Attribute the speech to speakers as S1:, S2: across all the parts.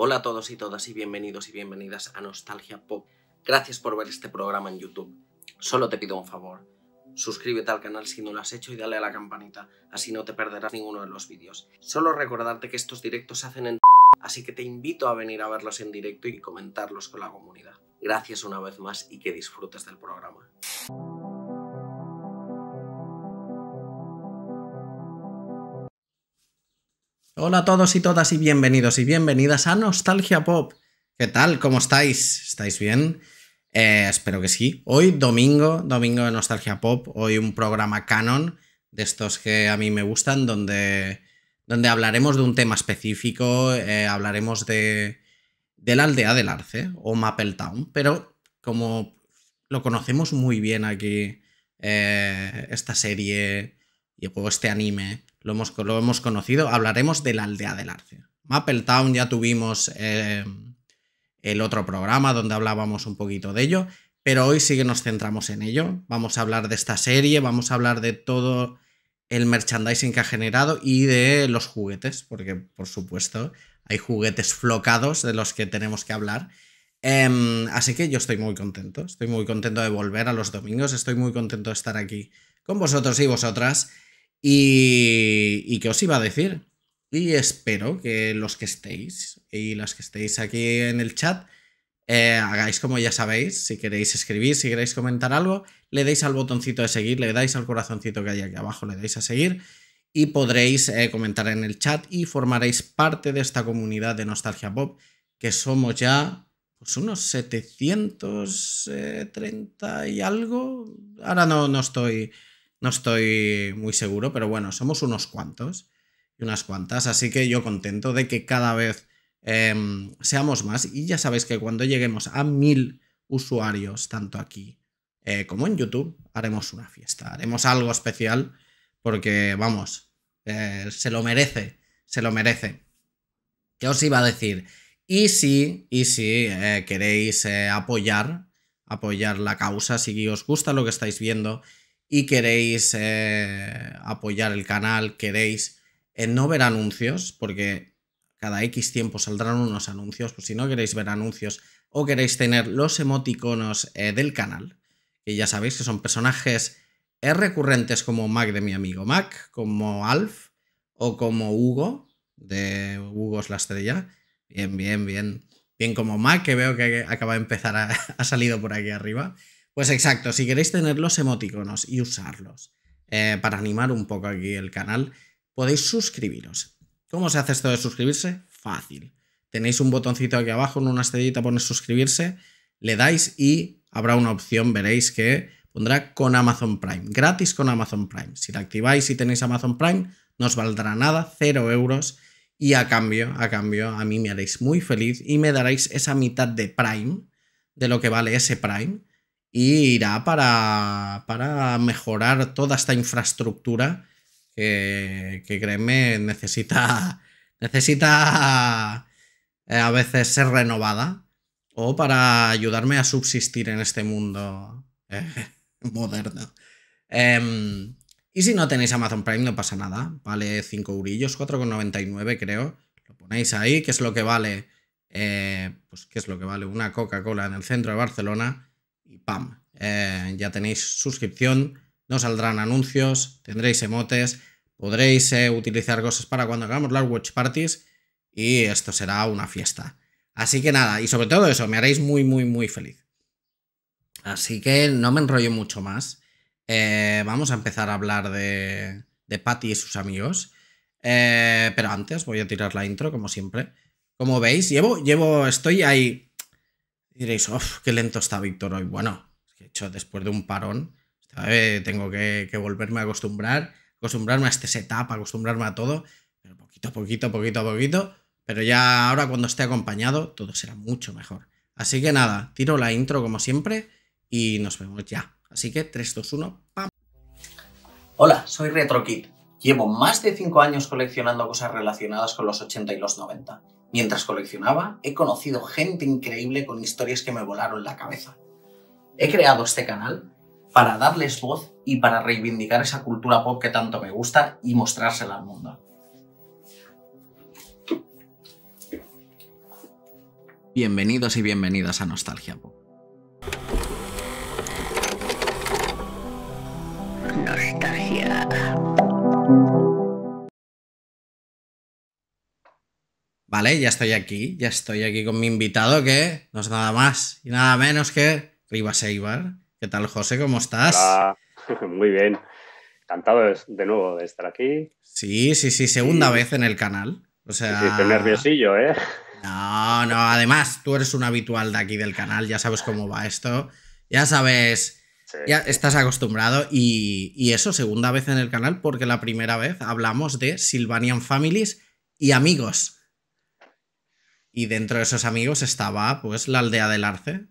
S1: Hola a todos y todas y bienvenidos y bienvenidas a Nostalgia Pop. Gracias por ver este programa en YouTube. Solo te pido un favor. Suscríbete al canal si no lo has hecho y dale a la campanita, así no te perderás ninguno de los vídeos. Solo recordarte que estos directos se hacen en así que te invito a venir a verlos en directo y comentarlos con la comunidad. Gracias una vez más y que disfrutes del programa. Hola a todos y todas y bienvenidos y bienvenidas a Nostalgia Pop. ¿Qué tal? ¿Cómo estáis? ¿Estáis bien? Eh, espero que sí. Hoy domingo, domingo de Nostalgia Pop, hoy un programa canon de estos que a mí me gustan, donde, donde hablaremos de un tema específico, eh, hablaremos de, la aldea del Arce o Maple Town, pero como lo conocemos muy bien aquí, eh, esta serie y luego este anime, lo hemos, lo hemos conocido, hablaremos de la aldea del arce. Town ya tuvimos eh, el otro programa donde hablábamos un poquito de ello, pero hoy sí que nos centramos en ello. Vamos a hablar de esta serie, vamos a hablar de todo el merchandising que ha generado y de los juguetes, porque por supuesto hay juguetes flocados de los que tenemos que hablar. Em, así que yo estoy muy contento, estoy muy contento de volver a los domingos, estoy muy contento de estar aquí con vosotros y vosotras. Y, que qué os iba a decir? Y espero que los que estéis y las que estéis aquí en el chat eh, hagáis como ya sabéis, si queréis escribir, si queréis comentar algo, le dais al botoncito de seguir, le dais al corazoncito que hay aquí abajo, le dais a seguir y podréis eh, comentar en el chat y formaréis parte de esta comunidad de Nostalgia Pop, que somos ya pues unos 730 eh, y algo. Ahora no, no estoy no estoy muy seguro, pero bueno, somos unos cuantos y unas cuantas, así que yo contento de que cada vez em, seamos más. Y ya sabéis que cuando lleguemos a mil usuarios, tanto aquí eh, como en YouTube, haremos una fiesta, haremos algo especial, porque vamos, eh, se lo merece, se lo merece. ¿Qué os iba a decir? Y si, y si eh, queréis apoyar, apoyar la causa, si os gusta lo que estáis viendo, y queréis eh, apoyar el canal, queréis en no ver anuncios, porque cada X tiempo saldrán unos anuncios, pues si no queréis ver anuncios o queréis tener los emoticonos eh, del canal, que ya sabéis que son personajes eh, recurrentes como Mac de mi amigo Mac, como Alf o como Hugo, de Hugo es la estrella. Bien, bien, bien. Bien como Mac, que veo que acaba de empezar a, ha salido por aquí arriba. Pues exacto, si queréis tener los emoticonos y usarlos eh, para animar un poco aquí el canal, podéis suscribiros. ¿Cómo se hace esto de suscribirse? Fácil. Tenéis un botoncito aquí abajo, en una estrellita pone suscribirse, le dais y habrá una opción, veréis que pondrá con Amazon Prime, gratis con Amazon Prime. Si la activáis y tenéis Amazon Prime, no os valdrá nada, cero euros. Y a cambio, a cambio, a mí me haréis muy feliz y me daréis esa mitad de Prime, de lo que vale ese Prime, y irá para, mejorar toda esta infraestructura que, que créeme necesita, necesita eh, a veces ser renovada o para ayudarme a subsistir en este mundo eh, moderno. Em, y si no tenéis Amazon Prime no pasa nada, vale 5 eurillos, 4,99 creo, lo ponéis ahí, que es lo que vale, eh, pues qué es lo que vale una Coca-Cola en el centro de Barcelona y ¡pam! Eh, ya tenéis suscripción, no saldrán anuncios, tendréis emotes, podréis eh, utilizar cosas para cuando hagamos las watch parties y esto será una fiesta. Así que nada, y sobre todo eso, me haréis muy, muy, muy feliz. Así que no me enrollo mucho más. Eh, vamos a empezar a hablar de, de Patty y sus amigos. pero antes voy a tirar la intro, como siempre. Como veis, llevo, llevo, estoy ahí diréis, uff, qué lento está Víctor hoy. Bueno, es que hecho después de un parón, tengo que, volverme a acostumbrar, acostumbrarme a este setup, acostumbrarme a todo, pero poquito a poquito, poquito a poquito. Pero ya ahora cuando esté acompañado, todo será mucho mejor. Así que nada, tiro la intro como siempre y nos vemos ya. Así que 3, 2, 1, ¡pam! Hola, soy RetroKid. Llevo más de 5 años coleccionando cosas relacionadas con los 80 y los 90 Mientras coleccionaba, he conocido gente increíble con historias que me volaron la cabeza. He creado este canal para darles voz y para reivindicar esa cultura pop que tanto me gusta y mostrársela al mundo. Bienvenidos y bienvenidas a Nostalgia Pop. Nostalgia. Vale, ya estoy aquí, ya estoy aquí con mi invitado que no es nada más y nada menos que Rivas Eibar. ¿Qué tal, José? ¿Cómo estás?
S2: Muy bien. Encantado de, nuevo de estar aquí.
S1: Sí, sí, sí, segunda vez en el canal. O sea... nerviosillo, ¿eh? No, no, además tú eres un habitual de aquí del canal, ya sabes cómo va esto, ya sabes, ya estás acostumbrado y, y eso, segunda vez en el canal, porque la primera vez hablamos de Sylvanian Families y amigos. Y dentro de esos amigos estaba pues la aldea del Arce.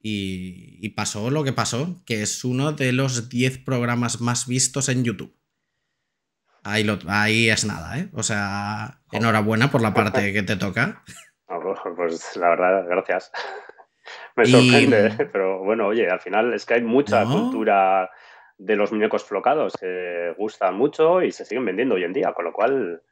S1: Y, pasó lo que pasó, que es uno de los 10 programas más vistos en YouTube. Ahí, lo, ahí es nada, ¿eh? O sea, enhorabuena por la parte que te toca.
S2: Pues la verdad, gracias.
S1: Me sorprende,
S2: ¿eh? pero bueno, oye, al final es que hay mucha cultura de los muñecos flocados que gusta mucho y se siguen vendiendo hoy en día, con lo cual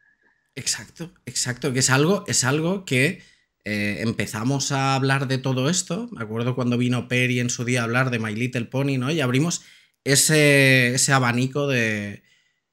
S1: Exacto, exacto, que es algo, es algo que eh, empezamos a hablar de todo esto. Me acuerdo cuando vino Perry en su día a hablar de My Little Pony, ¿no? Y abrimos ese, ese abanico de,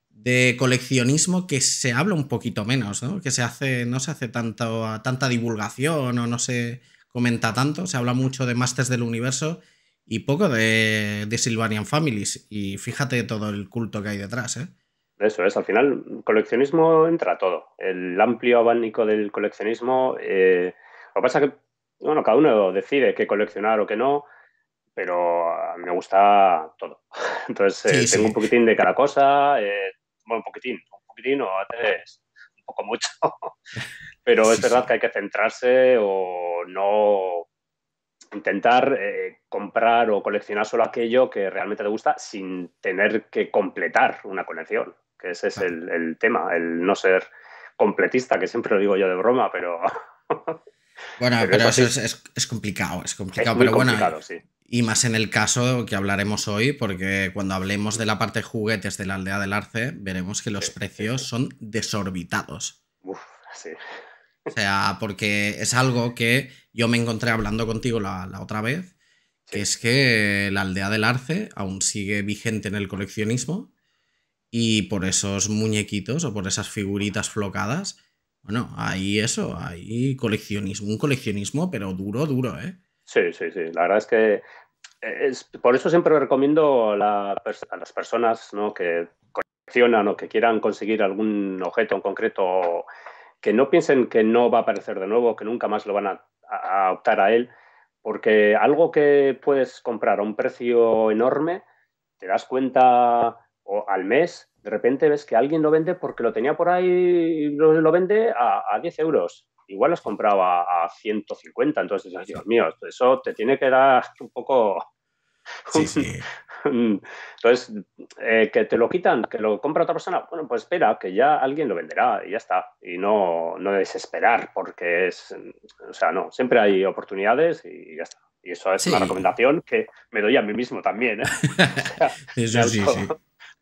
S1: de, coleccionismo que se habla un poquito menos, ¿no? Que se hace, no se hace tanto, tanta divulgación o no se comenta tanto. Se habla mucho de Masters del Universo y poco de, de Sylvanian Families. Y fíjate todo el culto que hay detrás, ¿eh?
S2: Eso es, al final coleccionismo entra todo. El amplio abanico del coleccionismo. Eh, lo que pasa es que, bueno, cada uno decide qué coleccionar o qué no, pero a ah, mí me gusta todo. Entonces, eh, tengo un poquitín de cada cosa, eh, bueno, un poquitín, un poquitín o a un poco mucho. pero es verdad que hay que centrarse o no intentar comprar o coleccionar solo aquello que realmente te gusta sin tener que completar una colección ese es el, tema, el no ser completista, que siempre lo digo yo de broma, pero...
S3: bueno, pero, eso
S1: es, complicado, es complicado, pero bueno... Y más en el caso que hablaremos hoy, porque cuando hablemos de la parte juguetes de la aldea del arce, veremos que los precios son desorbitados. Uf, sí. O sea, porque es algo que yo me encontré hablando contigo la otra vez, que es que la aldea del arce aún sigue vigente en el coleccionismo y por esos muñequitos o por esas figuritas flocadas, bueno, hay eso, hay coleccionismo, un coleccionismo, pero duro,
S3: duro, ¿eh?
S2: Sí, sí, sí. La verdad es que es, por eso siempre recomiendo a las personas ¿no? que coleccionan o que quieran conseguir algún objeto en concreto, que no piensen que no va a aparecer de nuevo, que nunca más lo van a, a optar a él, porque algo que puedes comprar a un precio enorme, te das cuenta o al mes, de repente ves que alguien lo vende porque lo tenía por ahí, y lo, vende a, 10 euros. Igual lo compraba a, 150, entonces, Dios mío, eso te tiene que dar un poco...
S3: Sí, sí. Entonces,
S2: eh, que te lo quitan, que lo compra otra persona, bueno, pues espera, que ya alguien lo venderá y ya está. Y no, no desesperar, porque es, o sea, no, siempre hay oportunidades y ya está. Y eso es una recomendación que me doy a mí mismo también. ¿eh? sí, sí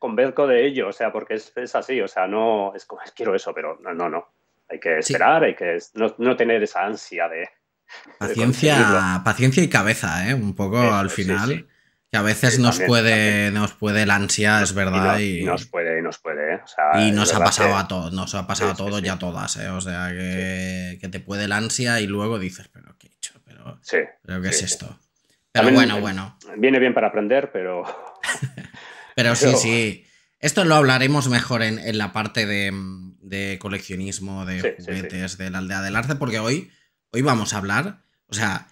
S2: convenzco de ello, o sea, porque es, así, o sea, no es como quiero eso, pero no, no, no. Hay que esperar, hay que no, tener esa ansia de,
S1: Paciencia, paciencia y cabeza, ¿eh? Un poco al final. Que a veces nos, puede, nos puede la ansia, es verdad. Y, nos puede, y nos puede. ¿eh? O sea, y nos ha, pasado a todos, nos ha pasado a todos y a todas, ¿eh? O sea, que, te puede la ansia y luego dices, pero qué he hecho, pero, es esto? Pero bueno, bueno.
S2: Viene bien para aprender, pero...
S3: Pero
S1: sí, sí. Esto lo hablaremos mejor en, la parte de, coleccionismo, de juguetes, de la aldea del Arce, porque hoy, hoy vamos a hablar. O sea,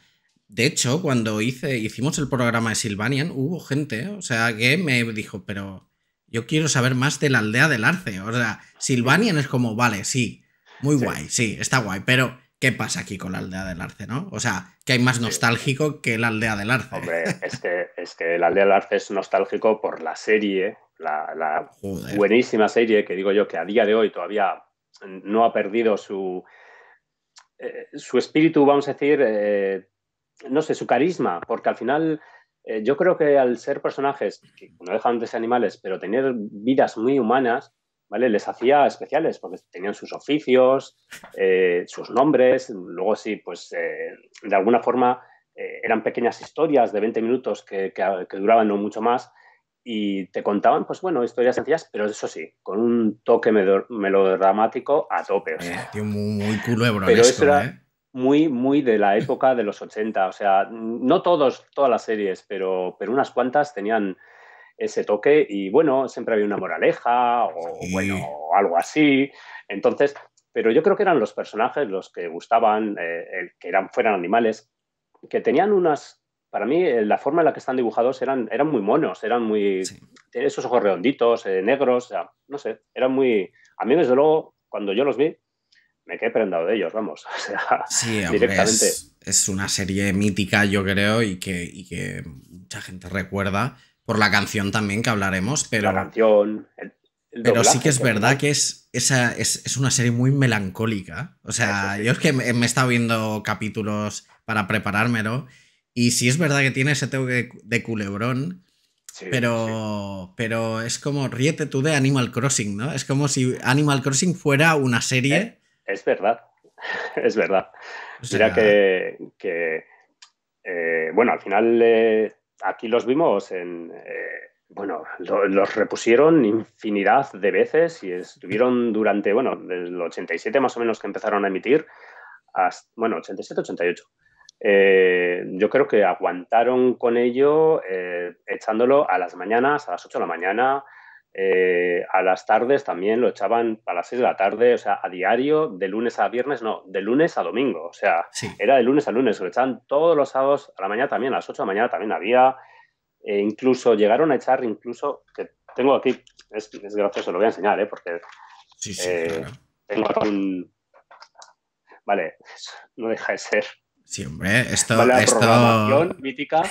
S1: de hecho, cuando hice, hicimos el programa de Sylvanian, hubo gente, o sea, que me dijo, pero yo quiero saber más de la aldea del arce. O sea, Sylvanian es como, vale, sí, muy guay, sí, está guay, pero ¿qué pasa aquí con la aldea del arce, no? O sea, que hay más nostálgico que la aldea del arce.
S2: Hombre, es que, la aldea del arce es nostálgico por la serie, la, buenísima serie que digo yo que a día de hoy todavía no ha perdido su, eh, su espíritu, vamos a decir, eh, no sé, su carisma, porque al final eh, yo creo que al ser personajes que no dejan de ser animales, pero tener vidas muy humanas, ¿vale? Les hacía especiales porque tenían sus oficios, eh, sus nombres, luego sí, pues eh, de alguna forma eh, eran pequeñas historias de 20 minutos que, que, duraban no mucho más y te contaban, pues bueno, historias sencillas, pero eso sí, con un toque melodramático a tope. O sea.
S3: muy, muy culebro Pero eso era
S2: muy, muy de la época de los 80, o sea, no todos, todas las series, pero, pero unas cuantas tenían ese toque y bueno, siempre había una moraleja o bueno, algo así. Entonces, pero yo creo que eran los personajes los que gustaban, eh, que eran, fueran animales, que tenían unas, para mí eh, la forma en la que están dibujados eran, eran muy monos, eran muy, esos ojos redonditos, eh, negros, o sea, no sé, eran muy, a mí desde luego, cuando yo los vi, me quedé prendado de ellos, vamos, o sea,
S1: directamente. Es, es, una serie mítica, yo creo, y que, y que mucha gente recuerda por la canción también que hablaremos, pero. La canción. pero sí que es verdad que es, esa, es, una serie muy melancólica. O sea, yo es que me, he estado viendo capítulos para preparármelo. Y sí es verdad que tiene ese toque de culebrón. pero, pero es como ríete tú de Animal Crossing, ¿no? Es como si Animal Crossing fuera una serie. Eh,
S2: es verdad, es verdad. Mira que, eh, bueno, al final eh, aquí los vimos en... Eh, bueno, los repusieron infinidad de veces y estuvieron durante, bueno, desde el 87 más o menos que empezaron a emitir, bueno, 87, 88. Eh, yo creo que aguantaron con ello eh, echándolo a las mañanas, a las 8 de la mañana, eh, a las tardes también lo echaban a las 6 de la tarde, o sea, a diario, de lunes a viernes, no, de lunes a domingo, o sea, era de lunes a lunes, lo echaban todos los sábados, a la mañana también, a las 8 de la mañana también había, e incluso llegaron a echar, incluso, que tengo aquí, es, gracioso, lo voy a enseñar, ¿eh? porque sí, eh, tengo un... Vale, no deja de ser.
S1: Sí, hombre, esto...
S2: mítica.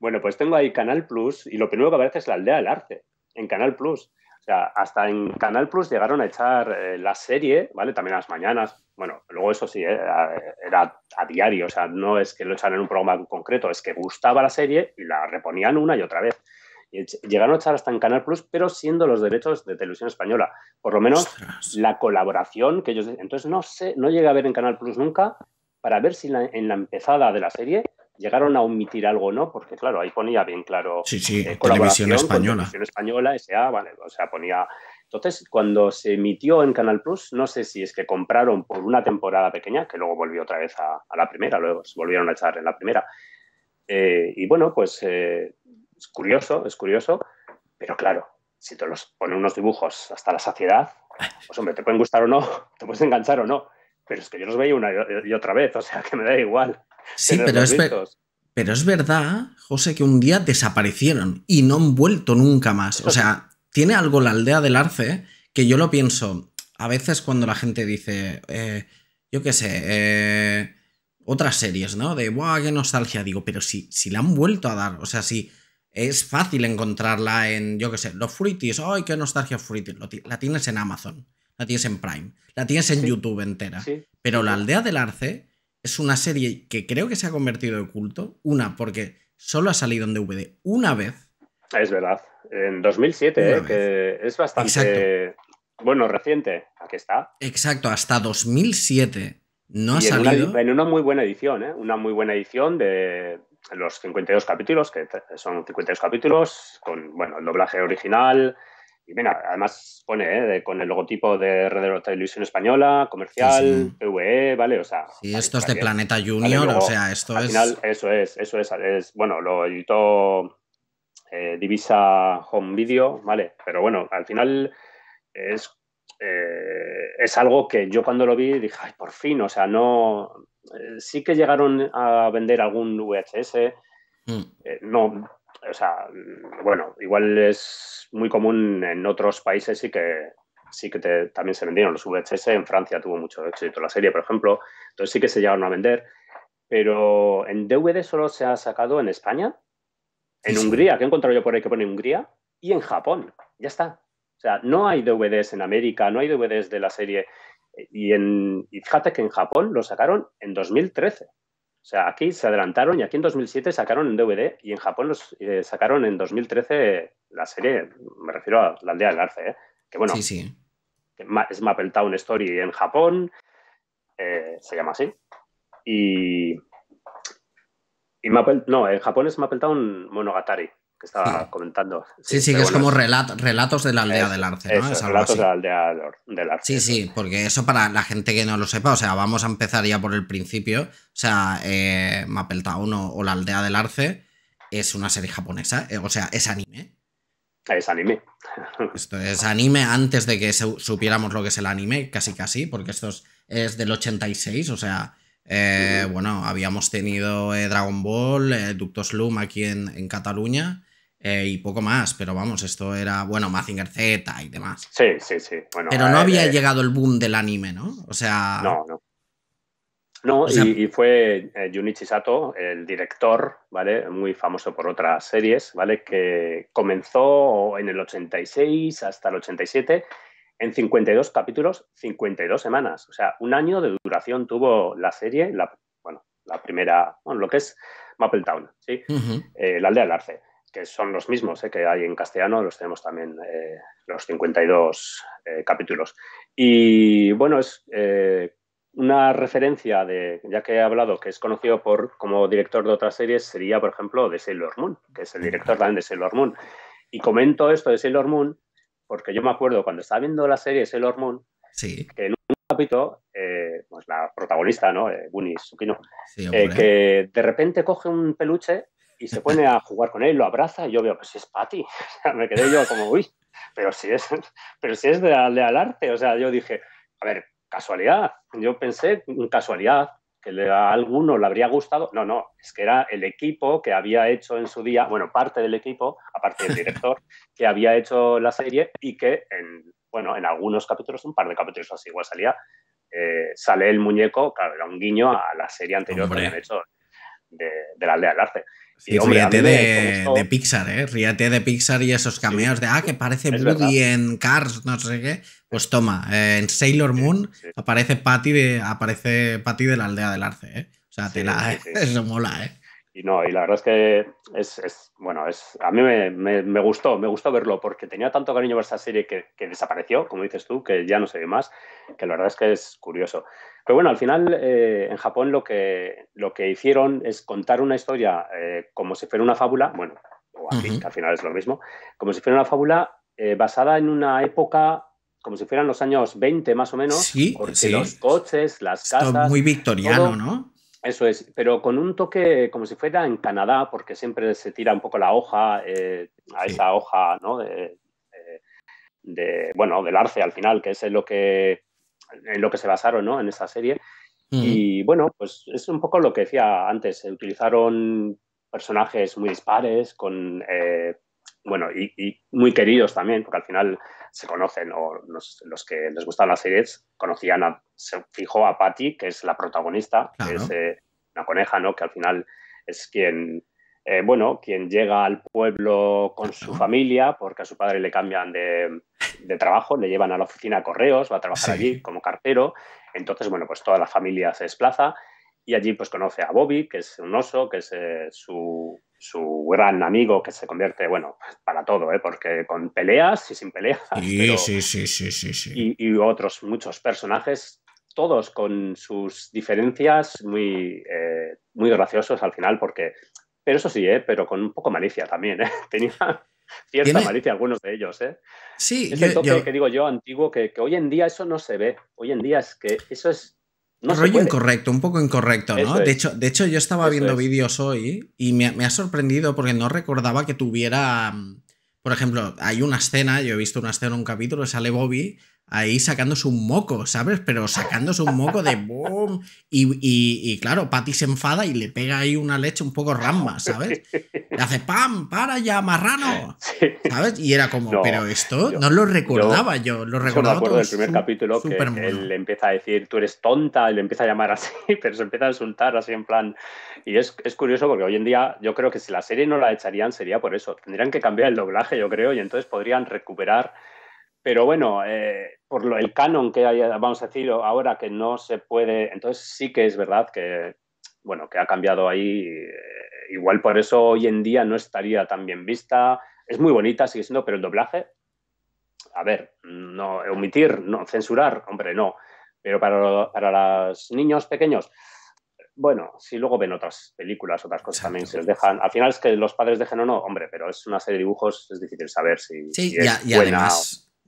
S2: Bueno, pues tengo ahí Canal Plus y lo primero que aparece es la aldea del arte en Canal Plus. O sea, hasta en Canal Plus llegaron a echar eh, la serie, ¿vale? También a las mañanas. Bueno, luego eso sí, era a diario, o sea, no es que lo echaran en un programa concreto, es que gustaba la serie y la reponían una y otra vez. llegaron a echar hasta en Canal Plus, pero siendo los derechos de televisión española. Por lo menos la colaboración que ellos. Entonces, no sé, no llegué a ver en Canal Plus nunca para ver si en la empezada de la serie llegaron a omitir algo, ¿no? Porque, claro, ahí ponía bien claro.
S3: Sí, sí, eh, televisión española.
S2: española, SA, vale, o sea, ponía. Entonces, cuando se emitió en Canal Plus, no sé si es que compraron por una temporada pequeña, que luego volvió otra vez a, la primera, luego se volvieron a echar en la primera. Eh, y bueno, pues eh, es curioso, es curioso, pero claro, si te los ponen unos dibujos hasta la saciedad, pues hombre, te pueden gustar o no, te puedes enganchar o no, pero es que yo los veía una y otra vez, o sea que me da igual.
S1: Sí, pero es, pero es verdad, José, que un día desaparecieron y no han vuelto nunca más. O sea, tiene algo la aldea del arce ¿eh? que yo lo pienso a veces cuando la gente dice, eh, yo qué sé, eh, otras series, ¿no? De, ¡guau, qué nostalgia! Digo, pero si, si la han vuelto a dar, o sea, si es fácil encontrarla en, yo qué sé, los Fruities, ¡ay, qué nostalgia Fruities! la tienes en Amazon la tienes en Prime, la tienes en YouTube entera. Pero La Aldea del Arce es una serie que creo que se ha convertido de culto. Una, porque solo ha salido en DVD una vez.
S2: Es verdad. En 2007, ¿eh? que es bastante. Bueno, reciente. Aquí está.
S1: Exacto, hasta 2007 no ha salido.
S2: en una muy buena edición, ¿eh? Una muy buena edición de los 52 capítulos, que son 52 capítulos, con bueno, el doblaje original, y mira, además pone ¿eh? con el logotipo de Red de Televisión Española, comercial, PVE, ¿vale? O sea.
S1: Sí, esto es de Planeta Junior, o sea, esto es. Al
S2: final, eso es, eso es, bueno, lo editó eh, Divisa Home Video, ¿vale? Pero bueno, al final eh, es, algo que yo cuando lo vi dije, ay, por fin, o sea, no. Sí que llegaron a vender algún VHS. Mm. no, o sea, mm, bueno, igual es muy común en otros países y que sí que también se vendieron los VHS, en Francia tuvo mucho éxito la serie, por ejemplo, entonces sí que se llegaron a vender, pero en DVD solo se ha sacado en España, en Hungría, que he encontrado yo por ahí que pone Hungría, y en Japón, ya está. O sea, no hay DVDs en América, no hay DVDs de la serie, y, en, y fíjate que en Japón lo sacaron en 2013, o sea, aquí se adelantaron y aquí en 2007 sacaron en DVD y en Japón los eh, sacaron en 2013 la serie, me refiero a La aldea del arce, ¿eh? que bueno, es Maple Town Story en Japón, eh, se llama así. Y, y no, en Japón es Maple Town Monogatari, que estaba hmm. comentando.
S3: Sí, sí, que es
S1: como relatos de la aldea del arce, relatos de la aldea del arce. Sí, sí, porque eso para la gente que no lo sepa, o sea, vamos a empezar ya por el principio. O sea, eh, Mapelta 1 o, la aldea del arce es una serie japonesa, eh, o sea, es anime. Es anime. Esto es anime antes de que supiéramos lo que es el anime, casi casi, porque esto es, del 86, o sea, eh, bueno, habíamos tenido Dragon Ball, Ducto Ductos Loom aquí en Cataluña, eh, y poco más, pero vamos, esto era, bueno, Mazinger Z y demás.
S2: Sí, sí, sí. pero no eh, había eh,
S1: llegado el boom del anime,
S3: ¿no? O sea... No,
S1: no.
S2: No, y, fue Junichi Sato, el director, ¿vale? Muy famoso por otras series, ¿vale? Que comenzó en el 86 hasta el 87 en 52 capítulos, 52 semanas. O sea, un año de duración tuvo la serie, la, bueno, la primera, bueno, lo que es Maple Town, ¿sí? la aldea del arce que son los mismos eh, que hay en castellano, los tenemos también eh, los 52 eh, capítulos. Y bueno, es una referencia de, ya que he hablado, que es conocido por, como director de otras series, sería, por ejemplo, de Sailor Moon, que es el director también de Sailor Moon. Y comento esto de Sailor Moon porque yo me acuerdo cuando estaba viendo la serie Sailor Moon, que en un capítulo, pues la protagonista, ¿no? Bunny Sukino, que de repente coge un peluche y se pone a jugar con él, lo abraza y yo veo, pues si es Patty. me quedé yo como, uy, pero si es, pero si es de, de, al arte. O sea, yo dije, a ver, casualidad. Yo pensé, mm, casualidad, que a alguno le habría gustado. No, no, es que era el equipo que había hecho en su día, bueno, parte del equipo, aparte del director, que había hecho la serie y que en, bueno, en algunos capítulos, un par de capítulos así, igual salía, eh, sale el muñeco, claro, era un guiño a la serie anterior que habían hecho de, de la aldea del arte. Sí,
S1: y de, de, Pixar, ¿eh? Ríete de Pixar y esos cameos de, ah, que parece Woody en Cars, no sé qué. Pues toma, eh, en Sailor Moon aparece Patty de aparece Patty de la aldea del arce, ¿eh? O sea, te la, eso mola, ¿eh?
S2: y no, y la verdad es que es, bueno, es, a mí me, gustó, me gustó verlo porque tenía tanto cariño por esa serie que, desapareció, como dices tú, que ya no se ve más, que la verdad es que es curioso. Pero bueno, al final eh, en Japón lo que, lo que hicieron es contar una historia eh, como si fuera una fábula, bueno, al final es lo mismo, como si fuera una fábula eh, basada en una época como si fueran los años 20 más o menos, sí, porque los coches, las casas... muy victoriano, ¿no? Eso es, pero con un toque como si fuera en Canadá, porque siempre se tira un poco la hoja, eh, a esa hoja, ¿no? De, bueno, del arce al final, que es en lo que, lo que se basaron, ¿no? En esa serie. Y bueno, pues es un poco lo que decía antes, se utilizaron personajes muy dispares, con, eh, bueno, y, muy queridos también, porque al final se conocen, o los, que les gustan las series conocían, a, se fijó a Patty, que es la protagonista, que es eh, una coneja, ¿no? Que al final es quien, eh, bueno, quien llega al pueblo con su familia, porque a su padre le cambian de, trabajo, le llevan a la oficina correos, va a trabajar allí como cartero. Entonces, bueno, pues toda la familia se desplaza y allí pues conoce a Bobby, que es un oso, que es eh, su su gran amigo que se convierte, bueno, para todo, ¿eh? porque con peleas y sin peleas.
S3: sí, sí,
S2: Y, otros muchos personajes, todos con sus diferencias muy, eh, muy graciosos al final, porque, pero eso sí, ¿eh? pero con un poco malicia también, ¿eh? tenía cierta malicia algunos de ellos. ¿eh? Sí, es que digo yo antiguo, que hoy en día eso no se ve, hoy en día es que eso es
S1: no rollo incorrecto, un poco incorrecto, ¿no? De, hecho, de hecho, yo estaba viendo vídeos hoy y me, me, ha sorprendido porque no recordaba que tuviera. Mm, por ejemplo, hay una escena, yo he visto una escena en un capítulo, sale Bobby ahí sacándose un moco, ¿sabes? Pero sacándose un moco de boom. Y, y, claro, Patty se enfada y le pega ahí una leche un poco ramba, ¿sabes? Le hace ¡pam! ¡Para ya, marrano! ¿Sabes? Y era como, pero esto no lo recordaba yo, lo recordaba. Yo me acuerdo del primer capítulo que él le empieza
S2: a decir, tú eres tonta, y le empieza a llamar así, pero se empieza a insultar así en plan. Y es, es curioso porque hoy en día yo creo que si la serie no la echarían sería por eso. Tendrían que cambiar el doblaje, yo creo, y entonces podrían recuperar pero bueno, eh, por lo, el canon que hay, vamos a decir ahora que no se puede, entonces sí que es verdad que, bueno, que ha cambiado ahí. Eh, igual por eso hoy en día no estaría tan bien vista. Es muy bonita, sigue siendo, pero el doblaje, a ver, no omitir, no censurar, hombre, no. Pero para, para los niños pequeños, bueno, si luego ven otras películas, otras cosas también se les dejan. Al final es que los padres dejen o no, hombre, pero es una serie de dibujos, es difícil saber si, y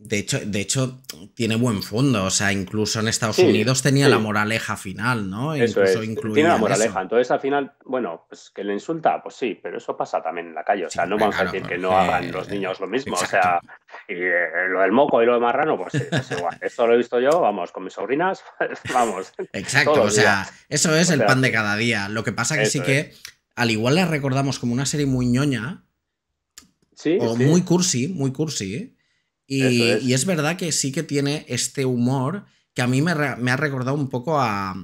S1: de hecho, de hecho, tiene buen fondo. O sea, incluso en Estados Unidos tenía la moraleja final, ¿no? Eso incluso es. la moraleja.
S2: Entonces, al final, bueno, pues que le insulta, pues sí, pero eso pasa también en la calle. O sea, no vamos a decir que no hagan los eh, niños lo mismo. O sea, eh, lo del moco y lo de marrano, pues sí, es pues igual. Esto lo he visto yo, vamos, con mis sobrinas,
S3: pues vamos. Exacto, o sea,
S1: eso es el pan de cada día. Lo que pasa que sí que, al igual le recordamos como una serie muy ñoña. o muy cursi, muy cursi, y es. verdad que sí que tiene este humor que a mí me, ha recordado un poco a,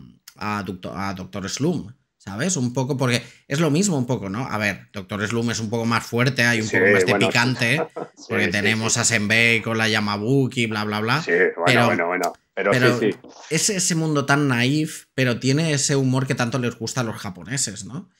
S1: Doctor, Sloom, Slum. ¿Sabes? Un poco, porque es lo mismo, un poco, ¿no? A ver, Doctor Sloom es un poco más fuerte, hay un poco más de picante,
S3: porque tenemos
S1: a Senbei con la Yamabuki, bla, bla, bla. Sí, bueno, bueno, bueno. Pero, sí. Es ese mundo tan naif, pero tiene ese humor que tanto les gusta a los japoneses, ¿no?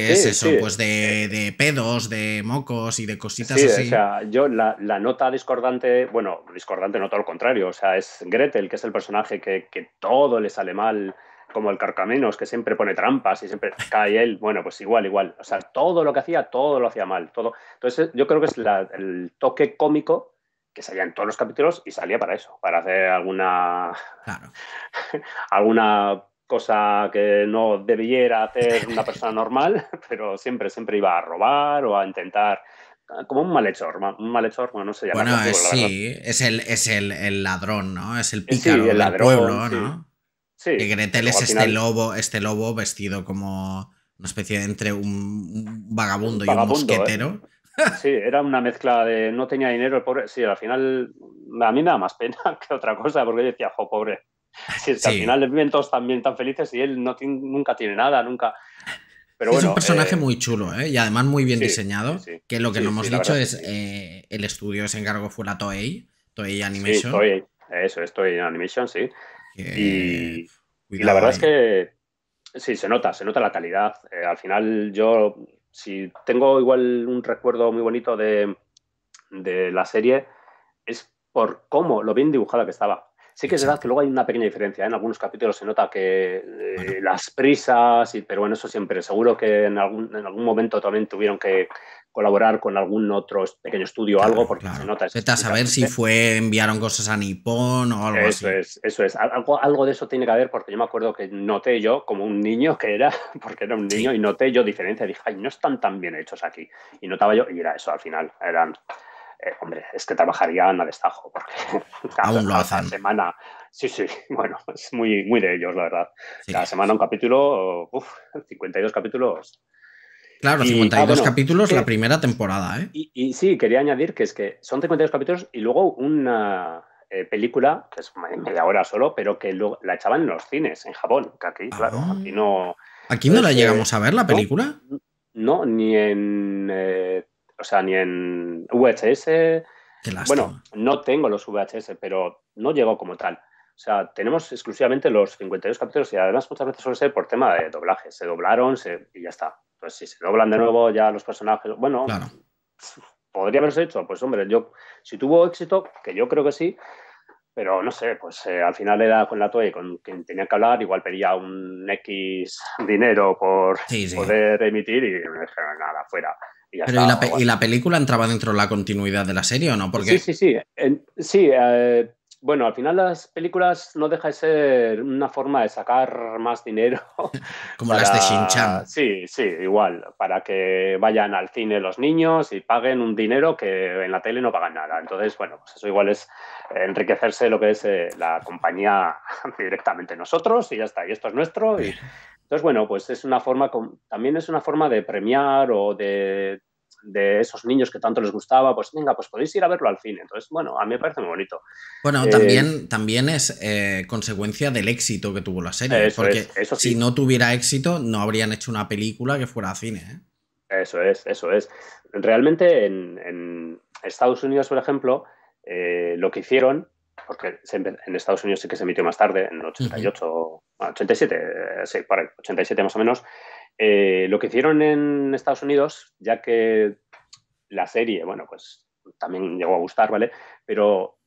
S1: que es eso, pues de, pedos, de mocos y de cositas sí, así. O sea, yo la,
S2: nota discordante, bueno, discordante no todo lo contrario, o sea, es Gretel, que es el personaje que, todo le sale mal, como el carcamenos, que siempre pone trampas y siempre cae él, bueno, pues igual, igual. O sea, todo lo que hacía, todo lo hacía mal, todo. Entonces, yo creo que es el toque cómico que salía en todos los capítulos y salía para eso, para hacer alguna claro. alguna cosa que no debiera hacer una persona normal, pero siempre, siempre iba a robar o a intentar ah, como un malhechor, un malhechor, bueno, no
S3: sé llama. Bueno, es, sí,
S1: es, el, es el, ladrón, ¿no? Es el eh, pícaro el ladrón, del pueblo, ¿no? Sí. Que Gretel es este lobo, este lobo vestido como una especie de entre un vagabundo, y un ¿eh? mosquetero.
S2: Sí, era una mezcla de no tenía dinero, el pobre. Sí, al final a mí me da más pena que otra cosa, porque yo decía, jo, pobre, al final viven todos también tan felices y él nunca tiene nada, nunca. es un personaje eh,
S1: muy chulo, ¿eh? Y además muy bien diseñado. que lo que no hemos dicho es eh, el estudio se encargó fue la Toei, Toei Animation.
S2: eso es Toei Animation, sí. Y, la verdad es que sí, se nota, se nota la calidad. al final yo, si tengo igual un recuerdo muy bonito de, de la serie, es por cómo, lo bien dibujada que estaba. Sí que es verdad que luego hay una pequeña diferencia. ¿eh? En algunos capítulos se nota que eh, las prisas, y, pero bueno, eso siempre. Seguro que en algún, en algún momento también tuvieron que colaborar con algún otro pequeño estudio o algo, porque se nota.
S1: eso. a ver si fue, enviaron cosas a Nippon o algo eso
S2: Es, eso es, algo, de eso tiene que haber, porque yo me acuerdo que noté yo, como un niño que era, porque era un niño, y noté yo diferencia. Dije, ay, no están tan bien hechos aquí. Y notaba yo, y era eso al final, eran eh, hombre, es que trabajarían a destajo, porque cada, Aún lo hacen. semana, sí, sí, bueno, es muy, muy de ellos, la verdad. Cada semana un capítulo, uff, 52 capítulos.
S1: Claro, 52 ah, capítulos la eh, primera temporada, ¿eh?
S2: Y, sí, quería añadir que es que son 52 capítulos y luego una eh, película, que es media hora solo, pero que luego la echaban en los cines, en Japón, que aquí, ah. claro, aquí no...
S1: ¿Aquí no la llegamos a ver la película?
S2: No, ni en o sea, ni en VHS. Bueno, no tengo los VHS, pero no llegó como tal. O sea, tenemos exclusivamente los 52 capítulos y además muchas veces suele ser por tema de doblaje. Se doblaron y ya está. Pues si se doblan de nuevo ya los personajes, bueno, podría haberse hecho. Pues hombre, yo, si tuvo éxito, que yo creo que sí, pero no sé, pues eh, al final era con la y con quien tenía que hablar, igual pedía un X dinero por poder emitir y me nada, fuera. Y Pero
S1: y, la película entraba dentro de la continuidad de la serie o no? Porque... Sí, sí,
S2: sí. sí, eh, bueno, al final las películas no deja de ser una forma de sacar más dinero. Como las de Shinchan. Sí, sí, igual. Para que vayan al cine los niños y paguen un dinero que en la tele no pagan nada. Entonces, bueno, pues eso igual es enriquecerse lo que es eh, la compañía directamente nosotros y ya está. Y esto es nuestro y. Entonces, bueno, pues es una forma, también es una forma de premiar o de, esos niños que tanto les gustaba, pues venga, pues podéis ir a verlo al cine. Entonces, bueno, a mí me parece muy bonito. Bueno, eh, también,
S1: también es eh, consecuencia del éxito que tuvo la serie, porque si no tuviera éxito no habrían hecho una película que fuera a cine.
S2: ¿eh? Eso es, eso es. Realmente en, en Estados Unidos, por ejemplo, lo que hicieron porque en Estados Unidos sí que se emitió más tarde, en el 88, 87, 87 más o menos. Eh, lo que hicieron en Estados Unidos, ya que la serie, bueno, pues también llegó a gustar, ¿vale? Pero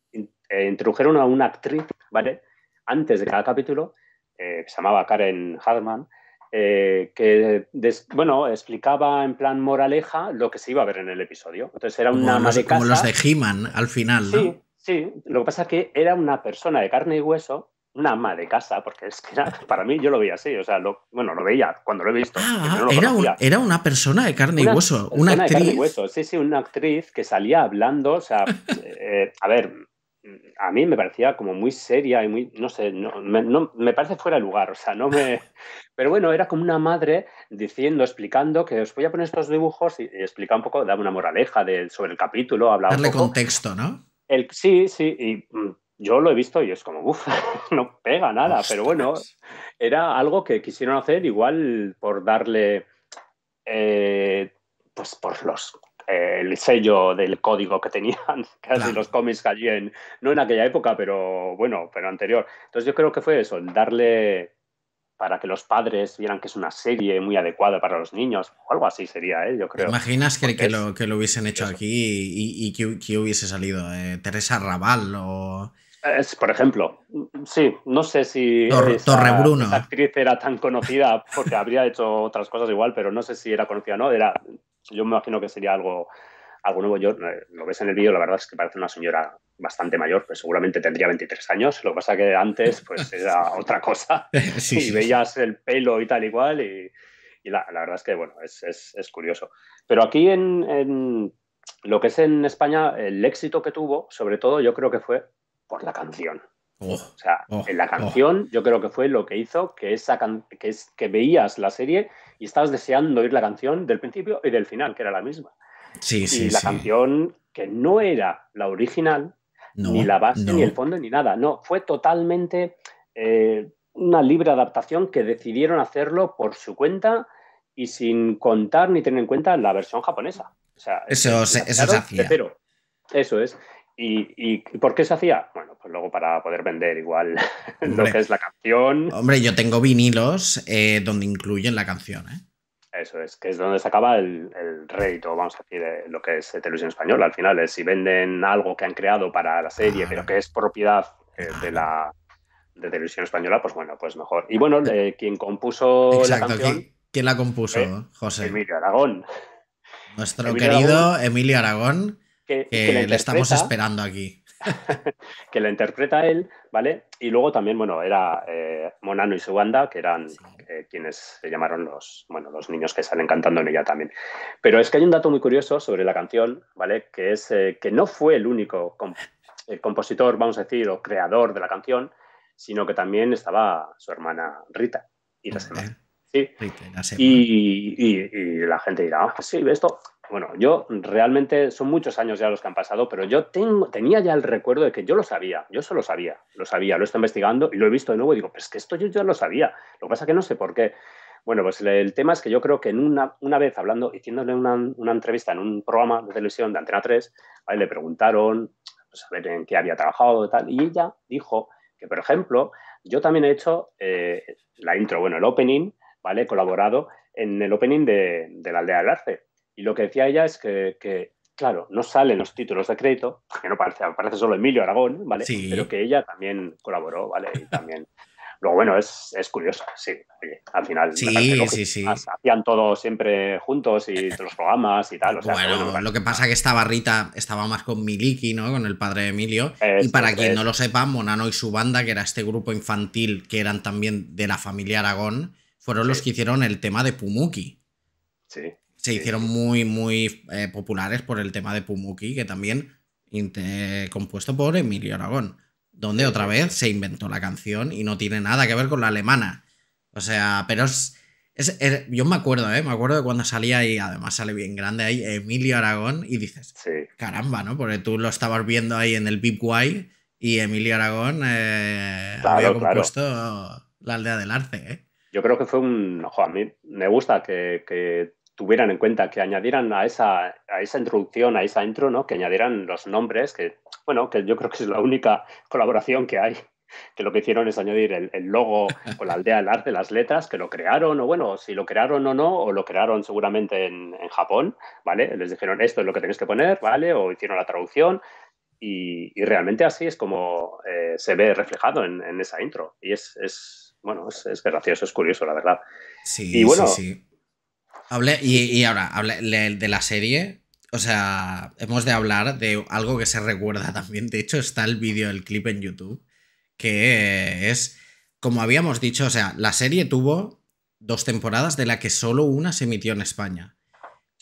S2: eh, introdujeron a una actriz, ¿vale? Antes de cada capítulo, eh, que se llamaba Karen Hartman, que bueno, explicaba en plan moraleja lo que se iba a ver en el episodio. Entonces era una como, los, de Como los de
S1: He-Man al final, ¿no?
S2: Sí, lo que pasa es que era una persona de carne y hueso, una ama de casa, porque es que para mí yo lo veía así, o sea, bueno, lo veía cuando lo he visto.
S1: Ah, era, una persona de carne y hueso, una actriz. De
S2: carne Sí, sí, una actriz que salía hablando, o sea, eh, a ver, a mí me parecía como muy seria y muy, no sé, no, me, parece fuera de lugar, o sea, no me... Pero bueno, era como una madre diciendo, explicando que os voy a poner estos dibujos y, explicar un poco, dar una moraleja sobre el capítulo, hablar... Darle
S3: contexto, ¿no?
S2: sí, sí, y mm, yo lo he visto y es como, uff, no pega nada, pero bueno, era algo que quisieron hacer igual por darle, eh, pues por los eh, el sello del código que tenían casi los cómics que allí en, no en aquella época, pero bueno, pero anterior. Entonces yo creo que fue eso, darle para que los padres vieran que es una serie muy adecuada para los niños, o algo así sería, ¿eh? yo creo. ¿Te imaginas
S1: que, lo, que lo hubiesen hecho aquí y, y que, hubiese salido? Eh, ¿Teresa Raval o...? Es, por ejemplo,
S2: sí, no sé si Torre Bruno. actriz era tan conocida porque habría hecho otras cosas igual, pero no sé si era conocida o no, era, yo me imagino que sería algo algo nuevo. Yo eh, lo ves en el vídeo, la verdad es que parece una señora bastante mayor, pues seguramente tendría 23 años. Lo que pasa que antes pues era otra cosa sí, y veías el pelo y tal y cual y, la, verdad es que bueno, es, es, curioso. Pero aquí en, lo que es en España, el éxito que tuvo, sobre todo yo creo que fue por la canción. Oh, o sea, oh, en la oh. canción yo creo que fue lo que hizo que, esa que, es, que veías la serie y estabas deseando oír la canción del principio y del final, que era la misma y la canción que no era la original, ni la base, ni el fondo, ni nada. No, fue totalmente eh, una libre adaptación que decidieron hacerlo por su cuenta y sin contar ni tener en cuenta la versión japonesa. O sea,
S3: eso, eh, se, hacía.
S2: Eso es. ¿Y, por qué se hacía? Bueno, pues luego para poder vender igual lo que es la canción. Hombre,
S1: yo tengo vinilos eh, donde incluyen la canción. ¿eh?
S2: Eso es, que es donde se acaba el, el rédito, vamos a decir, de lo que es televisión española. Al final, es si venden algo que han creado para la serie, pero que es propiedad eh, de la de televisión española, pues bueno, pues mejor. Y bueno, quien compuso Exacto, la
S1: ¿quién, la compuso, José? Emilio Aragón. Nuestro querido Emilio Aragón, que le estamos esperando
S3: aquí.
S2: que la interpreta él, ¿vale? Y luego también, bueno, era eh, Monano y su banda, que eran eh, quienes se llamaron los, bueno, los niños que salen cantando en ella también. Pero es que hay un dato muy curioso sobre la canción, ¿vale? Que es eh, que no fue el único compositor, vamos a decir, o creador de la canción, sino que también estaba su hermana Rita y la
S3: Y,
S2: la gente dirá, ah, pues sí, esto bueno, yo realmente son muchos años ya los que han pasado, pero yo tengo, tenía ya el recuerdo de que yo lo sabía, yo eso lo sabía, lo sabía, lo he estado investigando y lo he visto de nuevo y digo, pues que esto yo ya lo sabía, lo que pasa que no sé por qué. Bueno, pues el tema es que yo creo que en una, una vez hablando, haciéndole una, entrevista en un programa de televisión de Antena 3, le preguntaron pues, a ver en qué había trabajado y tal, y ella dijo que, por ejemplo, yo también he hecho eh, la intro, bueno, el opening, ¿vale? He colaborado en el opening de, de la aldea del arce y lo que decía ella es que, claro, no salen los títulos de crédito, que no parece, aparece solo Emilio Aragón, ¿vale? Pero que ella también colaboró, ¿vale? también. Luego, bueno, es, curioso, sí. al final, sí, sí, sí. hacían todo siempre juntos y los programas y tal. bueno,
S1: lo que pasa es que esta barrita estaba más con Miliki, ¿no? Con el padre de Emilio. y para quien no lo sepa, Monano y su banda, que era este grupo infantil que eran también de la familia Aragón, fueron los que hicieron el tema de Pumuki. Sí se hicieron muy, muy eh, populares por el tema de Pumuki, que también compuesto por Emilio Aragón, donde otra vez se inventó la canción y no tiene nada que ver con la alemana. O sea, pero es, yo me acuerdo, ¿eh? me acuerdo de cuando salía y además sale bien grande ahí Emilio Aragón y dices, caramba, ¿no? Porque tú lo estabas viendo ahí en el Guay y Emilio Aragón eh, había compuesto la aldea del arce. ¿eh?
S2: Yo creo que fue un... Ojo, a mí me gusta que tuvieran en cuenta, que añadieran a esa, a esa introducción, a esa intro, ¿no? que añadieran los nombres, que bueno, que yo creo que es la única colaboración que hay, que lo que hicieron es añadir el, logo o la aldea del arte, las letras, que lo crearon, o bueno, si lo crearon o no, o lo crearon seguramente en, Japón, ¿vale? Les dijeron esto es lo que tenéis que poner, ¿vale? O hicieron la traducción. Y, realmente así es como eh, se ve reflejado en, esa intro. Y es, bueno, es, gracioso, es curioso, la verdad. sí, sí
S1: y, ahora, de la serie. O sea, hemos de hablar de algo que se recuerda también. De hecho, está el vídeo, el clip en YouTube, que es, como habíamos dicho, o sea, la serie tuvo dos temporadas de la que solo una se emitió en España.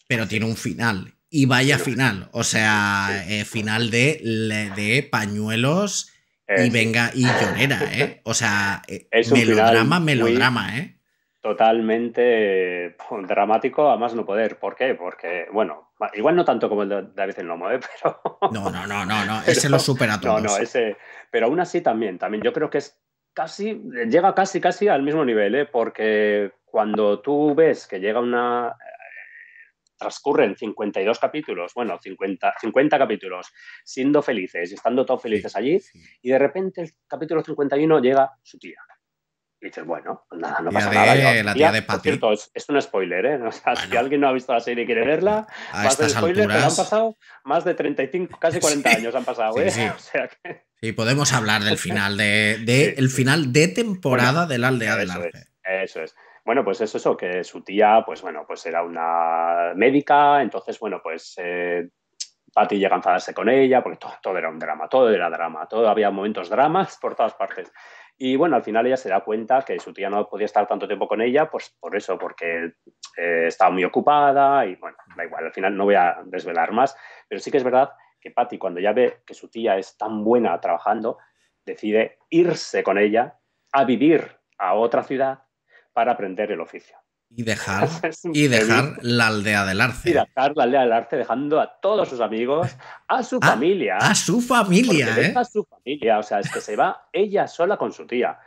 S1: Pero tiene un final. Y vaya final. O sea, eh, final de, de pañuelos y eh, venga y llorera, ¿eh? O sea, eh, melodrama, melodrama, ¿eh?
S2: totalmente eh, dramático a más no poder. ¿Por qué? Porque, bueno, igual no tanto como el de David el Lomo, ¿eh? pero... No, no, no, no, ese
S1: lo supera todo.
S2: ese... Pero aún así también, también yo creo que es casi, llega casi, casi al mismo nivel, ¿eh? porque cuando tú ves que llega una... Eh, transcurren 52 capítulos, bueno, 50, 50 capítulos, siendo felices y estando todos felices allí, y de repente el capítulo 51 llega su tía dice dices, bueno, pues nada, no pasa nada. la tía, de Por cierto, es, un spoiler, ¿eh? O sea, si alguien no ha visto la serie y quiere verla, spoiler, pero han pasado más de 35, casi 40 años han pasado, ¿eh?
S1: Sí, podemos hablar del final de, el final de temporada de la aldea del arte.
S2: eso es. Bueno, pues es eso, que su tía, pues bueno, pues era una médica, entonces, bueno, pues eh, Patty llega a enfadarse con ella, porque todo, todo, era un drama, todo era drama, todo había momentos dramas por todas partes. Y bueno, al final ella se da cuenta que su tía no podía estar tanto tiempo con ella, pues por eso, porque eh, estaba muy ocupada y bueno, da igual, al final no voy a desvelar más, pero sí que es verdad que Patty, cuando ya ve que su tía es tan buena trabajando, decide irse con ella a vivir a otra ciudad para aprender el oficio.
S3: Y dejar, y dejar la
S1: aldea del arce. Y
S2: dejar la aldea del arce, dejando a todos sus amigos, a su ah, familia. A
S1: su familia, ¿eh? A
S2: su familia, o sea, es que se va ella sola con su tía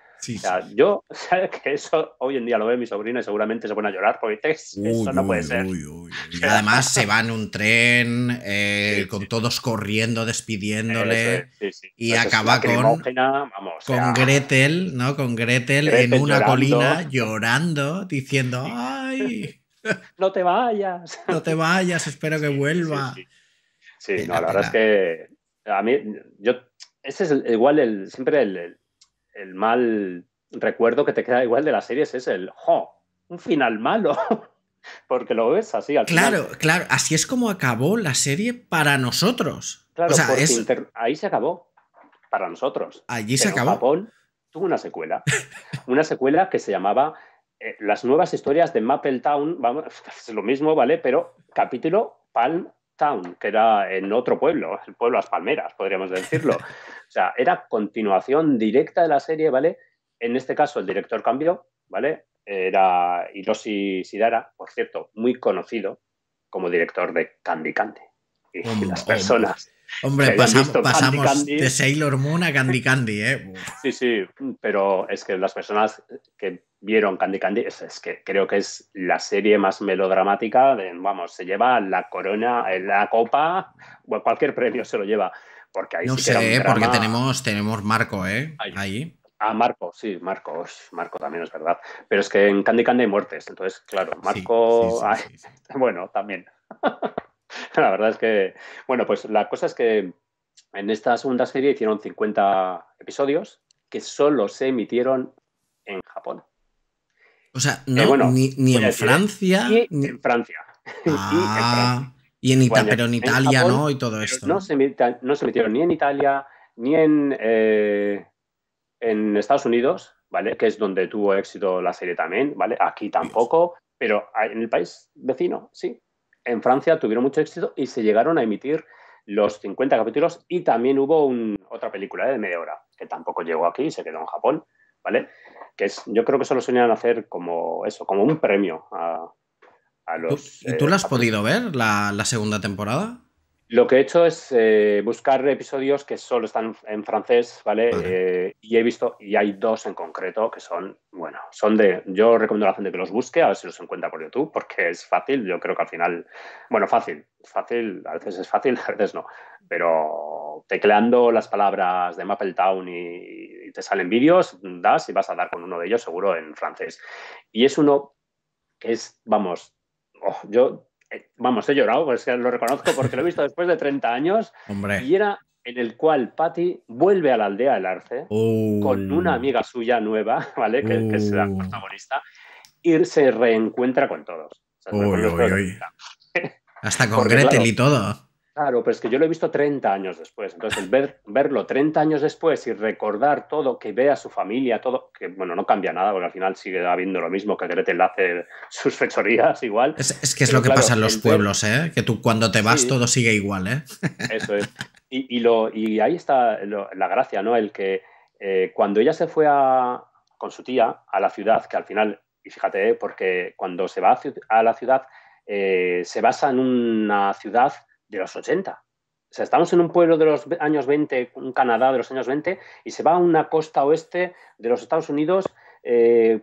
S2: yo, ¿sabes? Que eso hoy en día lo ve mi sobrina y seguramente se pone a llorar porque eso
S1: no puede ser. y además se va en un tren eh, con todos corriendo, despidiéndole y acaba con,
S2: con
S1: Gretel, ¿no? Con Gretel, en una colina llorando, diciendo,
S2: ¡ay! No te vayas.
S1: No te vayas, espero que vuelva.
S2: Sí, eh, no, la verdad es que a mí, yo, ese es igual el, siempre el el mal recuerdo que te queda igual de las series es el, ¡jo! Un final malo. Porque lo ves así al claro, final.
S1: Claro, así es como acabó la serie para nosotros. Claro,
S2: ahí se acabó. Para nosotros. Allí se acabó. Japón tuvo una secuela. una secuela que se llamaba eh, Las nuevas historias de Maple Town. Vamos, es lo mismo, ¿vale? Pero capítulo Palm Town, que era en otro pueblo, el pueblo Las Palmeras, podríamos decirlo. o sea, era continuación directa de la serie, ¿vale? En este caso, el director cambió, ¿vale? Era Hiroshi Sidara, por cierto, muy conocido como director de Candy Candy. Y las personas. Hombre, pasamos de
S1: Sailor Moon a Candy Candy, ¿eh?
S2: sí, sí, pero es que las personas que vieron Candy Candy, es, que creo que es la serie más melodramática, de, vamos, se lleva la corona, eh, la copa, cualquier premio se lo lleva. Porque ahí no sé, porque tenemos,
S1: tenemos Marco, ¿eh?
S2: Ahí. Ah, Marco, sí, Marco, Marco también es verdad. Pero es que en Candy Candy hay muertes, entonces, claro, Marco, bueno, también. la verdad es que, bueno, pues la cosa es que en esta segunda serie hicieron 50 episodios que solo se emitieron en Japón.
S1: O sea, eh, no, ni, en Francia. ni...
S2: en ah, Francia.
S1: Italia, pero en Italia, ¿no? Y todo esto.
S2: No se, emitieron ni en Italia, ni eh, en, Estados Unidos, ¿vale? Que es donde tuvo éxito la serie también, ¿vale? Aquí tampoco, pero en el país vecino, sí. En Francia tuvieron mucho éxito y se llegaron a emitir los 50 capítulos y también hubo otra película ¿eh? de media hora, que tampoco llegó aquí, se quedó en Japón, ¿vale? que es, yo creo que solo a hacer como eso, como un premio a, los...
S1: ¿Y tú lo has eh, podido ver, la segunda temporada?
S2: Lo que he hecho es eh, buscar episodios que solo están en francés, ¿vale? Eh, y he visto, y hay dos en concreto que son, bueno, son de, yo recomiendo a la gente que los busque, a ver si los encuentra por YouTube, porque es fácil, yo creo que al final, bueno, fácil, fácil, a veces es fácil, a veces no, pero tecleando las palabras de Mapletown y, y te salen vídeos, das y vas a dar con uno de ellos seguro en francés. Y es uno que es, vamos, oh, yo eh, vamos, he llorado, pues lo reconozco porque lo he visto después de 30 años. Y era en el cual Patty vuelve a la aldea del Arce
S3: con oh. una
S2: amiga suya nueva, ¿vale?
S1: Que, será es la
S3: oh.
S2: protagonista, y se reencuentra con todos.
S3: uy, uy, uy.
S1: Hasta con Gretel y todo.
S2: Claro, pero es que yo lo he visto 30 años después. Entonces, ver, verlo 30 años después y recordar todo, que ve a su familia, todo, que bueno, no cambia nada, porque al final sigue habiendo lo mismo, que te hace sus fechorías igual. Es, que es lo que pasa en los
S1: pueblos, ¿eh? Que tú cuando te vas todo sigue igual, ¿eh?
S2: Eso es. Y, lo, y ahí está la gracia, ¿no? El que eh, cuando ella se fue a, con su tía a la ciudad, que al final, y fíjate, ¿eh? porque cuando se va a, la ciudad, eh, se basa en una ciudad de los 80. O sea, estamos en un pueblo de los años 20, un Canadá de los años 20, y se va a una costa oeste de los Estados Unidos eh,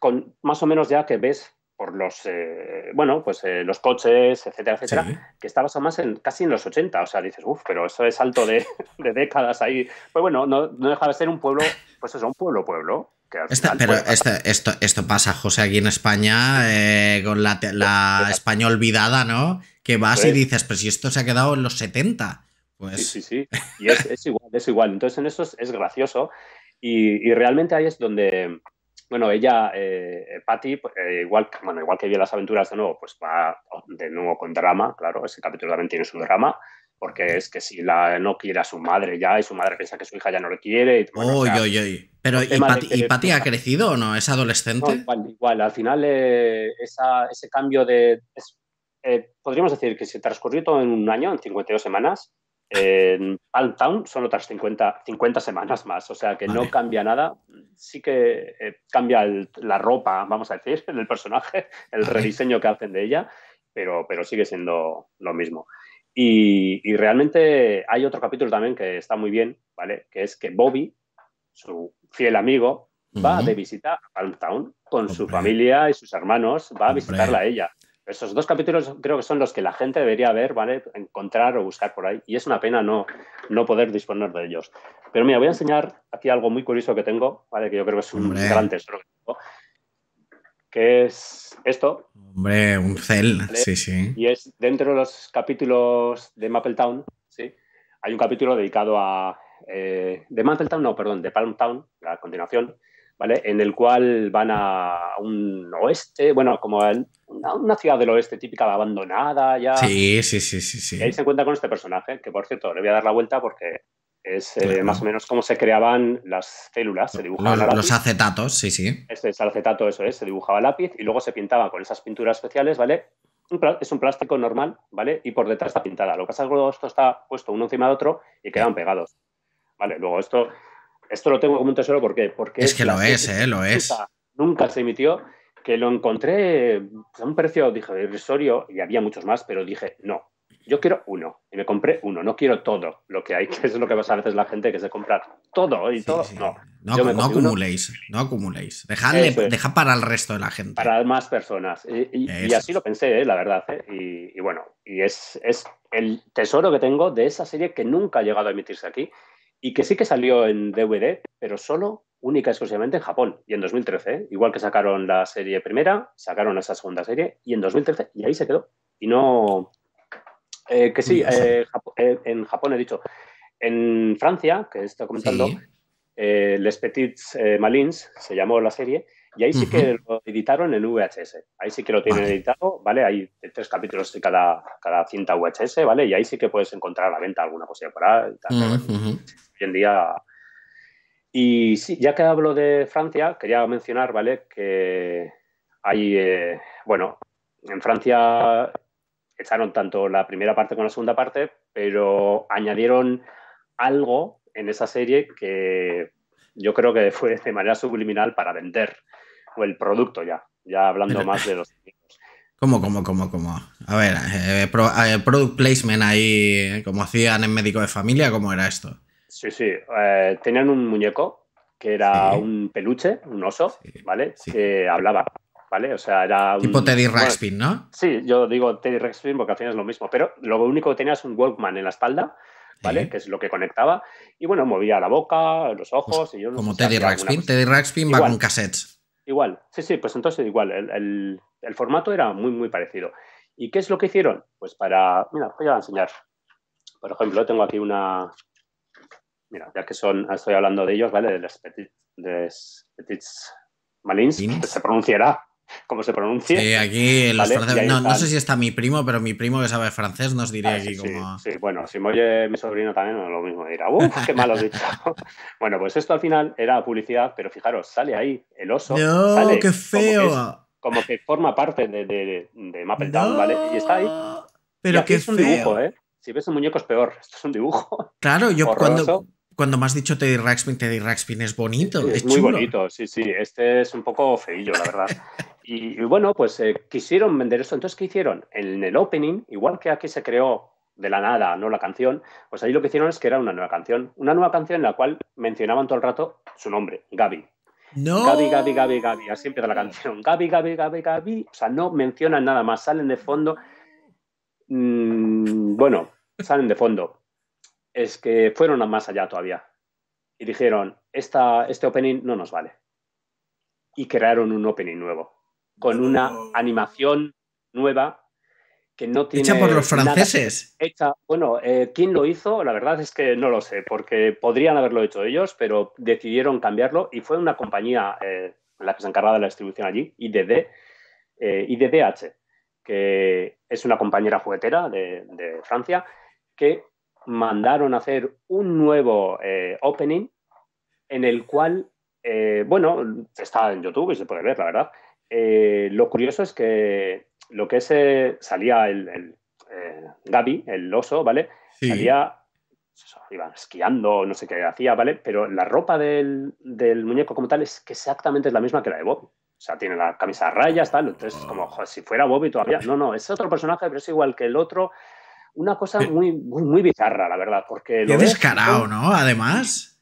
S2: con más o menos ya que ves por los eh, bueno pues eh, los coches etcétera etcétera que está basado más en casi en los 80 o sea dices uff pero eso es alto de, décadas ahí pues bueno no, no, deja de ser un pueblo pues eso un pueblo pueblo
S1: este, pero pues, este, esto, esto, pasa, José, aquí en España, eh, con la, la pues, pues, España olvidada, ¿no? Que vas y dices, pero si esto se ha quedado en los 70.
S3: Pues... Sí, sí,
S2: sí. Y es, es igual, es igual. Entonces, en eso es, gracioso. Y, realmente ahí es donde, bueno, ella, eh, eh igual, bueno, igual que vio las aventuras de nuevo, pues va de nuevo con drama, claro, ese capítulo también tiene su drama porque es que si la no quiere a su madre ya y su madre piensa que su hija ya no lo quiere. Y,
S3: bueno, uy Pero ¿y, Patty ha
S1: crecido o no? ¿Es adolescente?
S2: igual, al final eh, ese cambio de... Eh, podríamos decir que se transcurrió todo en un año, en 52 semanas.
S1: En
S2: en Town son otras 50, 50 semanas más, o sea que no cambia nada. Sí que eh, cambia la ropa, vamos a decir, el personaje, el rediseño que hacen de ella, pero, pero sigue siendo lo mismo. Y, realmente hay otro capítulo también que está muy bien, ¿vale? Que es que Bobby, su fiel amigo, va de visita a Palmtown con su familia y sus hermanos, va a visitarla a ella. Esos dos capítulos creo que son los que la gente debería ver, ¿vale? Encontrar o buscar por ahí. Y es una pena no, no poder disponer de ellos. Pero mira, voy a enseñar aquí algo muy curioso que tengo, ¿vale? Que yo creo que es un gran tesoro que tengo que es esto.
S1: Hombre, un cel,
S2: sí, sí. Y es dentro de los capítulos de Mapletown, ¿sí? Hay un capítulo dedicado a... Eh, de Mapletown, no, perdón, de Palmtown, a continuación, ¿vale? En el cual van a un oeste, bueno, como una, ciudad del oeste típica abandonada ya.
S3: Sí, sí, sí, sí, sí.
S2: Y ahí se encuentra con este personaje, que por cierto, le voy a dar la vuelta porque es eh, más o menos cómo se creaban las células, se dibujaban los,
S1: acetatos,
S3: sí, sí.
S2: Este es acetato, eso es, se dibujaba lápiz y luego se pintaba con esas pinturas especiales, ¿vale? es un plástico normal, ¿vale? Y por detrás está pintada. Lo que pasa es que esto está puesto uno encima de otro y quedan pegados. Vale, luego esto, esto lo tengo como un tesoro porque... Es que lo es,
S3: ¿eh? Lo es.
S2: Nunca se emitió, que lo encontré pues, a un precio, dije, irrisorio, y había muchos más, pero dije, no, yo quiero uno y me compré uno, no quiero todo lo que hay, que es lo que pasa a veces la gente que se compra todo y todo. No, no, no acumuléis,
S1: no acumuléis. para el resto de la gente. Para
S2: más personas. Y, así lo pensé, eh, la verdad. Eh, y, bueno, y es, el tesoro que tengo de esa serie que nunca ha llegado a emitirse aquí y que sí que salió en DVD, pero solo única exclusivamente en Japón y en 2013. Eh, igual que sacaron la serie primera, sacaron esa segunda serie y en 2013 y ahí se quedó. Y no, eh, que sí, eh, eh, en Japón he dicho. En Francia, que está comentando, Les Petits Malins se llamó la serie, y ahí sí que lo editaron en VHS. Ahí sí que lo tienen editado, ¿vale? Hay tres capítulos de cada, cada cinta VHS, ¿vale? Y ahí sí que puedes encontrar a la venta alguna cosa por ahí.
S3: Hoy
S2: en día. Y sí, ya que hablo de Francia, quería mencionar, ¿vale? Que hay, bueno, en Francia echaron tanto la primera parte como la segunda parte, pero añadieron algo en esa serie que yo creo que fue de manera subliminal para vender, o el producto ya, ya hablando más de los...
S1: ¿Cómo, cómo, cómo, cómo? A ver, eh, eh, product placement ahí, eh, como hacían en Médico de Familia, ¿cómo era esto?
S2: Sí, sí, tenían un muñeco que era un peluche, un oso, ¿vale? Que hablaba ¿vale? O sea, era... Un, tipo Teddy Ruxpin, ¿no? Sí, yo digo Teddy Ruxpin porque al final es lo mismo, pero lo único que tenía es un Walkman en la espalda, ¿vale? Que es lo que conectaba, y bueno, movía la boca, los pues ojos, Como Teddy Ruxpin,
S1: Teddy Ruxpin va con
S3: cassettes.
S2: Igual, sí, sí, pues entonces igual, el, formato era muy, muy parecido. ¿Y qué es lo que hicieron? Pues para, mira, voy a enseñar. Por ejemplo, tengo aquí una, mira, ya que son, estoy hablando de ellos, ¿vale? De les Petits, Malins, se pronunciará como se pronuncia. Sí, aquí los no, sé si
S3: está
S1: mi primo, pero mi primo que sabe francés nos diría ah, aquí sí,
S2: Sí, bueno, si me oye mi sobrino también lo mismo, dirá, uff, qué malo dicho. bueno, pues esto al final era publicidad, pero fijaros, sale ahí el oso. qué feo! Como que, forma parte de, de, Maple ¿vale? Y está ahí.
S3: Pero qué es un dibujo,
S2: ¿eh? Si ves un muñeco es peor, esto es un dibujo.
S3: Claro,
S1: yo cuando cuando me has dicho Teddy Raxpin, Teddy Raxpin es bonito. Es, muy bonito,
S2: sí, sí. Este es un poco feillo, la verdad. y, bueno, pues eh, quisieron vender esto. Entonces, ¿qué hicieron? En el opening, igual que aquí se creó de la nada, no la canción, pues ahí lo que hicieron es que era una nueva canción. Una nueva canción en la cual mencionaban todo el rato su nombre, Gaby. No. Gaby, Gaby, Gaby, Gaby. Así empieza la canción. Gaby, Gaby, Gaby, Gaby. O sea, no mencionan nada más. Salen de fondo. Mm, bueno, salen de fondo es que fueron más allá todavía y dijeron, este opening no nos vale. Y crearon un opening nuevo, con una oh. animación nueva que no tiene... Hecha por los franceses. Hecha, bueno, eh, ¿quién lo hizo? La verdad es que no lo sé, porque podrían haberlo hecho ellos, pero decidieron cambiarlo y fue una compañía, eh, la que se encargaba de la distribución allí, IDD, IDDH, eh, que es una compañera juguetera de, de Francia, que mandaron a hacer un nuevo eh, opening en el cual, eh, bueno, está en YouTube y se puede ver, la verdad. Eh, lo curioso es que lo que se salía el, el Gaby, el oso, ¿vale? Salía, pues iba esquiando, no sé qué hacía, ¿vale? Pero la ropa del, del muñeco como tal es que exactamente es la misma que la de Bob. O sea, tiene la camisa a rayas, tal. Entonces, como, si fuera Bobby todavía. No, no, es otro personaje, pero es igual que el otro. Una cosa eh. muy, muy, muy bizarra, la verdad, porque... Qué descarado,
S1: ¿no? Además.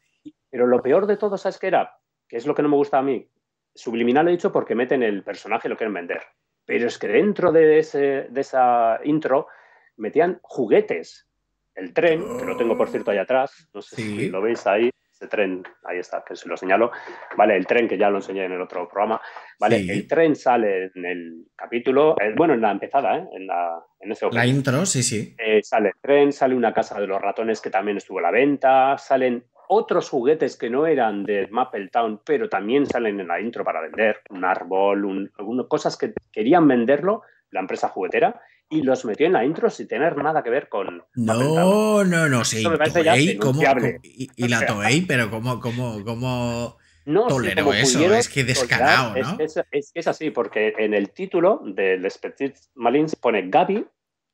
S2: Pero lo peor de todo, ¿sabes que era? Que es lo que no me gusta a mí. Subliminal he dicho porque meten el personaje y lo quieren vender. Pero es que dentro de, ese, de esa intro metían juguetes. El tren, que lo tengo por cierto ahí atrás, no sé si lo veis ahí, tren, ahí está, que se lo señalo, ¿vale? El tren que ya lo enseñé en el otro programa, ¿vale? El tren sale en el capítulo, eh, bueno, en la empezada, ¿eh? En, la, en ese intro, sí, sí. Eh, sale el tren, sale una casa de los ratones que también estuvo a la venta, salen otros juguetes que no eran de Town pero también salen en la intro para vender, un árbol, un, cosas que querían venderlo la empresa juguetera y los metió en la intro sin tener nada que ver con.
S1: No, no, no, sí. y, la toé pero ¿cómo, cómo, cómo no, toleró eso? Es que descarado, ¿no?
S2: Es, es, es, así, porque en el título del Petits Malins pone Gaby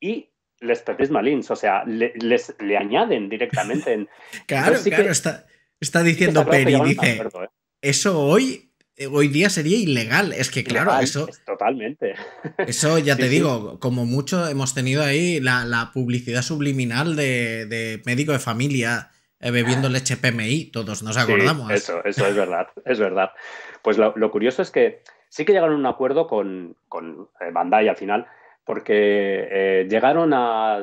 S2: y Les Petits Malins, o sea, le, les, le añaden directamente. En...
S1: claro, sí claro, está, está diciendo Peri, dice. ¿eh? Eso hoy eh, hoy día sería ilegal. Es que, claro, eso.
S2: totalmente.
S1: Eso ya te digo, como mucho hemos tenido ahí la, publicidad subliminal de, médico de familia eh, bebiendo leche PMI, todos nos acordamos.
S2: eso, eso es verdad, es verdad. Pues lo, curioso es que sí que llegaron a un acuerdo con, eh, Bandai al final, porque llegaron a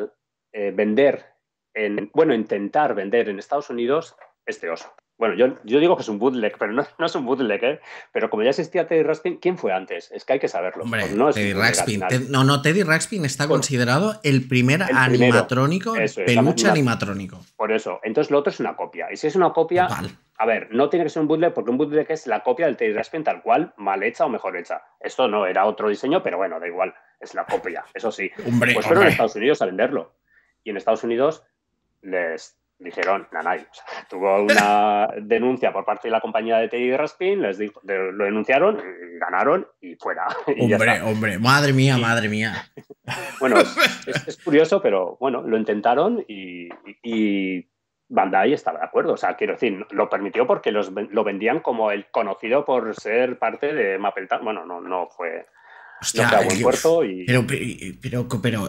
S2: vender, en, bueno, intentar vender en Estados Unidos este oso. Bueno, yo, yo, digo que es un bootleg, pero no, es un bootleg, ¿eh? Pero como ya existía Teddy Raspin, ¿quién fue antes? Es que hay que saberlo. Hombre, pues no Teddy Ruxpin.
S1: no, no, Teddy Raspin está considerado el primer animatrónico, peluche animatrónico.
S2: Por eso. Entonces lo otro es una copia. Y si es una copia, a ver, no tiene que ser un bootleg, porque un bootleg es la copia del Teddy Raspin tal cual, mal hecha o mejor hecha. Esto no era otro diseño, pero bueno, da igual. Es la copia, eso sí. pues fueron a Estados Unidos a venderlo. Y en Estados Unidos les dijeron, la tuvo una denuncia por parte de la compañía de Teddy Raspin, les dijo, lo denunciaron, ganaron y fuera. hombre,
S1: hombre, madre mía, madre mía.
S2: bueno,
S3: es,
S2: curioso, pero bueno, lo intentaron y, Bandai estaba de acuerdo. O sea, quiero decir, lo permitió porque los, lo vendían como el conocido por ser parte de Mapleton. Bueno, no, no fue...
S3: puerto Pero, pero,
S1: pero,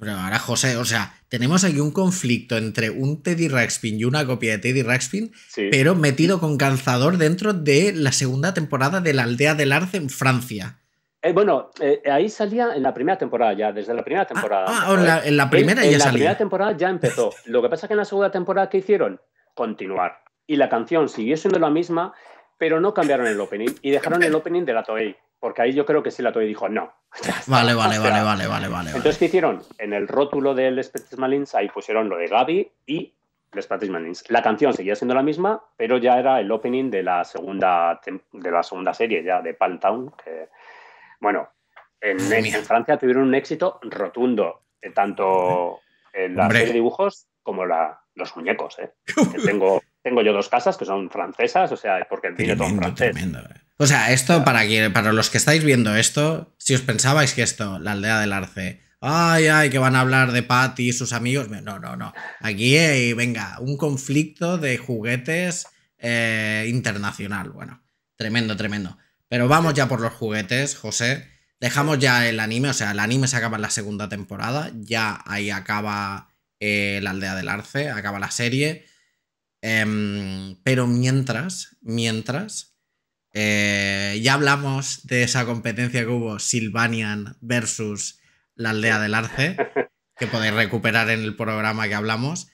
S1: pero ahora, José, o sea, tenemos aquí un conflicto entre un Teddy Ruxpin y una copia de Teddy Ruxpin, pero metido con Canzador dentro de la segunda temporada de La Aldea del Arce en Francia.
S2: Eh, bueno, eh, ahí salía en la primera temporada ya, desde la primera ah, temporada. Ah, eh, en, la, primera ya en salía. En la primera temporada ya empezó. Lo que pasa es que en la segunda temporada, ¿qué hicieron? Continuar. Y la canción siguió siendo la misma, pero no cambiaron el opening y dejaron el opening de la Toei porque ahí yo creo que sí la toy dijo no.
S1: Vale, vale, vale, vale, vale, vale. Entonces,
S2: ¿qué hicieron? En el rótulo del Space Malins ahí pusieron lo de Gabi y The Space La canción seguía siendo la misma, pero ya era el opening de la segunda, de la segunda serie ya de Pantown. que, bueno, en, Francia tuvieron un éxito rotundo, eh, tanto en la serie de dibujos como la, los muñecos, ¿eh? tengo tengo yo dos casas que son francesas, o sea, porque el todo francés.
S1: Tremendo, eh. O sea, esto para, quien, para los que estáis viendo esto, si os pensabais que esto, la aldea del arce, ay, ay, que van a hablar de Patty y sus amigos, no, no, no. Aquí, venga, un conflicto de juguetes eh, internacional, bueno, tremendo, tremendo. Pero vamos ya por los juguetes, José. Dejamos ya el anime, o sea, el anime se acaba en la segunda temporada, ya ahí acaba eh, la aldea del arce, acaba la serie. Em, pero mientras, mientras, eh, ya hablamos de esa competencia que hubo Silvanian versus la aldea del Arce, que podéis recuperar en el programa que hablamos,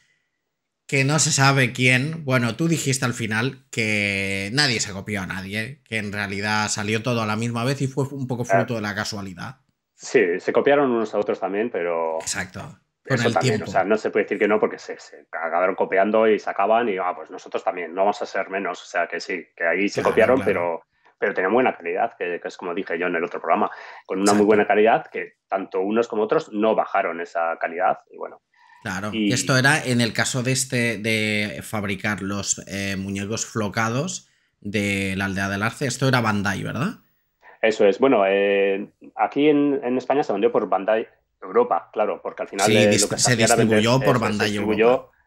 S1: que no se sabe quién. Bueno, tú dijiste al final que nadie se copió a nadie, que en realidad salió todo a la misma vez y fue un poco fruto ah. de la casualidad.
S2: Sí, se copiaron unos a otros también, pero. Exacto. Eso también, o sea, no se puede decir que no porque se, acabaron copiando y se acaban y, ah, pues nosotros también, no vamos a ser menos, o sea, que sí, que ahí se copiaron, pero pero tenían buena calidad, que, es como dije yo en el otro programa, con una muy buena calidad que tanto unos como otros no bajaron esa calidad y bueno.
S1: Claro, y... esto era en el caso de este, de fabricar los eh, muñecos flocados de la aldea del arce, esto era Bandai, ¿verdad?
S2: Eso es, bueno, eh, aquí en, España se vendió por Bandai Europa, claro, porque al final se distribuyó por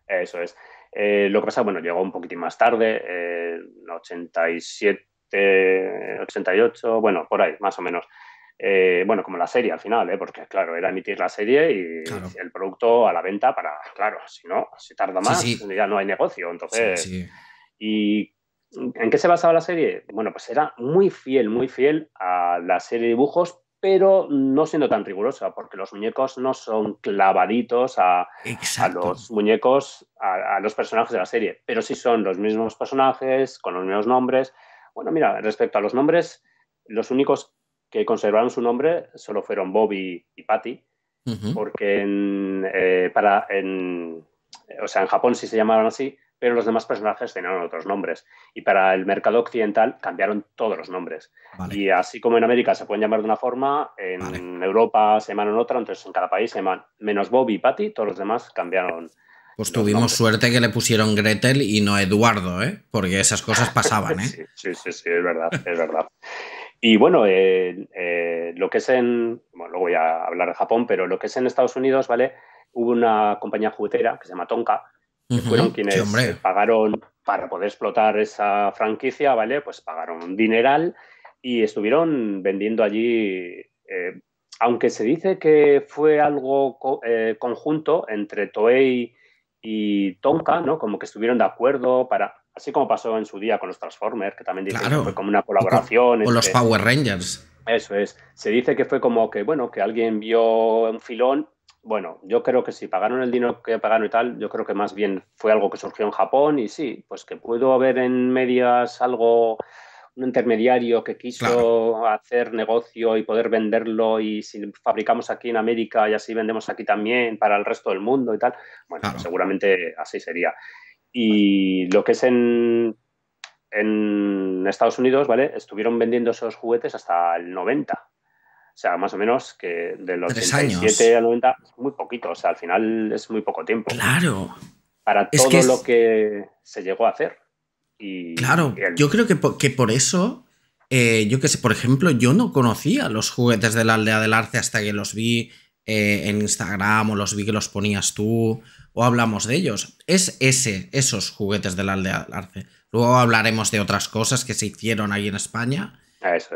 S2: es, Eso es. Eh, lo que pasa, bueno, llegó un poquitín más tarde, en 87, 88, bueno, por ahí, más o menos. Eh, bueno, como la serie al final, ¿eh? porque claro, era emitir la serie y el producto a la venta para, claro, si no, si tarda más, ya no hay negocio. Entonces, ¿y en qué se basaba la serie? Bueno, pues era muy fiel, muy fiel a la serie de dibujos, pero no siendo tan rigurosa, porque los muñecos no son clavaditos a, los muñecos, a, los personajes de la serie, pero sí son los mismos personajes, con los mismos nombres. Bueno, mira, respecto a los nombres, los únicos que conservaron su nombre solo fueron Bobby y Patty, porque eh, para, o sea, en Japón sí se llamaban así, pero los demás personajes tenían otros nombres. Y para el mercado occidental cambiaron todos los nombres. Y así como en América se pueden llamar de una forma, en Europa se llaman otra, entonces en cada país se llaman menos Bobby y Patty, todos los demás cambiaron.
S1: Pues tuvimos suerte que le pusieron Gretel y no Eduardo, ¿eh? porque esas cosas pasaban. ¿eh?
S2: sí, sí, sí, es verdad, es verdad. Y bueno, eh, eh, lo que es en, bueno, luego voy a hablar de Japón, pero lo que es en Estados Unidos, ¿vale? Hubo una compañía juguetera que se llama Tonka, fueron quienes eh, pagaron para poder explotar esa franquicia, ¿vale? Pues pagaron un dineral y estuvieron vendiendo allí, eh, aunque se dice que fue algo eh, conjunto entre Toei y Tonka, ¿no? Como que estuvieron de acuerdo para, así como pasó en su día con los Transformers, que también dicen fue como una colaboración. con, los Power
S1: Rangers.
S2: Eso es. Se dice que fue como que, bueno, que alguien vio un filón bueno, yo creo que si pagaron el dinero que pagaron y tal, yo creo que más bien fue algo que surgió en Japón y sí, pues que pudo haber en medias algo, un intermediario que quiso hacer negocio y poder venderlo y si fabricamos aquí en América y así vendemos aquí también para el resto del mundo y tal, bueno, seguramente así sería. Y lo que es en, en Estados Unidos, ¿vale? Estuvieron vendiendo esos juguetes hasta el 90 o sea, más o menos que de los 87 a 90, muy poquito, o sea, al final es muy poco tiempo. Claro. Para todo lo que se llegó a hacer.
S1: Y, claro, yo creo que por, por eso, eh, yo que sé, por ejemplo, yo no conocía los juguetes de la aldea del arce hasta que los vi eh, en Instagram o los vi que los ponías tú o hablamos de ellos. Es ese, esos juguetes de la aldea del arce. Luego hablaremos de otras cosas que se hicieron ahí en España.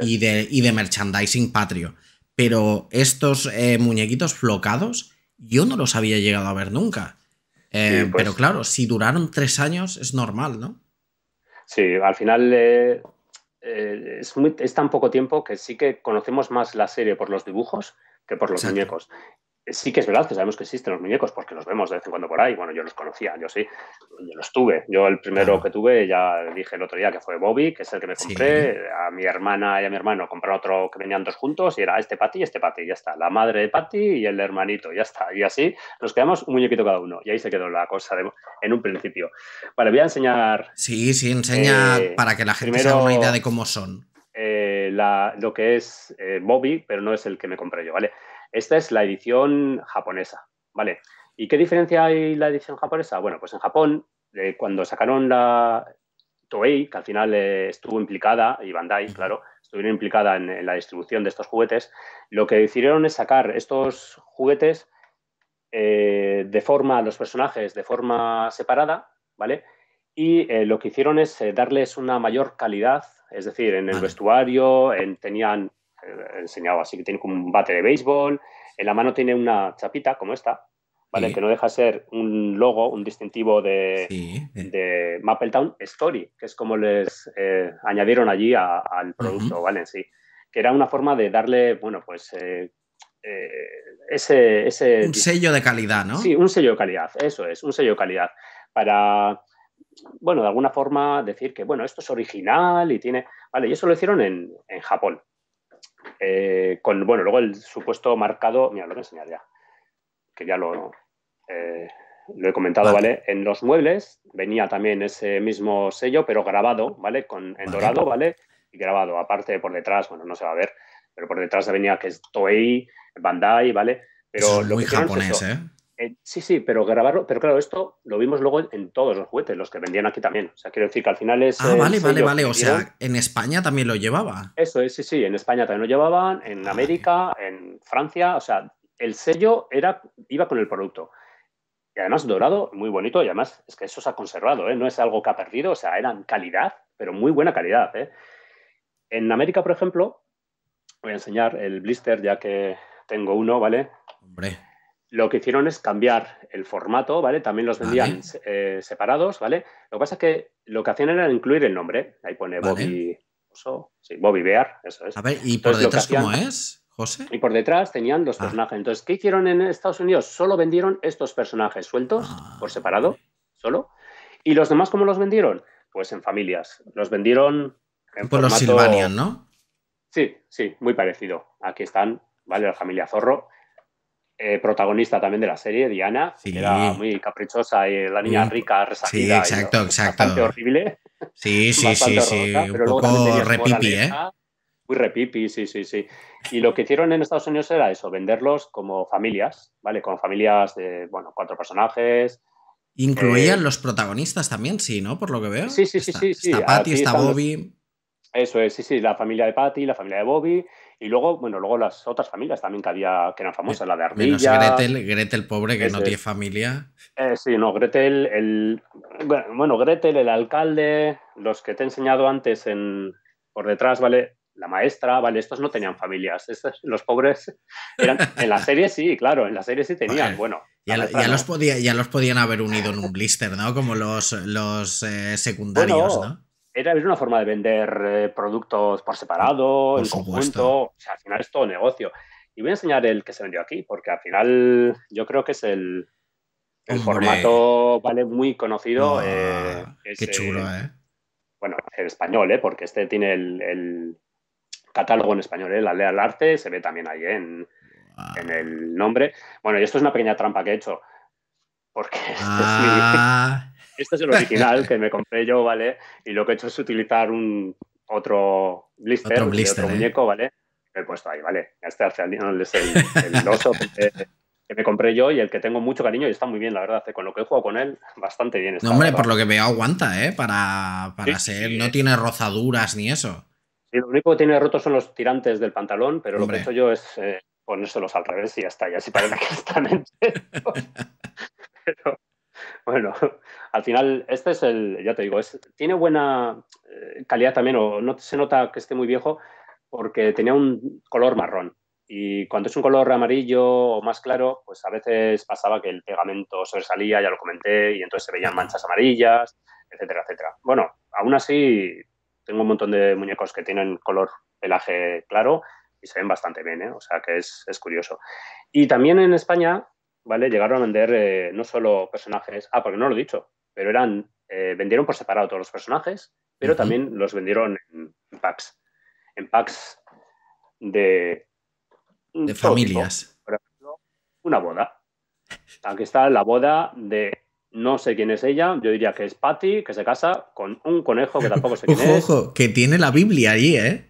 S1: y, y de merchandising patrio pero estos eh, muñequitos flocados yo no los había llegado a ver nunca. Eh, pues pero claro, si duraron tres años es normal, ¿no?
S2: Sí, al final eh, es, tan poco tiempo que sí que conocemos más la serie por los dibujos que por los muñecos sí que es verdad que sabemos que existen los muñecos porque los vemos de vez en cuando por ahí. Bueno, yo los conocía, yo sí, yo los tuve. Yo el primero que tuve, ya dije el otro día que fue Bobby, que es el que me compré. A mi hermana y a mi hermano compraron otro que venían dos juntos y era este Patty y este Patty, ya está. La madre de Patty y el hermanito, ya está. Y así nos quedamos un muñequito cada uno. Y ahí se quedó la cosa de, en un principio. Vale, voy a enseñar.
S1: Sí, sí, enseña eh, para que la gente se haga una idea de cómo son.
S2: Eh, lo que es eh, Bobby, pero no es el que me compré yo, ¿vale? Esta es la edición japonesa, ¿vale? ¿Y qué diferencia hay en la edición japonesa? Bueno, pues en Japón, eh, cuando sacaron la Toei, que al final eh, estuvo implicada, y Bandai, claro, estuvieron implicada en, la distribución de estos juguetes, lo que decidieron es sacar estos juguetes eh, de forma, los personajes de forma separada, ¿vale? Y lo que hicieron es darles una mayor calidad, es decir, en el vestuario, en, tenían eh, enseñado. Así que tiene como un bate de béisbol, en la mano tiene una chapita como esta, ¿vale? Que no deja ser un logo, un distintivo de, sí. Eh. Town Story, que es como les eh, añadieron allí al producto, ¿vale? sí. Que era una forma de darle, bueno, pues ese, sello
S1: de calidad, ¿no? Sí, un
S2: sello de calidad, eso es, un sello de calidad. Para bueno, de alguna forma decir que, bueno, esto es original y tiene... Vale, y eso lo hicieron en, en Japón, eh, con, bueno, luego el supuesto marcado, mira, lo voy a enseñar ya, que ya lo, eh, he comentado, vale. En los muebles venía también ese mismo sello, pero grabado, ¿vale? Con, en dorado, ¿vale? Y grabado, aparte por detrás, bueno, no se va a ver, pero por detrás venía que es Toei, Bandai, ¿vale? Pero
S1: lo muy
S3: japonés, ¿eh?
S2: Eh, sí, sí, pero grabarlo, pero claro, esto lo vimos luego en, todos los juguetes, los que vendían aquí también. O sea, quiero decir que al final es. Ah, eh, vale, vale, vale. O sea,
S1: en España también lo llevaba.
S2: Eso es, sí, sí, en España también lo llevaban, en América, en Francia. O sea, el sello era, iba con el producto. Y además dorado, muy bonito, y además es que eso se ha conservado, ¿eh? no es algo que ha perdido, o sea, eran calidad, pero muy buena calidad. ¿eh? En América, por ejemplo, voy a enseñar el blister ya que tengo uno, ¿vale? Hombre lo que hicieron es cambiar el formato, ¿vale? También los vendían eh, separados, ¿vale? Lo que pasa es que lo que hacían era incluir el nombre. Ahí pone Bobby Bobby Bear, eso es. A ver, ¿y por detrás cómo es, José? Y por detrás tenían los ah. personajes. Entonces, ¿qué hicieron en Estados Unidos? Solo vendieron estos personajes sueltos, ah, por separado, solo. ¿Y los demás cómo los vendieron? Pues en familias. Los vendieron
S3: en por los
S1: Silvanian, ¿no?
S2: Sí, sí, muy parecido. Aquí están, ¿vale? La familia Zorro. Eh, protagonista también de la serie, Diana, que era muy caprichosa y la niña rica, resaltada Sí, exacto, exacto. horrible.
S3: Sí, sí, sí, sí. Un poco repipi, ¿eh?
S2: Muy repipi, sí, sí, sí. Y lo que hicieron en Estados Unidos era eso, venderlos como familias, ¿vale? Con familias de, bueno, cuatro personajes.
S3: Incluían eh,
S1: los protagonistas también, sí, ¿no? Por lo que veo. Sí, sí, sí, sí. Está Patty, está Bobby.
S2: Eso es, sí, sí, la familia de Patty, la familia de Bobby y luego, bueno, luego las otras familias también que había, que eran famosas, la de eh, Ardilla. Menos Gretel,
S1: Gretel pobre, que no tiene familia.
S2: Eh, sí, no, Gretel, el, bueno, Gretel, el alcalde, los que te he enseñado antes en, por detrás, ¿vale? La maestra, ¿vale? Estos no tenían familias. los pobres en la serie sí, claro, en la serie sí tenían, bueno.
S1: Ya, los podía, ya los podían haber unido en un blister, ¿no? Como los, los eh, secundarios, ¿no?
S2: era, una forma de vender eh, productos por separado, en conjunto. O sea, al final es todo negocio. Y voy a enseñar el que se vendió aquí, porque al final yo creo que es el, formato vale muy conocido. Eh, qué chulo, eh, Bueno, el español, ¿eh? porque este tiene el, catálogo en español, ¿eh? la lea al arte, se ve también ahí en, el nombre. Bueno, y esto es una pequeña trampa que he hecho,
S3: porque este es ah
S2: este es el original que me compré yo, ¿vale? Y lo que he hecho es utilizar un otro blister, otro, ¿eh? muñeco, ¿vale? Me he puesto ahí, ¿vale? Este al es el, el oso que, me compré yo y el que tengo mucho cariño y está muy bien, la verdad. ¿eh? Con lo que he jugado con él, bastante bien. Está, no, hombre, por lo que
S1: veo aguanta, ¿eh? Para, ser... no tiene rozaduras ni eso.
S2: Sí, lo único que tiene roto son los tirantes del pantalón, pero lo que he hecho yo es... Eh, ponérselos al revés y ya está, ya se parece que están en pero, bueno, al final, este es el, ya te digo, es, tiene buena eh, calidad también, o no se nota que esté muy viejo, porque tenía un color marrón. Y cuando es un color amarillo o más claro, pues a veces pasaba que el pegamento sobresalía, ya lo comenté, y entonces se veían manchas amarillas, etcétera, etcétera. Bueno, aún así, tengo un montón de muñecos que tienen color pelaje claro y se ven bastante bien, ¿eh? o sea que es, es curioso. Y también en España ¿vale? Llegaron a vender eh, no solo personajes, ah, porque no lo he dicho, pero eran, eh, vendieron por separado todos los personajes, pero también los vendieron en, packs, en packs de...
S3: familias. por ejemplo,
S2: una boda. Aquí está la boda de no sé quién es ella, yo diría que es Patty, que se casa con un conejo que tampoco sé quién es.
S1: Ojo, que tiene la Biblia allí, ¿eh?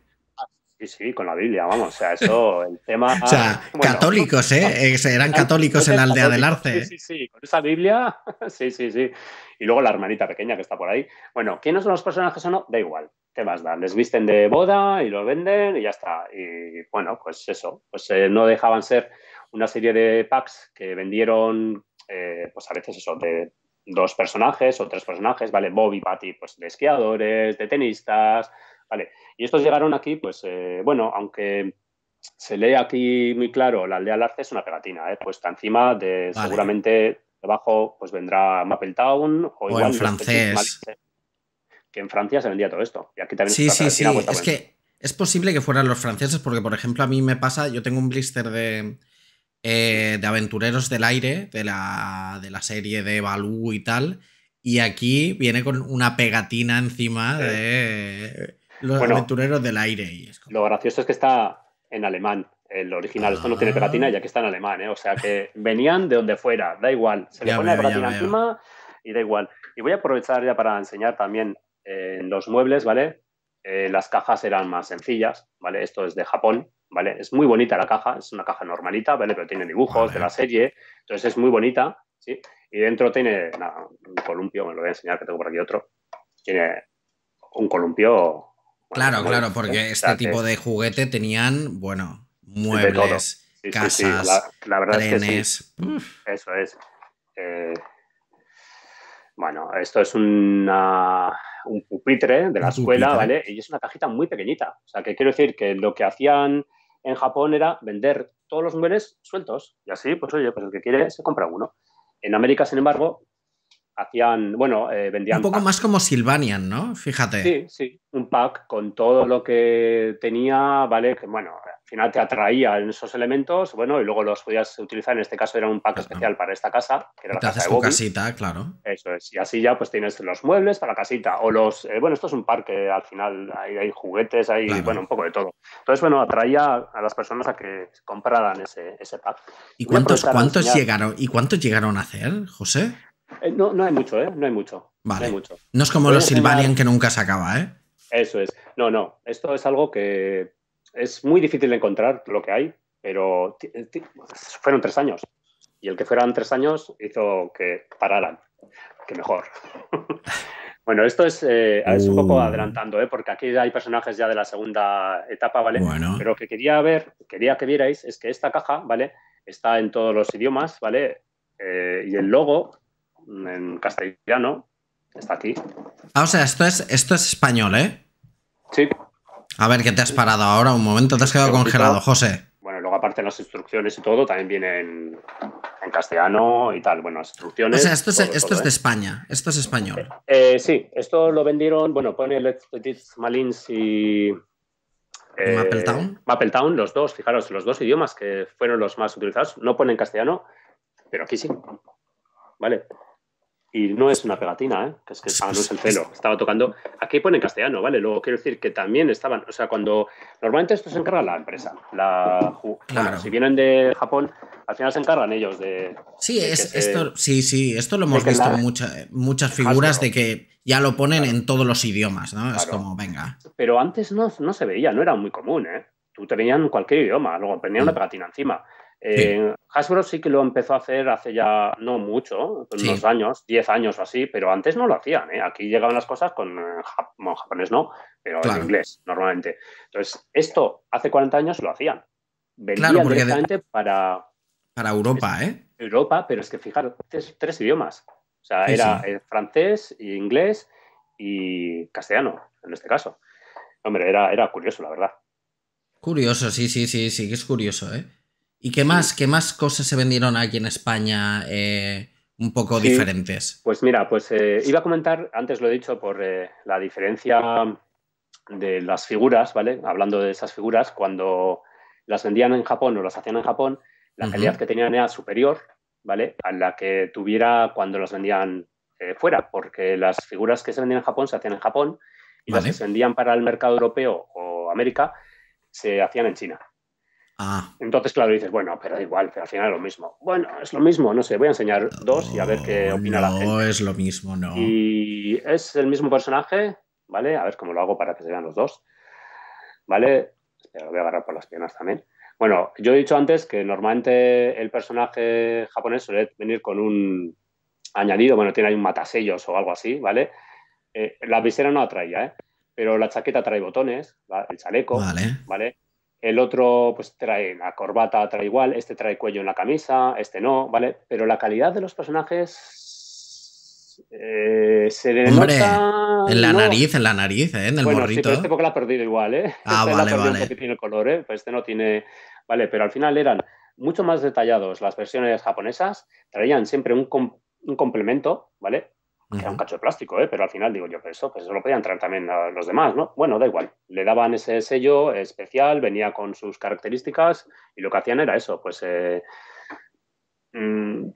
S2: Sí, sí, con la Biblia, vamos, o sea, eso, el tema... o sea,
S1: católicos, ¿eh? Eran católicos en la aldea del Arce. Sí, ¿eh?
S2: sí, sí, con esa Biblia, sí, sí, sí. Y luego la hermanita pequeña que está por ahí. Bueno, ¿quiénes son los personajes o no? Da igual, ¿qué más dan, Les visten de boda y lo venden y ya está. Y bueno, pues eso, pues eh, no dejaban ser una serie de packs que vendieron, eh, pues a veces eso, de dos personajes o tres personajes, ¿vale? Bob y Patty, pues de esquiadores, de tenistas Vale. Y estos llegaron aquí, pues, eh, bueno, aunque se lee aquí muy claro, la aldea Larce es una pegatina, ¿eh? está encima de seguramente debajo pues vendrá Mapletown o, o igual en francés. Que en Francia se vendía todo esto. Y aquí también sí, sí, sí. Es que
S1: es posible que fueran los franceses porque, por ejemplo, a mí me pasa, yo tengo un blister de, eh, de Aventureros del Aire, de la, de la serie de Balú y tal, y aquí viene con una pegatina encima de los aventureros del aire. Y
S2: Lo gracioso es que está en alemán, el original. Esto no tiene ah. pegatina ya que está en alemán, ¿eh? O sea que venían de donde fuera, da igual. Se le pone la pegatina encima y da igual. Y voy a aprovechar ya para enseñar también eh, los muebles, ¿vale? Eh, las cajas eran más sencillas, ¿vale? Esto es de Japón, ¿vale? Es muy bonita la caja, es una caja normalita, ¿vale? Pero tiene dibujos de la serie, entonces es muy bonita, ¿sí? Y dentro tiene un columpio, me lo voy a enseñar que tengo por aquí otro. Tiene un columpio
S1: Claro, claro, porque este tipo de juguete tenían, bueno, muebles, casas, la,
S2: trenes. Eso es. Eh, bueno, esto es una, un pupitre de la escuela, ¿vale? Y es una cajita muy pequeñita. O sea, que quiero decir que lo que hacían en Japón era vender todos los muebles sueltos. Y así, pues oye, pues el que quiere se compra uno. En América, sin embargo, hacían, bueno, eh, vendían... Un poco más
S1: como Sylvanian, ¿no? Fíjate. Sí,
S2: sí, un pack con todo lo que tenía, ¿vale? Que bueno, al final te atraía esos elementos, bueno, y luego los podías utilizar, en este caso era un pack especial para esta casa, que era la casa haces
S1: casita, claro.
S2: Eso es, y así ya pues tienes los muebles para la casita, o los, eh, bueno, esto es un parque, al final hay, hay juguetes, hay, bueno, un poco de todo. Entonces, bueno, atraía a las personas a que compraran ese, ese pack.
S1: cuántos, cuántos llegaron, ¿Y cuántos llegaron a hacer, José?
S2: Eh, no, no hay mucho, ¿eh? No hay mucho. Vale. No, mucho. no es como los Silvanian
S1: que nunca se acaba, ¿eh?
S2: Eso es. No, no. Esto es algo que es muy difícil de encontrar lo que hay, pero fueron tres años. Y el que fueran tres años hizo que pararan. Que mejor. Bueno, esto es, eh, un poco uh. adelantando, ¿eh? porque aquí hay personajes ya de la segunda etapa, ¿vale? Bueno. Pero lo que quería ver, quería que vierais, es que esta caja, ¿vale? Está en todos los idiomas, ¿vale? Eh, y el logo en castellano. Está aquí.
S1: Ah, o sea, esto es, esto es español, ¿eh? Sí. A ver, que te has parado ahora? Un momento, te has quedado congelado, José.
S2: Bueno, luego aparte las instrucciones y todo también vienen en castellano y tal. Bueno, las instrucciones. O sea, esto es, esto es de ¿eh?
S1: España, esto es español.
S2: Eh, sí, esto lo vendieron, bueno, pone Let's Malins y. Eh, Maple Town los dos, fijaros, los dos idiomas que fueron los más utilizados. No pone en castellano, pero aquí sí. Vale. Y no es una pegatina, ¿eh? Que es que, ah, no es el pelo. Estaba tocando. Aquí pone castellano, ¿vale? Luego quiero decir que también estaban. O sea, cuando. Normalmente esto se encarga la empresa. La, Si vienen de Japón, al final se encargan ellos de. Sí, es, esto,
S1: sí, sí. Esto lo hemos visto en muchas figuras de que ya lo ponen en todos los idiomas, ¿no? Es como, venga.
S2: Pero antes no, no se veía, no era muy común, ¿eh? Tú tenían cualquier idioma, luego ponía una mm. pegatina encima. Eh, Hasbro sí que lo empezó a hacer hace ya no mucho, pues unos años, 10 años o así, pero antes no lo hacían. ¿eh? Aquí llegaban las cosas con eh, japonés, no, pero en inglés normalmente. Entonces, esto hace 40 años lo hacían. claro, directamente para.
S1: Para Europa, ¿eh?
S2: Europa, pero es que fijaros, tres, idiomas. O sea, era francés, inglés y castellano, en este caso. Hombre, era, era
S1: curioso, la verdad. Curioso, sí, sí, sí, sí, es curioso, ¿eh? ¿Y qué más, qué más cosas se vendieron aquí en España eh, un poco diferentes?
S2: Pues mira, pues eh, iba a comentar, antes lo he dicho, por eh, la diferencia de las figuras, ¿vale? Hablando de esas figuras, cuando las vendían en Japón o las hacían en Japón, la calidad que tenían era superior, ¿vale? A la que tuviera cuando las vendían fuera, porque las figuras que se vendían en Japón se hacían en Japón y las que se vendían para el mercado europeo o América se hacían en China. Ah. Entonces, claro, dices, bueno, pero igual, al final es lo mismo. Bueno, es lo mismo, no sé, voy a enseñar dos y a ver qué
S1: opina la gente. No, es lo mismo, no.
S2: Y es el mismo personaje, ¿vale? A ver cómo lo hago para que se vean los dos. ¿Vale? lo voy a agarrar por las piernas también. Bueno, yo he dicho antes que normalmente el personaje japonés suele venir con un añadido, bueno, tiene ahí un matasellos o algo así, ¿vale? Eh, la visera no la traía, ¿eh? Pero la chaqueta trae botones, el chaleco, ¿vale? ¿vale? El otro pues trae la corbata, trae igual, este trae cuello en la camisa, este no, ¿vale? Pero la calidad de los personajes eh, se denota... Hombre, en la nariz,
S1: en la nariz, ¿eh? En el bueno, Sí, este
S2: porque la ha perdido igual, ¿eh? Ah, este vale, vale. tiene el color, ¿eh? Pues este no tiene... Vale, pero al final eran mucho más detallados las versiones japonesas, traían siempre un, un complemento, ¿vale? era un cacho de plástico, ¿eh? pero al final digo yo, pues eso, pues eso lo podían traer también los demás, ¿no? Bueno, da igual, le daban ese sello especial, venía con sus características y lo que hacían era eso, pues eh, mm,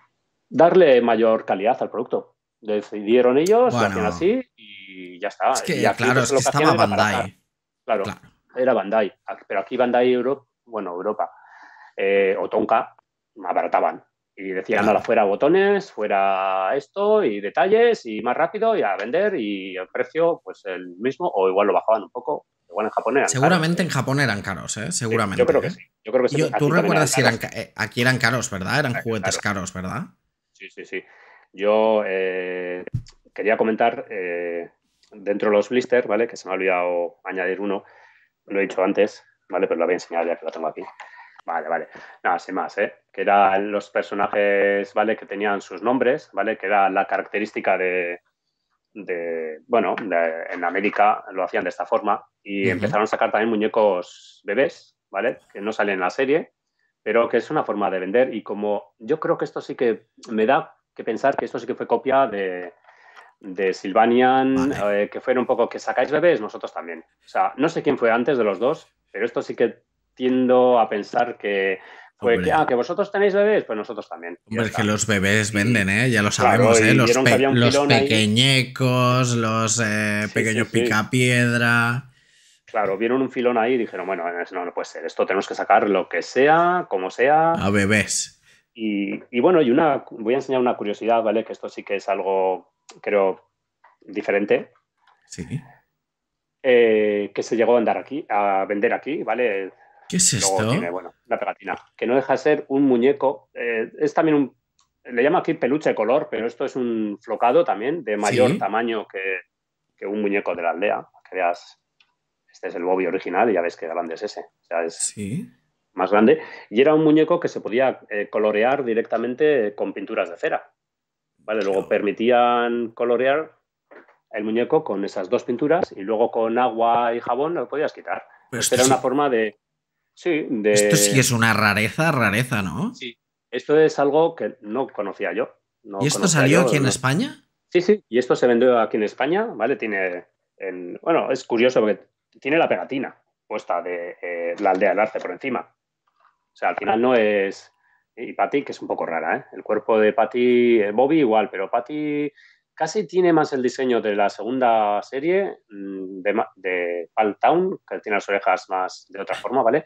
S2: darle mayor calidad al producto. Decidieron ellos, lo hacían así y ya está. Es que, claro, estaba Bandai. Claro, era Bandai, pero aquí Bandai Europe, bueno, Europa eh, o Tonka abarataban. Y decía, anda, fuera botones, fuera esto y detalles y más rápido y a vender y el precio pues el mismo o igual lo bajaban un poco. Igual en Japón Seguramente
S1: en Japón eran caros, ¿eh? Seguramente. yo creo que
S2: ¿eh? sí. Tú recuerdas si
S1: aquí eran caros, ¿verdad? Eran juguetes caros, ¿verdad?
S2: Sí, sí, sí. Yo eh, quería comentar eh, dentro de los blisters, ¿vale? Que se me ha olvidado añadir uno. Lo he dicho antes, ¿vale? Pero lo voy a enseñar ya que lo tengo aquí. Vale, vale. Nada, sin más, ¿eh? Que eran los personajes, ¿vale? Que tenían sus nombres, ¿vale? Que era la característica de, bueno, en América lo hacían de esta forma. Y empezaron a sacar también muñecos bebés, ¿vale? Que no salen en la serie, pero que es una forma de vender. Y como yo creo que esto sí que me da que pensar que esto sí que fue copia de, de Silvanian, eh, que fueron un poco que sacáis bebés, nosotros también. O sea, no sé quién fue antes de los dos, pero esto sí que a pensar que ah, que, vosotros tenéis
S1: bebés, pues nosotros también. Hombre, es que los bebés venden, ¿eh? Ya lo sabemos, ¿eh? Los, pequeñecos, los eh, pequeños picapiedra. Claro, vieron un
S2: filón ahí y dijeron, bueno, eh, no, no puede ser, esto tenemos que sacar lo que sea, como sea.
S1: A bebés.
S2: Y, bueno, y una, voy a enseñar una curiosidad, ¿vale? Que esto sí que es algo, creo, diferente. Sí. Eh, que se llegó a andar aquí, a vender aquí, ¿vale? Luego Tiene, bueno, la pegatina, que no deja de ser un muñeco. Eh, es también un. Le llama aquí peluche de color, pero esto es un flocado también de mayor tamaño que, un muñeco de la aldea. Que este es el Bobby original y ya ves qué grande es ese. O sea, es más grande. Y era un muñeco que se podía eh, colorear directamente con pinturas de cera. ¿Vale? Luego permitían colorear el muñeco con esas dos pinturas y luego con agua y jabón lo podías quitar. Pues era una forma de Sí, Esto sí es
S1: una rareza, rareza, ¿no? Sí,
S2: esto es algo que no conocía yo. ¿Y esto salió aquí en España? Sí, sí, y esto se vendió aquí en España, ¿vale? Tiene, bueno, es curioso porque tiene la pegatina puesta de eh, la aldea del arte por encima. O sea, al final no es... Y Patty, que es un poco rara, ¿eh? El cuerpo de Patty, eh, Bobby igual, pero Patty casi tiene más el diseño de la segunda serie mm, de, de Town, que tiene las orejas más de otra forma, ¿vale?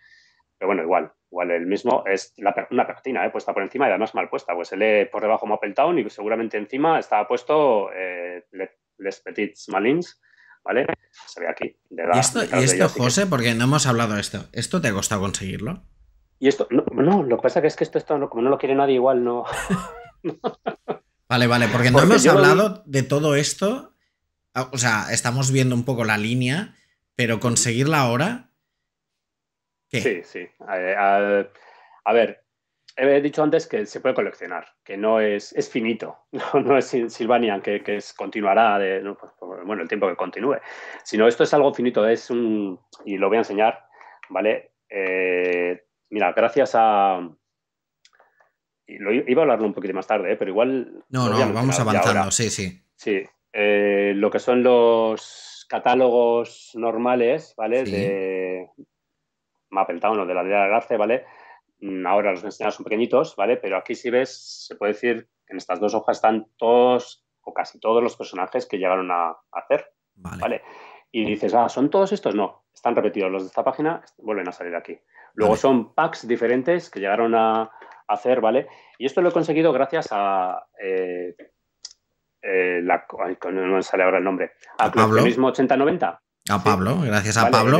S2: Pero bueno, igual, igual el mismo. Es una pegatina eh, puesta por encima y además mal puesta. Pues se lee por debajo Maple Town y seguramente encima estaba puesto eh, Les Petits Malins. ¿Vale? Se ve aquí. ¿Y esto, José?
S1: Porque no hemos hablado de esto. ¿Esto te ha costado conseguirlo?
S2: Y esto, no, lo que pasa que es que esto, esto no, como no lo quiere nadie, igual no.
S1: vale, vale, porque no hemos hablado de todo esto. Ah, o sea, estamos viendo un poco la línea, pero conseguirla ahora
S2: Sí, sí. Eh, a, ver, he dicho antes que se puede coleccionar, que no es, es finito, no, es Silvanian que, continuará, pues, pues, bueno, el tiempo que continúe, sino esto es algo finito, es un, y lo voy a enseñar, ¿vale? Eh, mira, gracias a... iba a hablarlo un poquito más tarde, ¿eh? pero igual...
S1: No, no, vamos avanzando, sí, sí.
S2: Sí, lo que son los catálogos normales, ¿vale? De, mapeltown o de la de la ¿vale? Mm, ahora los enseñados son pequeñitos, ¿vale? Pero aquí si ves, se puede decir que en estas dos hojas están todos o casi todos los personajes que llegaron a, hacer, ¿vale? Y dices, ah, ¿son todos estos? No, están repetidos. Los de esta página vuelven a salir aquí. Luego son packs diferentes que llegaron a, hacer, ¿vale? Y esto lo he conseguido gracias a... Eh, eh no sale ahora el nombre. A, ¿A Pablo. 8090.
S3: A Pablo, gracias a Pablo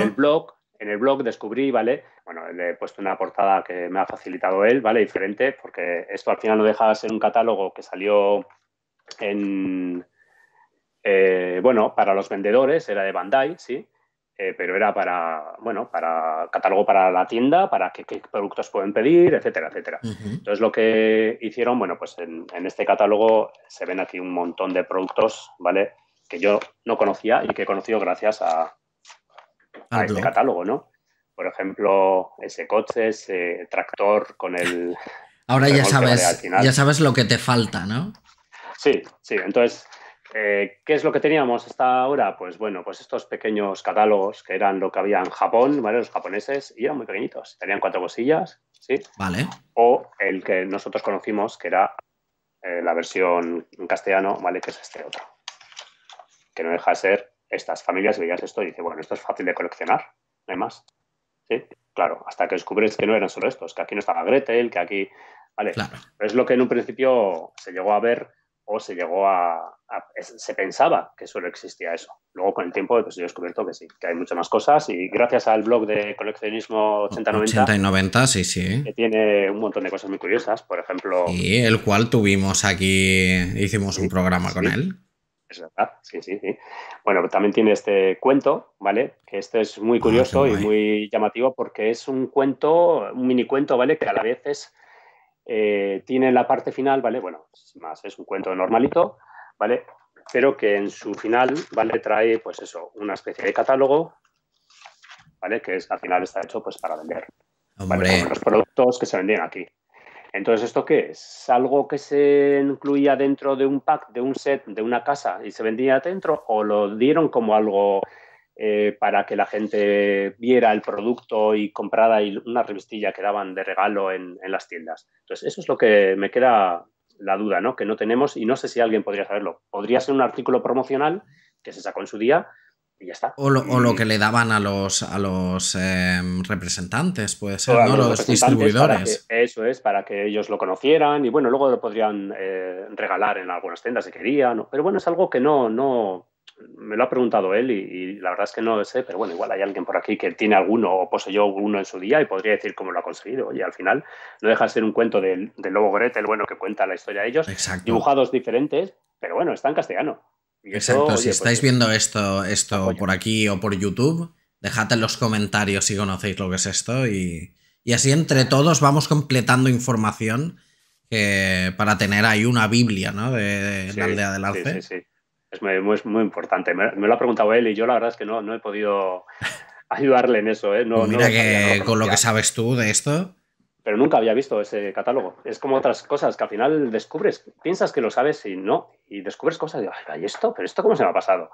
S2: en el blog descubrí, ¿vale? Bueno, le he puesto una portada que me ha facilitado él, ¿vale? Diferente, porque esto al final no deja de ser un catálogo que salió en... Eh, bueno, para los vendedores era de Bandai, ¿sí? Eh, pero era para, bueno, para catálogo para la tienda, para qué, productos pueden pedir, etcétera, etcétera. Entonces lo que hicieron, bueno, pues en, en, este catálogo se ven aquí un montón de productos, ¿vale? Que yo no conocía y que he conocido gracias a, a este catálogo, ¿no? Por ejemplo, ese coche, ese tractor con el...
S3: Ahora
S1: ya sabes, ya sabes lo que te falta, ¿no?
S2: Sí, sí. Entonces, eh, ¿Qué es lo que teníamos hasta ahora? Pues bueno, pues estos pequeños catálogos que eran lo que había en Japón, ¿vale? Los japoneses, y eran muy pequeñitos, tenían cuatro cosillas, ¿sí? Vale. O el que nosotros conocimos, que era eh, la versión en castellano, ¿vale? Que es este otro, que no deja de ser estas familias veías esto y dices, bueno, esto es fácil de coleccionar, no hay más. ¿Sí? Claro, hasta que descubres que no eran solo estos, que aquí no estaba Gretel, que aquí... Vale, claro. es lo que en un principio se llegó a ver o se llegó a, se pensaba que solo existía eso. Luego con el tiempo pues, he descubierto que sí, que hay muchas más cosas y gracias al blog de coleccionismo 8090 80 y
S1: 90, sí, sí. que
S2: tiene un montón de cosas muy curiosas, por ejemplo, y
S1: el cual tuvimos aquí hicimos un programa con él.
S2: Es verdad, sí, sí, sí. Bueno, también tiene este cuento, ¿vale? Que este es muy ah, curioso y muy llamativo porque es un cuento, un mini cuento, ¿vale? Que a la vez es, eh, tiene la parte final, ¿vale? Bueno, más, es un cuento normalito, ¿vale? Pero que en su final, ¿vale? Trae, pues eso, una especie de catálogo, ¿vale? Que al final está hecho, pues, para vender.
S3: los
S2: productos que se vendían aquí. Entonces, ¿esto qué es? ¿Algo que se incluía dentro de un pack, de un set, de una casa y se vendía dentro? ¿O lo dieron como algo eh, para que la gente viera el producto y comprara y una revistilla que daban de regalo en, en, las tiendas? Entonces, eso es lo que me queda la duda, ¿no? Que no tenemos y no sé si alguien podría saberlo. Podría ser un artículo promocional que se sacó en su día y ya
S1: está. O lo, que le daban a los, a los em, representantes, puede ser, ¿no? Los, distribuidores.
S2: eso es, para que ellos lo conocieran y bueno, luego lo podrían eh, regalar en algunas tiendas si querían. Pero bueno, es algo que no, no, me lo ha preguntado él y, la verdad es que no lo sé, pero bueno, igual hay alguien por aquí que tiene alguno o poseyó uno en su día y podría decir cómo lo ha conseguido. Y al final no deja de ser un cuento del, lobo Lobo Gretel, bueno, que cuenta la historia de ellos, dibujados diferentes, pero bueno, está en castellano. Exacto, si pues estáis
S1: viendo esto, esto por aquí o por YouTube, dejad en los comentarios si conocéis lo que es esto y, y así entre todos vamos completando información para tener ahí una Biblia ¿no? de, la aldea del arce. Sí, sí, Es
S2: muy, importante. Me, lo ha preguntado él y yo la verdad es que no, no he podido ayudarle en eso. ¿eh? Pues mira que
S1: con lo que sabes tú de esto
S2: pero nunca había visto ese catálogo. Es como otras cosas que al final descubres, piensas que lo sabes y no, y descubres cosas y digo, ¿y esto? ¿Pero esto cómo se me ha pasado?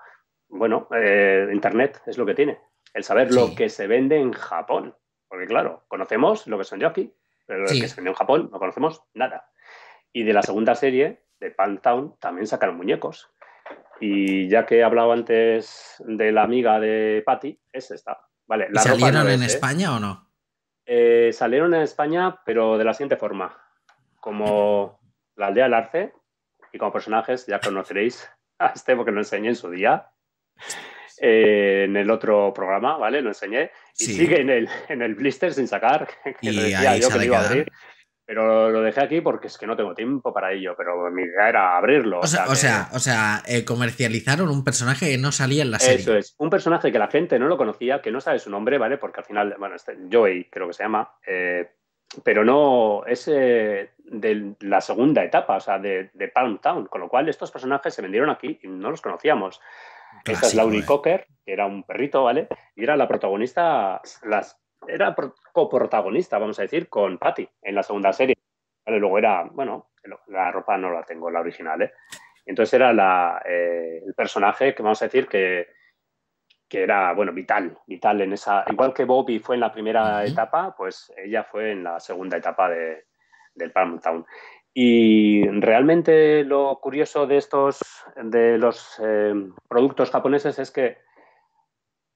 S2: Bueno, eh, Internet es lo que tiene, el saber lo que se vende en Japón, porque claro, conocemos lo que son aquí, pero lo que se vende en Japón no conocemos nada. Y de la segunda serie, de Pantown, también sacaron muñecos. Y ya que he hablado antes de la amiga de Patty, es esta. Vale, la en España o no? Eh, salieron en España, pero de la siguiente forma. Como la aldea del arce, y como personajes ya conoceréis a este porque lo enseñé en su día. Eh, en el otro programa, ¿vale? Lo enseñé. Y sigue en el, en el blister sin sacar, y pero lo dejé aquí porque es que no tengo tiempo para ello, pero mi idea era abrirlo. O sea, o
S1: sea, o sea eh, comercializaron un personaje que no salía en la serie. Eso
S2: es, un personaje que la gente no lo conocía, que no sabe su nombre, ¿vale? Porque al final, bueno, este, Joey creo que se llama, eh, pero no es eh, de la segunda etapa, o sea, de, de, Palm Town, con lo cual estos personajes se vendieron aquí y no los conocíamos. Esta es la Cocker, que era un perrito, ¿vale? Y era la protagonista, las era coprotagonista, vamos a decir, con Patty en la segunda serie. Vale, luego era, bueno, la ropa no la tengo, la original, ¿eh? Entonces era eh, el personaje que vamos a decir que, era, bueno, vital, vital en esa... Igual que Bobby fue en la primera etapa, pues ella fue en la segunda etapa de, del Palm Town. Y realmente lo curioso de estos, de los eh, productos japoneses es que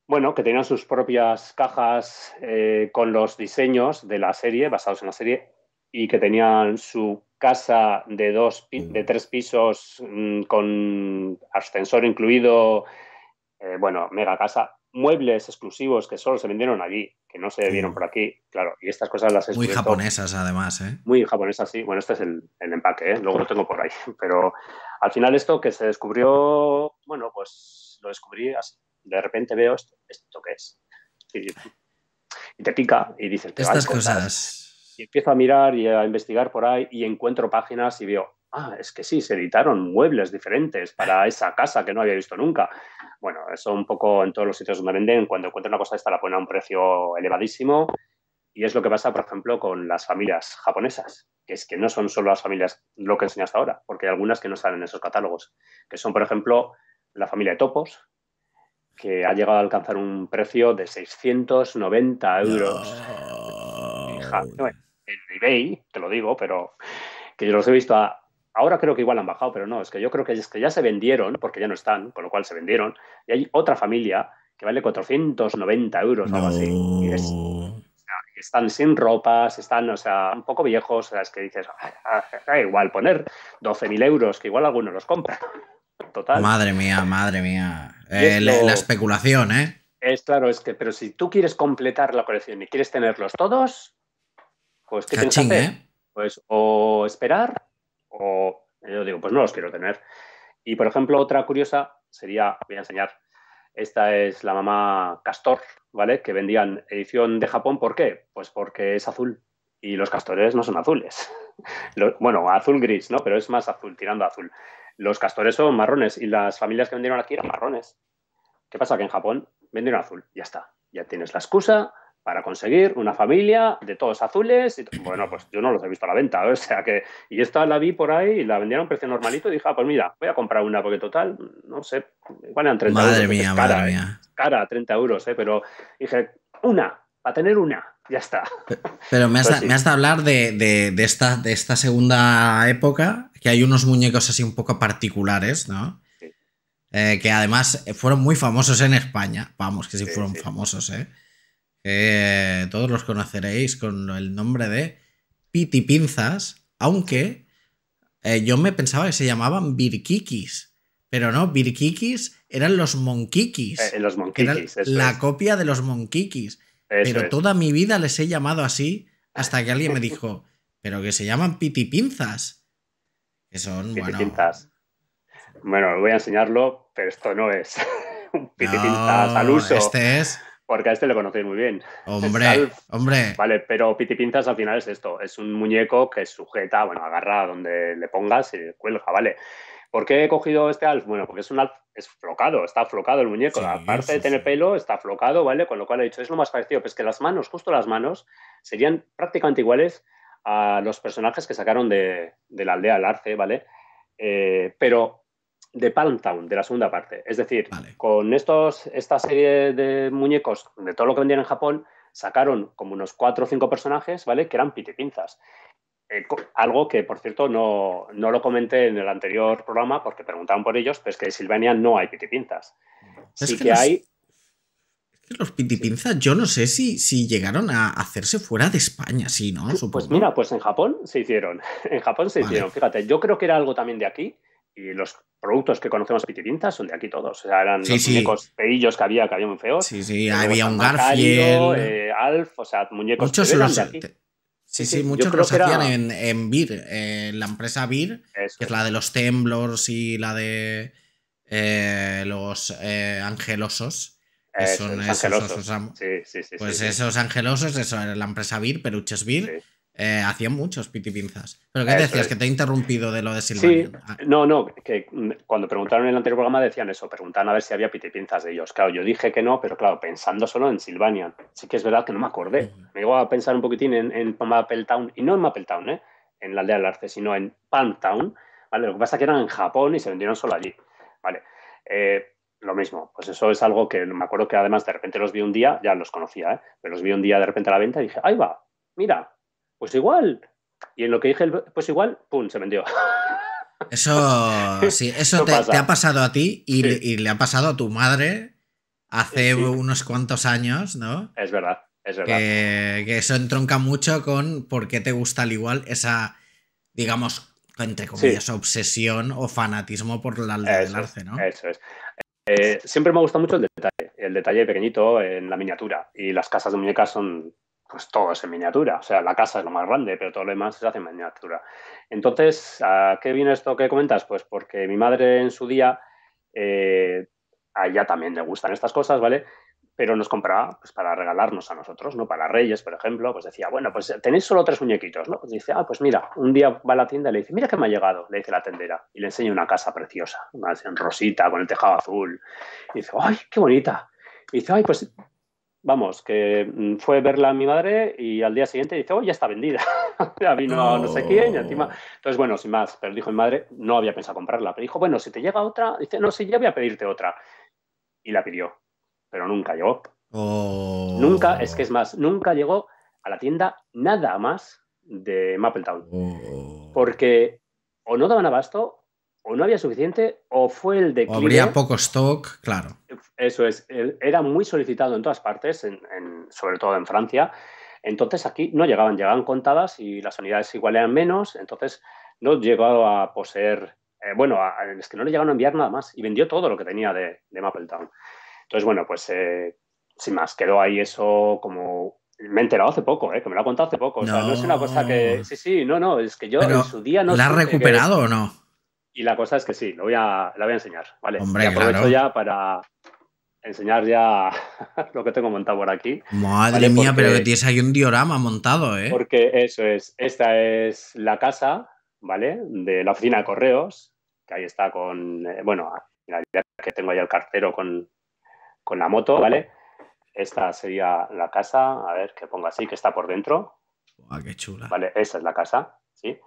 S2: bueno, que tenían sus propias cajas eh, con los diseños de la serie, basados en la serie, y que tenían su casa de, dos, de mm. tres pisos mm, con ascensor incluido, eh, bueno, mega casa, muebles exclusivos que solo se vendieron allí, que no se vieron por aquí, claro, y estas cosas las he Muy japonesas
S1: además, ¿eh?
S2: Muy japonesas, sí. Bueno, este es el, el empaque, ¿eh? luego lo tengo por ahí, pero al final esto que se descubrió, bueno, pues lo descubrí así de repente veo esto, ¿esto qué es? Y, te pica y dices, estas
S3: cosas.
S2: Y empiezo a mirar y a investigar por ahí y encuentro páginas y veo, ah, es que sí, se editaron muebles diferentes para esa casa que no había visto nunca. Bueno, eso un poco en todos los sitios donde venden, cuando encuentran una cosa esta la ponen a un precio elevadísimo y es lo que pasa, por ejemplo, con las familias japonesas, que es que no son solo las familias lo que enseñas hasta ahora, porque hay algunas que no salen en esos catálogos, que son, por ejemplo, la familia de topos, que ha llegado a alcanzar un precio de 690 euros. en, eBay, te lo digo, pero que yo los he visto a ahora creo que igual han bajado, pero no, es que yo creo que es que ya se vendieron, porque ya no están, con lo cual se vendieron, y hay otra familia que vale 490 euros algo así. están sin ropas, están, o sea, un poco viejos, es que dices, ah, ah, ah, igual poner 12.000 euros, que igual alguno los compra. Madre
S1: mía, madre mía. Eh, la, especulación, ¿eh?
S2: Es claro, es que, pero si tú quieres completar la colección y quieres tenerlos todos, pues ¿qué que ¿eh? Pues o esperar, o yo digo, pues no los quiero tener. Y por ejemplo, otra curiosa sería, voy a enseñar, esta es la mamá Castor, ¿vale? Que vendían edición de Japón, ¿por qué? Pues porque es azul y los castores no son azules. bueno, azul gris, ¿no? Pero es más azul, tirando azul. Los castores son marrones y las familias que vendieron aquí eran marrones. ¿Qué pasa? Que en Japón vendieron azul. Ya está. Ya tienes la excusa para conseguir una familia de todos azules. Y bueno, pues yo no los he visto a la venta. O sea que. Y esta la vi por ahí y la vendieron a un precio normalito. Y dije, ah, pues mira, voy a comprar una porque total, no sé, igual eran 30 madre Mía,
S3: madre
S1: ¿eh? mía.
S2: cara, 30 euros, ¿eh? Pero dije, una, para tener una ya está.
S1: Pero pues me has, de hablar de, esta, de esta segunda época, que hay unos muñecos así un poco particulares, ¿no? Eh, que además fueron muy famosos en España. Vamos, que sí, fueron famosos, ¿eh? Todos los conoceréis con el nombre de Piti Pinzas, aunque eh, yo me pensaba que se llamaban Birkikis. Pero no, Birkikis eran los Monkikis. Eh, los Monkikis, La copia de los Monkikis pero toda mi vida les he llamado así hasta que alguien me dijo, pero que se llaman pitipinzas. Que son, pitipinzas.
S2: bueno. voy a enseñarlo, pero esto no es un pitipinzas al uso. Este es. Porque a este le conocéis muy bien.
S3: Hombre, hombre.
S2: Vale, pero pitipinzas al final es esto: es un muñeco que sujeta, bueno, agarra donde le pongas y cuelga, ¿vale? ¿Por qué he cogido este alf? Bueno, porque es un alf, es flocado, está flocado el muñeco. Aparte de tener pelo, está flocado, ¿vale? Con lo cual he dicho, es lo más parecido. Pues que las manos, justo las manos, serían prácticamente iguales a los personajes que sacaron de, la aldea el arce, ¿vale? Eh, pero de Palm Town, de la segunda parte. Es decir, con estos, esta serie de muñecos, de todo lo que vendían en Japón, sacaron como unos cuatro o cinco personajes, ¿vale? Que eran pitipinzas. Eh, algo que, por cierto, no, lo comenté en el anterior programa porque preguntaban por ellos, pero es que en Silvania no hay pitipinzas.
S1: sí que, hay... los pitipinzas, yo no sé si, si llegaron a hacerse fuera de España, sí, ¿no? Pues mira,
S2: pues en Japón se hicieron. En Japón se hicieron, fíjate. Yo creo que era algo también de aquí y los productos que conocemos pitipintas son de aquí todos. O sea, eran los muñecos peillos que había, que había muy feos.
S1: Sí, sí, había un Garfield. Eh,
S2: Alf, o sea, muñecos Muchos los, de aquí.
S1: Sí, sí, muchos los hacían en, en eh, la empresa VIR, que es la de los temblors y la de eh, los eh, angelosos. que son esos, angelosos. sí, sí, sí, pues esos angelosos, eso era la empresa VIR, Peluches VIR. Eh, hacían muchos pitipinzas. ¿Pero qué eh, decías? Eh, que te he interrumpido de lo de Silvanian.
S2: Sí, ah. no, no, que mm, cuando preguntaron en el anterior programa decían eso, preguntaban a ver si había pitipinzas de ellos. Claro, yo dije que no, pero claro, pensando solo en Silvanian. Sí que es verdad que no me acordé. Me iba a pensar un poquitín en, en y no en Mapeltown, en la aldea del Arce, sino en Palm ¿vale? Lo que pasa es que eran en Japón y se vendieron solo allí. Vale. lo mismo, pues eso es algo que me acuerdo que además de repente los vi un día, ya los conocía, pero los vi un día de repente a la venta y dije, ahí va, mira, pues igual. Y en lo que dije, pues igual, ¡pum!, se vendió.
S1: Eso, sí, eso te, ha pasado a ti y, le, ha pasado a tu madre hace unos cuantos años, ¿no? Es verdad, es verdad. Que, eso entronca mucho con por qué te gusta al igual esa, digamos, entre comillas, obsesión o fanatismo por la arce, ¿no? Eso es.
S2: Eh, siempre me ha gustado mucho el detalle, el detalle pequeñito en la miniatura. Y las casas de muñecas son pues todo es en miniatura. O sea, la casa es lo más grande, pero todo lo demás se hace en miniatura. Entonces, ¿a qué viene esto que comentas? Pues porque mi madre en su día, eh, a ella también le gustan estas cosas, ¿vale? Pero nos compraba pues, para regalarnos a nosotros, ¿no? Para Reyes, por ejemplo, pues decía, bueno, pues tenéis solo tres muñequitos, ¿no? Pues dice, ah, pues mira, un día va a la tienda y le dice, mira que me ha llegado, le dice la tendera, y le enseña una casa preciosa, una en rosita, con el tejado azul. Y dice, ¡ay, qué bonita! Y dice, ay, pues vamos, que mm, fue verla a mi madre y al día siguiente dice, oh, ya está vendida. ya vino no. no sé quién y encima. Entonces, bueno, sin más, pero dijo mi madre, no había pensado comprarla, pero dijo, bueno, si te llega otra, dice, no, sí, ya voy a pedirte otra. Y la pidió, pero nunca llegó.
S3: Oh.
S2: Nunca, es que es más, nunca llegó a la tienda nada más de Mapletown. Oh. Porque o no daban abasto o no había suficiente o fue el de O habría poco
S1: stock, claro.
S2: Eso es, era muy solicitado en todas partes, sobre todo en Francia. Entonces aquí no llegaban, llegaban contadas y las unidades igual eran menos, entonces no llegó a poseer, eh, bueno, es que no le llegaron a enviar nada más y vendió todo lo que tenía de, de Mapletown. Entonces, bueno, pues eh, sin más, quedó ahí eso como me he enterado hace poco, ¿eh? que me lo ha contado hace poco. O sea, no, es una cosa que. Sí, sí, no, no, es que yo en su día no. ¿La ha recuperado o no? Y la cosa es que sí, lo voy a, la voy a enseñar, ¿vale? Hombre, y aprovecho ya para enseñar ya lo que tengo montado por aquí.
S1: Madre mía, pero que tienes ahí un diorama montado, ¿eh?
S2: Porque eso es, esta es la casa, ¿vale? De la oficina de correos, que ahí está con, eh, bueno, que tengo ahí el cartero con, con la moto, ¿vale? Esta sería la casa, a ver, que ponga así, que está por dentro. ¡Ah, qué chula! Vale, esa es la casa, ¿sí?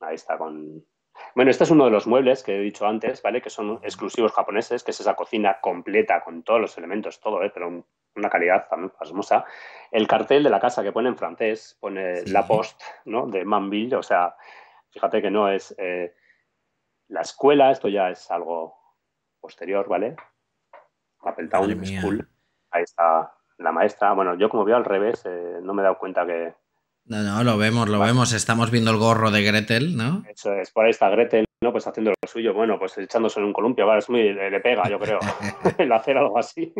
S2: Ahí está con, bueno, este es uno de los muebles que he dicho antes, ¿vale? Que son exclusivos japoneses, que es esa cocina completa con todos los elementos, todo, ¿eh? pero una calidad también pasmosa. El cartel de la casa que pone en francés, pone La post ¿no? De Manville, o sea, fíjate que no es eh, la escuela, esto ya es algo posterior, ¿vale? Apple Town School, ahí está la maestra. Bueno, yo como veo al revés, eh, no me he dado cuenta que,
S1: no, no, lo vemos, lo vemos. Estamos viendo el gorro de Gretel,
S3: ¿no?
S2: es, por ahí está Gretel, ¿no? Pues haciendo lo suyo, bueno, pues echándose en un columpio, vale, es muy, le pega, yo creo, el hacer algo así,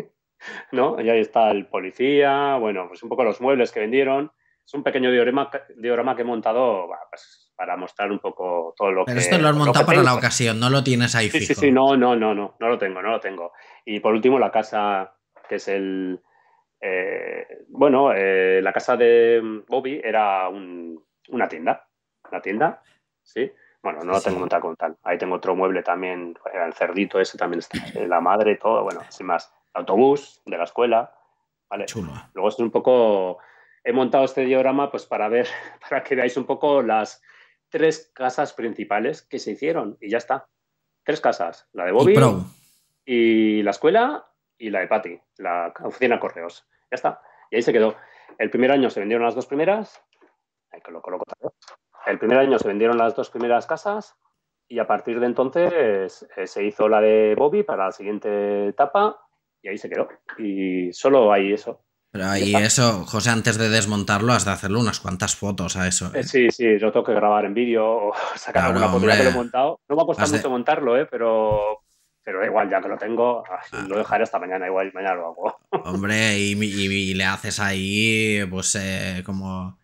S2: ¿no? Y ahí está el policía, bueno, pues un poco los muebles que vendieron. Es un pequeño diorama, diorama que he montado pues, para mostrar un poco todo lo que. Pero esto lo has montado para la
S1: ocasión, no lo tienes ahí sí, Sí, sí,
S2: no, no, no, no, no lo tengo, no lo tengo. Y por último, la casa, que es el, eh, bueno, eh, la casa de mm, Bobby era una tienda, una tienda, sí. Bueno, no la tengo montada como tal. Ahí tengo otro mueble también, el cerdito ese también está, eh, la madre, todo, bueno, sin más. Autobús de la escuela, ¿vale? Chulo. Luego es un poco, he montado este diorama pues para ver, para que veáis un poco las tres casas principales que se hicieron y ya está. Tres casas, la de Bobby y, y la escuela y la de Patty, la oficina correos. Ya está. Y ahí se quedó. El primer año se vendieron las dos primeras. El primer año se vendieron las dos primeras casas y a partir de entonces eh, se hizo la de Bobby para la siguiente etapa y ahí se quedó. Y solo hay eso.
S3: Pero ahí eso,
S1: José, antes de desmontarlo, has de hacerle unas cuantas fotos a eso.
S2: ¿eh? Eh, sí, sí, yo tengo que grabar en vídeo o sacar alguna foto. que lo he montado. No va a costar mucho montarlo, eh, pero pero igual, ya que lo tengo, ah, ah. lo dejaré hasta mañana, igual mañana lo hago.
S1: Hombre, y, y, le haces ahí, pues, eh, como...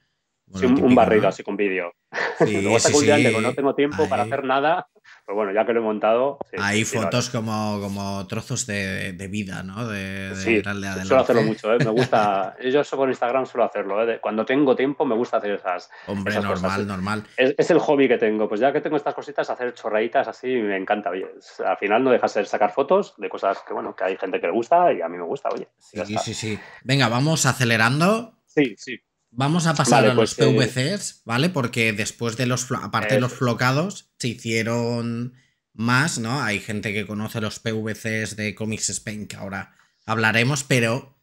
S2: un, barrido así
S1: con vídeo. Sí, Luego sí, sí. digo no
S2: tengo tiempo para hacer nada. Pero pues bueno, ya que lo he montado. Hay fotos
S1: como, como trozos de, vida, ¿no? De, sí, suelo hacerlo mucho, ¿eh? Me gusta.
S2: yo eso con Instagram suelo hacerlo, ¿eh? Cuando tengo tiempo me gusta hacer esas. Hombre, normal, normal. Es, el hobby que tengo. Pues ya que tengo estas cositas, hacer chorraditas así me encanta. Oye, al final no dejas de sacar fotos de cosas que, bueno, que hay gente que le gusta y a mí me gusta, oye.
S1: Sí, sí, sí. Venga, vamos acelerando. Sí, sí. Vamos a pasar a pues los PVCs, ¿vale? Porque después de los, aparte de los flocados, se hicieron más, ¿no? Hay gente que conoce los PVCs de Comics Spain, que ahora hablaremos, pero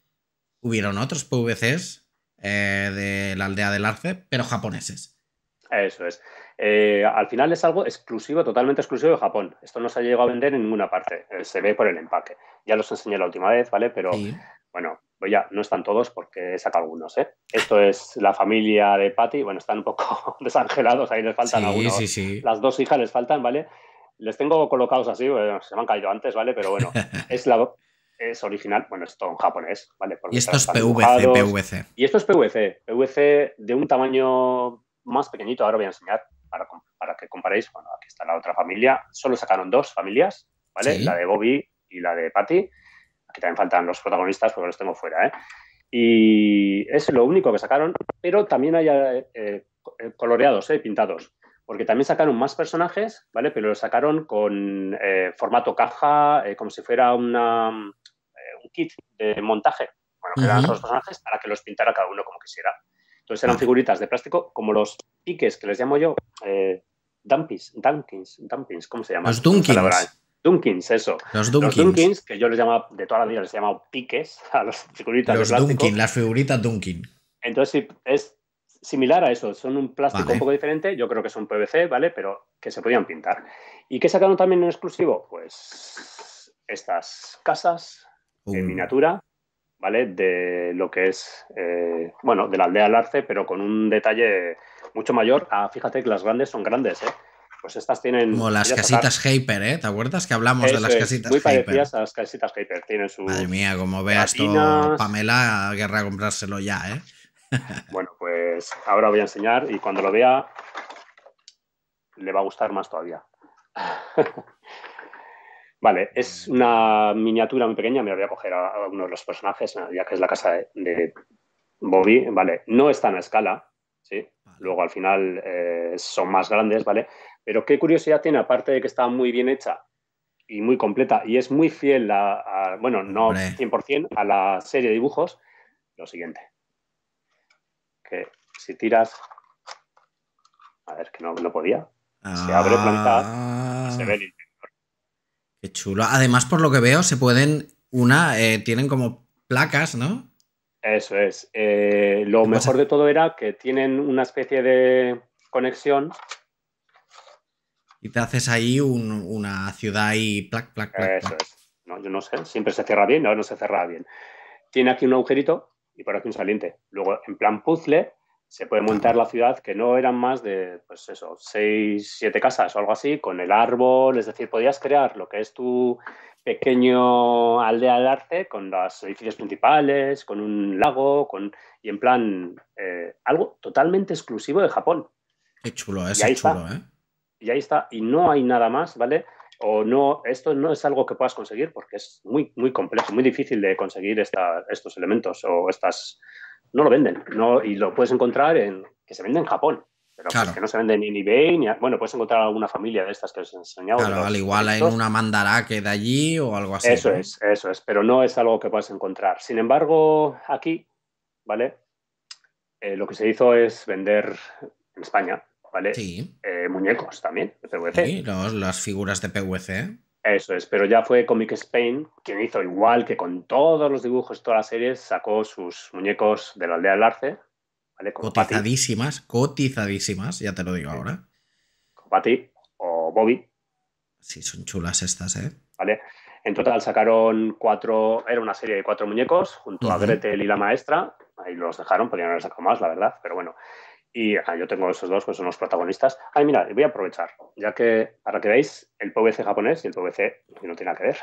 S1: hubieron otros PVCs eh, de la aldea del Arce, pero japoneses.
S2: Eso es. Eh, al final es algo exclusivo, totalmente exclusivo de Japón. Esto no se ha llegado a vender en ninguna parte. Eh, se ve por el empaque. Ya los enseñé la última vez, ¿vale? Pero bueno, pues ya no están todos porque he sacado algunos, ¿eh? Esto es la familia de Patty, bueno, están un poco desangelados, ahí les faltan algunos. Las dos hijas les faltan, ¿vale? Les tengo colocados así, se me han caído antes, ¿vale? Pero bueno, es la es original, bueno, esto en japonés, ¿vale? y esto es PVC, PVC, Y esto es PVC, PVC de un tamaño más pequeñito, ahora voy a enseñar para, para que comparéis. Bueno, aquí está la otra familia, solo sacaron dos familias, ¿vale? La de Bobby y la de Patty que también faltan los protagonistas porque los tengo fuera, ¿eh? Y es lo único que sacaron, pero también hay eh, eh, coloreados, eh, pintados, porque también sacaron más personajes, ¿vale? Pero los sacaron con formato caja, como si fuera una, un kit de montaje.
S3: Bueno, eran los
S2: personajes para que los pintara cada uno como quisiera. Entonces eran figuritas de plástico, como los piques que les llamo yo, eh, dumpies, dumpkins, ¿cómo se llama Los dunkins. Dunkins, eso. Los Dunkins. Los Dunkins, que yo les llamaba, de toda la vida les he llamado piques a las figuritas los Dunkins, Dunkin,
S1: las figuritas Dunkin.
S2: Entonces, es similar a eso. Son un plástico un poco diferente, yo creo que son PVC, ¿vale? Pero que se podían pintar. ¿Y qué sacaron también en exclusivo? Pues estas casas en uh. miniatura, ¿vale? De lo que es, eh, bueno, de la aldea Larce, pero con un detalle mucho mayor. Ah, fíjate que las grandes son grandes, ¿eh? pues estas tienen... Como las casitas
S1: Hyper, ¿eh? ¿Te acuerdas que hablamos de las casitas Hyper? Muy parecidas las
S2: casitas Hyper,
S1: tienen su... Madre mía, como veas tú, Pamela, guerra comprárselo ya, ¿eh?
S2: bueno, pues ahora voy a enseñar y cuando lo vea le va a gustar más todavía. Vale, es una miniatura muy pequeña, me voy a coger a, uno de los personajes, ya que es la casa de, Bobby, vale, no es a escala, ¿sí? Luego al final eh, son más grandes, ¿vale? Pero qué curiosidad tiene, aparte de que está muy bien hecha y muy completa, y es muy fiel a, bueno, no 100% a la serie de dibujos, lo siguiente. Que si tiras... A ver, que no, podía.
S1: Se abre ah. plantada, se ve el interior. Qué chulo. Además, por lo que veo, se pueden... Una, eh, tienen como placas, ¿no?
S2: Eso es. Eh, lo mejor de todo era que tienen una especie de conexión
S1: te haces ahí una ciudad y plac, plac, plac. Eso es. No,
S2: yo no sé, siempre se cierra bien, no, no se cierra bien. Tiene aquí un agujerito y por aquí un saliente. Luego, en plan puzzle, se puede montar la ciudad que no eran más de, pues eso, seis, siete casas o algo así, con el árbol, es decir, podías crear lo que es tu pequeño aldea de arte con los edificios principales, con un lago, con y en plan eh, algo totalmente exclusivo de Japón.
S3: Qué chulo, es chulo, ¿eh?
S2: y ahí está, y no hay nada más, ¿vale? O no, esto no es algo que puedas conseguir porque es muy, muy complejo, muy difícil de conseguir estos elementos o estas. No lo venden, no, y lo puedes encontrar en. que se vende en Japón, pero que no se venden ni en eBay, ni bueno, puedes encontrar alguna familia de estas que os he enseñado. al igual hay una
S1: mandarake de allí o algo así. Eso es,
S2: eso es, pero no es algo que puedas encontrar. Sin embargo, aquí, ¿vale? Eh, lo que se hizo es vender en España, ¿vale? Eh, muñecos también, Sí,
S1: las figuras de PVC.
S2: Eso es, pero ya fue Comic Spain quien hizo igual que con todos los dibujos, todas las series, sacó sus muñecos de la aldea del arce.
S1: ¿vale? cotizadísimas, cotizadísimas, ya te lo digo ahora. Copati o Bobby. Sí, son chulas estas, ¿eh?
S2: Vale. En total sacaron cuatro, era una serie de cuatro muñecos junto a Gretel y la maestra. Ahí los dejaron, podrían haber sacado más, la verdad, pero bueno. Y ah, yo tengo esos dos, pues son los protagonistas. Ay, mira, voy a aprovechar, ya que para que veáis el PVC japonés y el PVC no tiene nada que ver.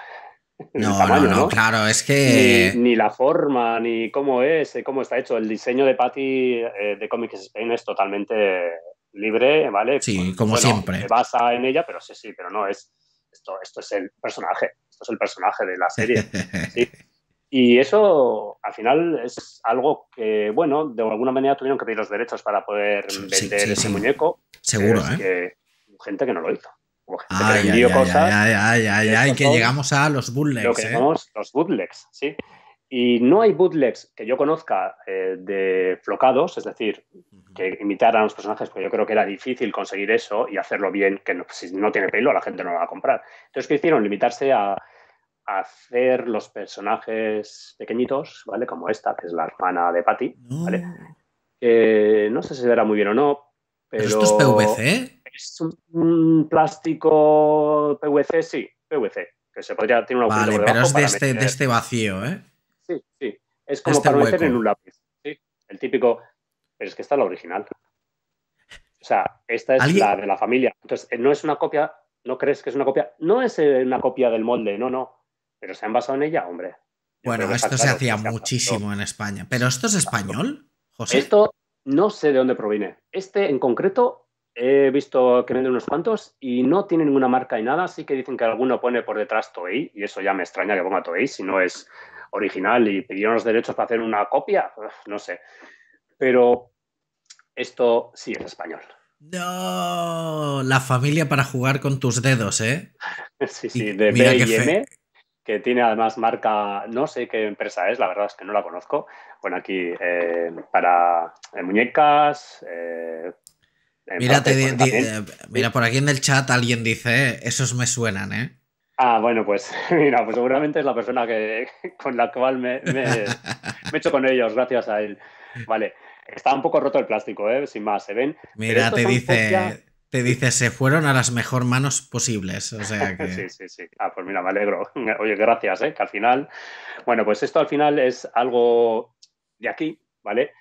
S2: No, no, no,
S1: claro, es que. Ni,
S2: la forma, ni cómo es, eh, cómo está hecho. El diseño de Patty eh, de Comics Spain es totalmente libre, ¿vale?
S1: Sí, pues,
S3: como siempre. Se
S2: basa en ella, pero sí, sí, pero no es. Esto, esto es el personaje, esto es el personaje de la
S3: serie.
S2: sí. Y eso al final es algo que, bueno, de alguna manera tuvieron que pedir los derechos para poder vender ese muñeco. Seguro, ¿eh? Que, gente que no lo hizo. Hubo gente que vendió cosas.
S1: que llegamos a los bootlegs. Lo que
S2: ¿eh? los bootlegs, sí. Y no hay bootlegs que yo conozca eh, de flocados, es decir, que imitaran a los personajes, porque yo creo que era difícil conseguir eso y hacerlo bien, que no, si no tiene pelo la gente no lo va a comprar. Entonces, ¿qué hicieron? Limitarse a hacer los personajes pequeñitos, ¿vale? Como esta, que es la hermana de Patty, ah. ¿vale? No. sé si se verá muy bien o no, pero... esto es PVC? Es un, plástico PVC, sí, PVC, que se podría tener una Vale, pero es de este, este,
S1: vacío, ¿eh?
S2: Sí, sí. Es como este para meter en un lápiz. Sí, el típico... Pero es que esta es la original. O sea, esta es la de la familia. Entonces, eh, no es una copia, no crees que es una copia, no es eh, una copia del molde, no, no. ¿Pero se han basado en ella? Hombre.
S1: Bueno, esto se hacía muchísimo en España. ¿Pero esto es español, José?
S2: Esto no sé de dónde proviene. Este en concreto he visto que venden unos cuantos y no tiene ninguna marca y nada. Así que dicen que alguno pone por detrás Toei y eso ya me extraña que ponga Toei si no es original y pidieron los derechos para hacer una copia. no sé. Pero esto sí es español.
S1: No, la familia para jugar con tus dedos, ¿eh?
S2: sí, sí, de B que tiene además marca, no sé qué empresa es, la verdad es que no la conozco. Bueno, aquí para muñecas. mira,
S1: por aquí en el chat alguien dice, eh, esos me suenan, ¿eh?
S2: Ah, bueno, pues mira, pues seguramente es la persona que, con la cual me, he hecho con ellos, gracias a él. Vale, está un poco roto el plástico, ¿eh? sin más, se ven. Mira, te dice,
S1: te dice, se fueron a las mejor manos posibles. O sí,
S2: sí, sí. Ah, pues mira, me alegro. Oye, gracias, ¿eh? que al final, bueno, pues esto al final es algo de aquí, ¿vale?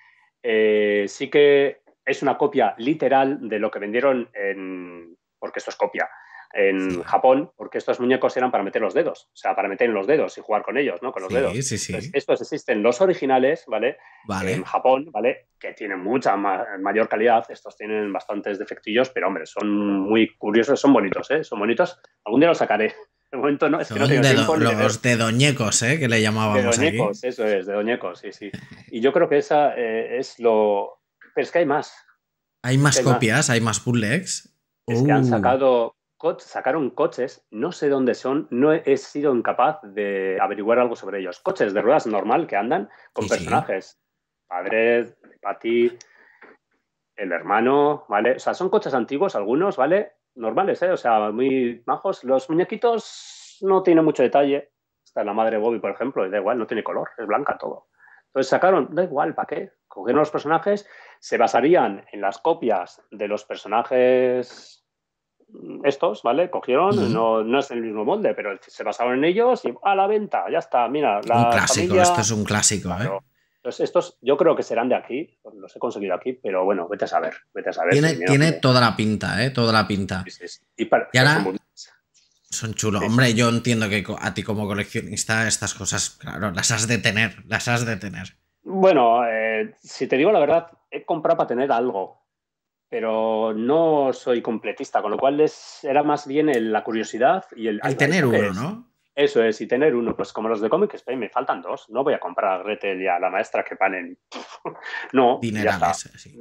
S2: Eh, sí que es una copia literal de lo que vendieron en, porque esto es copia, en Japón, porque estos muñecos eran para meter los dedos, o sea, para meter en los dedos y jugar con ellos, ¿no? Con los dedos. Sí, sí. sí. estos existen los originales, ¿vale? En Japón, ¿vale? Que tienen mucha mayor calidad, estos tienen bastantes defectillos, pero hombre, son muy curiosos, son bonitos, ¿eh? Son bonitos. Algún día los sacaré. De momento no, es Los
S3: de
S1: doñecos, ¿eh? Que le llamábamos de doñecos,
S2: aquí. eso es, de doñecos, sí, sí. Y yo creo que esa eh, es lo... Pero es que hay más.
S1: Hay más copias, hay más pull bootlegs. Es que han uh. sacado,
S2: sacaron coches, no sé dónde son, no he, sido incapaz de averiguar algo sobre ellos. Coches de ruedas normal que andan con personajes. Padre, Pati, el hermano, ¿vale? O sea, son coches antiguos algunos, ¿vale? Normales, ¿eh? O sea, muy majos. Los muñequitos no tienen mucho detalle. Está la madre Bobby, por ejemplo, y da igual, no tiene color, es blanca todo. Entonces sacaron, da igual, ¿para qué? Cogieron los personajes, se basarían en las copias de los personajes estos, ¿vale? Cogieron, no, no, es el mismo molde, pero se basaron en ellos y a la venta, ya está, mira. La un clásico, esto es un
S1: clásico, ¿eh?
S2: estos yo creo que serán de aquí, los he conseguido aquí, pero bueno, vete a saber, vete a saber. Tiene, toda
S1: la pinta, ¿eh? Toda la pinta. Y, ahora, son, chulos. Hombre, yo entiendo que a ti como coleccionista estas cosas, claro, las has de tener, las has de tener.
S2: Bueno, eh, si te digo la verdad, he comprado para tener algo, pero no soy completista, con lo cual es, era más bien la curiosidad y el... tener uno, ¿no? Eso es, y tener uno, pues como los de Comic Spain, me faltan dos, no voy a comprar a Gretel y a la maestra que panen no,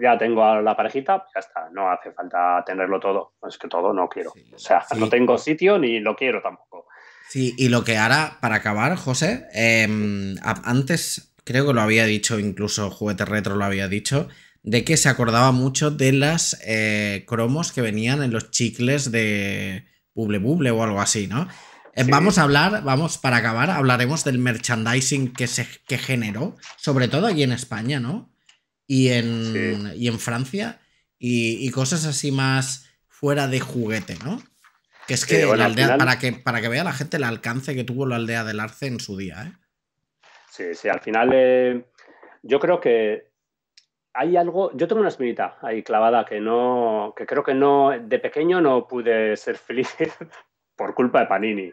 S2: ya, tengo a la parejita, ya está, no hace falta tenerlo todo, es que todo no quiero, o sea, no tengo sitio ni lo quiero tampoco.
S1: Sí, y lo que hará, para acabar, José, em, antes creo que lo había dicho, incluso Juguete Retro lo había dicho, de que se acordaba mucho de las eh, cromos que venían en los chicles de Buble Buble o algo así, ¿no? Eh, vamos a hablar, vamos, para acabar, hablaremos del merchandising que, se, generó, sobre todo aquí en España, ¿no? Y en, y en Francia, y, cosas así más fuera de juguete, ¿no? Que es que la aldea, para, que, para que vea la gente el alcance que tuvo la aldea del Arce en su día, ¿eh?
S2: Sí, sí, al final eh, yo creo que hay algo, yo tengo una espinita ahí clavada que no, que creo que no, de pequeño no pude ser feliz por culpa de Panini.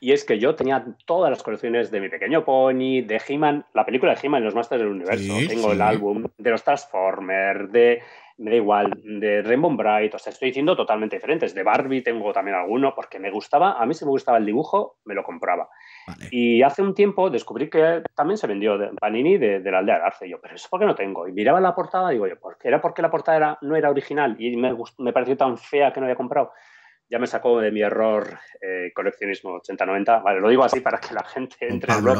S2: Y es que yo tenía todas las colecciones de mi pequeño pony, de He-Man, la película de He-Man y los Masters del Universo. Tengo el álbum de los Transformers, de me da igual, de Rainbow Bright, o sea, estoy diciendo totalmente diferentes. De Barbie tengo también alguno porque me gustaba, a mí si me gustaba el dibujo, me lo compraba. Y hace un tiempo descubrí que también se vendió de Panini de, de, la aldea de Arce. Y yo, pero eso por qué no tengo. Y miraba la portada, digo yo, ¿por qué? era porque la portada no era original y me, me, pareció tan fea que no había comprado. Ya me sacó de mi error eh, coleccionismo 80-90. Vale, lo digo así para que la gente entre en el blog.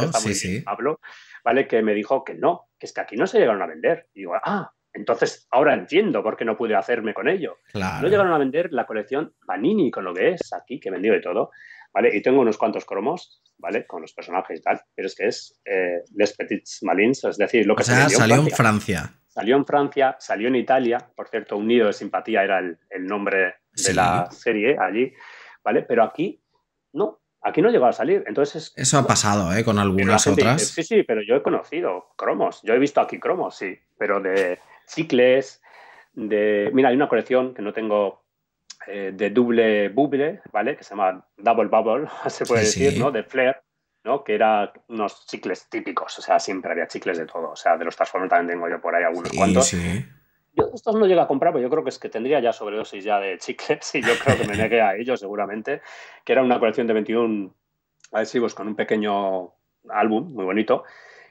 S2: Pablo, ¿vale? Que me dijo que no, que es que aquí no se llegaron a vender. Y digo, ah, entonces, ahora entiendo por qué no pude hacerme con ello. No llegaron a vender la colección Panini con lo que es aquí, que vendió de todo, ¿vale? Y tengo unos cuantos cromos, ¿vale? Con los personajes y tal, pero es que es eh, Les Petits Malins, es decir, lo que se salió en
S1: Francia.
S2: Salió en Francia, salió en Italia, por cierto, Un de Simpatía era el, nombre de la serie allí, ¿vale? Pero aquí no, aquí no llegó a salir. Entonces
S1: Eso ha pasado, ¿eh? Con algunas otras. sí,
S2: sí, pero yo he conocido cromos. Yo he visto aquí cromos, sí. Pero de, chicles, de... Mira, hay una colección que no tengo eh, de doble buble, ¿vale? Que se llama Double Bubble, se puede decir, ¿no? De Flair, ¿no? Que era unos chicles típicos, o sea, siempre había chicles de todo, o sea, de los Transformers también tengo yo por ahí algunos cuantos. Yo estos no llega a comprar, pero yo creo que es que tendría ya sobredosis ya de chicles y yo creo que me negué a ellos seguramente, que era una colección de 21 adhesivos con un pequeño álbum muy bonito.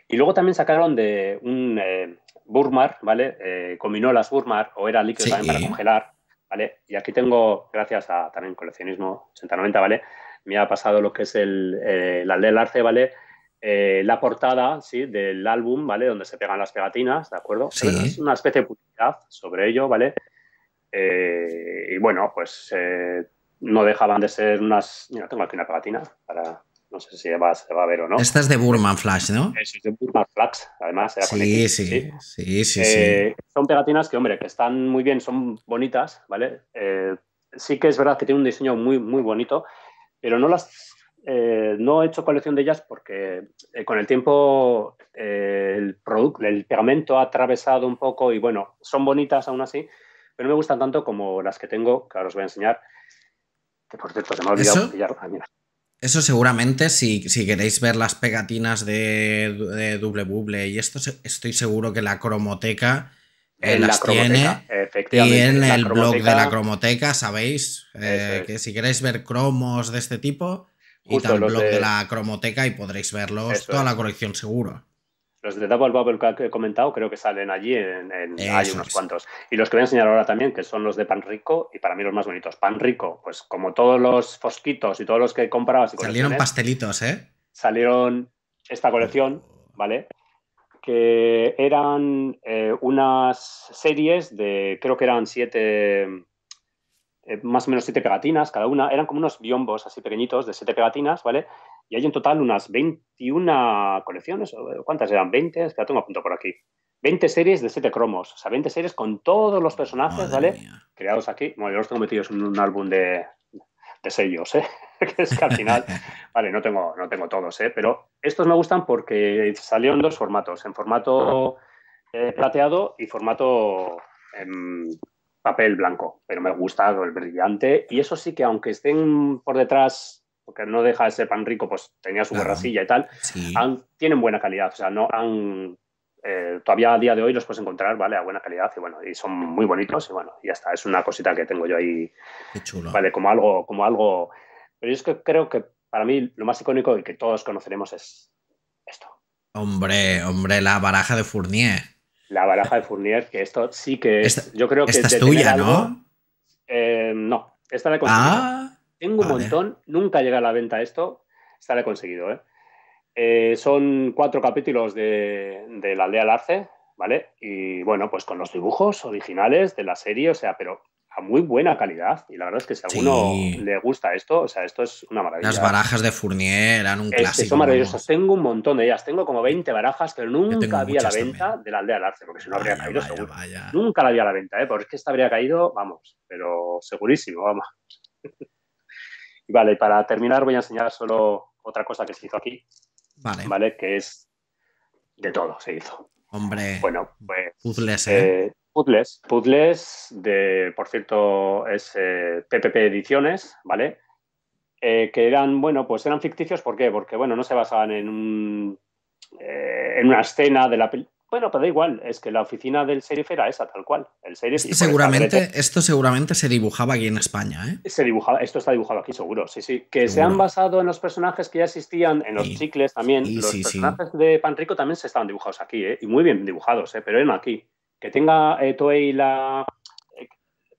S2: Y luego también sacaron de un, eh, Burmar, ¿vale? Eh, Combinó las Burmar o era líquido para congelar, ¿vale? Y aquí tengo, gracias a también coleccionismo 80-90, ¿vale? Me ha pasado lo que es el, eh, la del arce, ¿vale? Eh, la portada, ¿sí? Del álbum, ¿vale? Donde se pegan las pegatinas, ¿de acuerdo? Es una especie de publicidad sobre ello, ¿vale? y bueno, pues no dejaban de ser unas... no tengo aquí una pegatina para no sé si va, se va a
S1: ver o no. Esta es de Burman Flash, ¿no? Sí, es
S2: de Burman Flash, además. sí,
S1: sí, sí,
S2: eh, Son pegatinas que, hombre, que están muy bien, son bonitas, ¿vale? Eh, sí que es verdad que tiene un diseño muy, muy bonito, pero no las... Eh, no he hecho colección de ellas porque con el tiempo el, el pegamento ha atravesado un poco y bueno, son bonitas aún así, pero no me gustan tanto como las que tengo, que ahora os voy a enseñar, que por cierto se me ha olvidado pillar. Ah, mira.
S1: Eso seguramente, si, queréis ver las pegatinas de, de y esto, estoy seguro que la cromoteca eh, las tiene. y en el blog de la cromoteca, sabéis, eh, que si queréis ver cromos de este tipo,
S2: y tal blog de... la
S1: cromoteca y podréis verlos toda la colección seguro.
S2: Los de Double Bubble que he comentado creo que salen allí, en, hay unos cuantos. Y los que voy a enseñar ahora también, que son los de Pan Rico, y para mí los más bonitos. Pan Rico, pues como todos los fosquitos y todos los que comprabas. Y salieron
S1: pastelitos, ¿eh?
S2: Salieron esta colección, ¿vale? Que eran eh, unas series de, creo que eran siete eh, más o menos siete pegatinas cada una, eran como unos biombos así pequeñitos de siete pegatinas, ¿vale? Y hay en total unas 21 colecciones, ¿cuántas eran? 20, es que la tengo a punto por aquí. 20 series de 7 cromos, o sea, 20 series con todos los personajes, ¿vale? Creados aquí. Bueno, yo los tengo metidos en un álbum de, de sellos, ¿eh? que es que al final, vale, no tengo, no tengo todos, ¿eh? Pero estos me gustan porque salieron dos formatos, en formato eh, plateado y formato em, papel blanco, pero me gusta el brillante. Y eso sí que aunque estén por detrás, porque no deja ese pan rico, pues tenía su claro. y tal, tienen buena calidad. O sea, no han eh, todavía a día de hoy los puedes encontrar, ¿vale? A buena calidad y bueno, y son muy bonitos y bueno, ya está, es una cosita que tengo yo ahí. Qué chulo. Vale, como algo, como algo. Pero es que creo que para mí lo más icónico y que todos conoceremos es
S1: esto. Hombre, hombre, la baraja de Fournier.
S2: La baraja de Fournier, que esto sí que es. yo creo que es tuya, ¿no? Eh, no, esta la he conseguido. Ah, Tengo un montón, nunca llega a la venta esto, esta la he conseguido. ¿eh? ¿eh? son cuatro capítulos de, de La Aldea Larce, ¿vale? Y bueno, pues con los dibujos originales de la serie, o sea, pero a muy buena calidad. Y la verdad es que si a alguno le gusta esto, o sea, esto es una maravilla. Las barajas
S1: de Fournier eran un clásico. Son maravillosas.
S2: Tengo un montón de ellas. Tengo como 20 barajas, pero nunca había la venta de la aldea del arce, porque si no habría caído seguro. Nunca la había a la venta, ¿eh? porque es que esta habría caído, vamos, pero segurísimo, vamos. y vale, para terminar voy a enseñar solo otra cosa que se hizo aquí. Vale. Vale, que es de todo se hizo. Hombre. Bueno, pues. eh, eh puzzles. Puzzles de, por cierto, es PPP eh, Ediciones, ¿vale? Eh, que eran, bueno, pues eran ficticios, ¿por qué? Porque, bueno, no se basaban en, un, eh, en una escena de la película. Bueno, pero da igual, es que la oficina del Serif era esa, tal cual. El seguramente,
S1: esto seguramente se dibujaba aquí en España, ¿eh?
S2: Se dibujaba, esto está dibujado aquí, seguro, sí, sí. Que se han basado en los personajes que ya existían, en los chicles también. los personajes de Panrico también se estaban dibujados aquí, ¿eh? Y muy bien dibujados, ¿eh? Pero eran aquí que tenga eh, Toei la... Eh,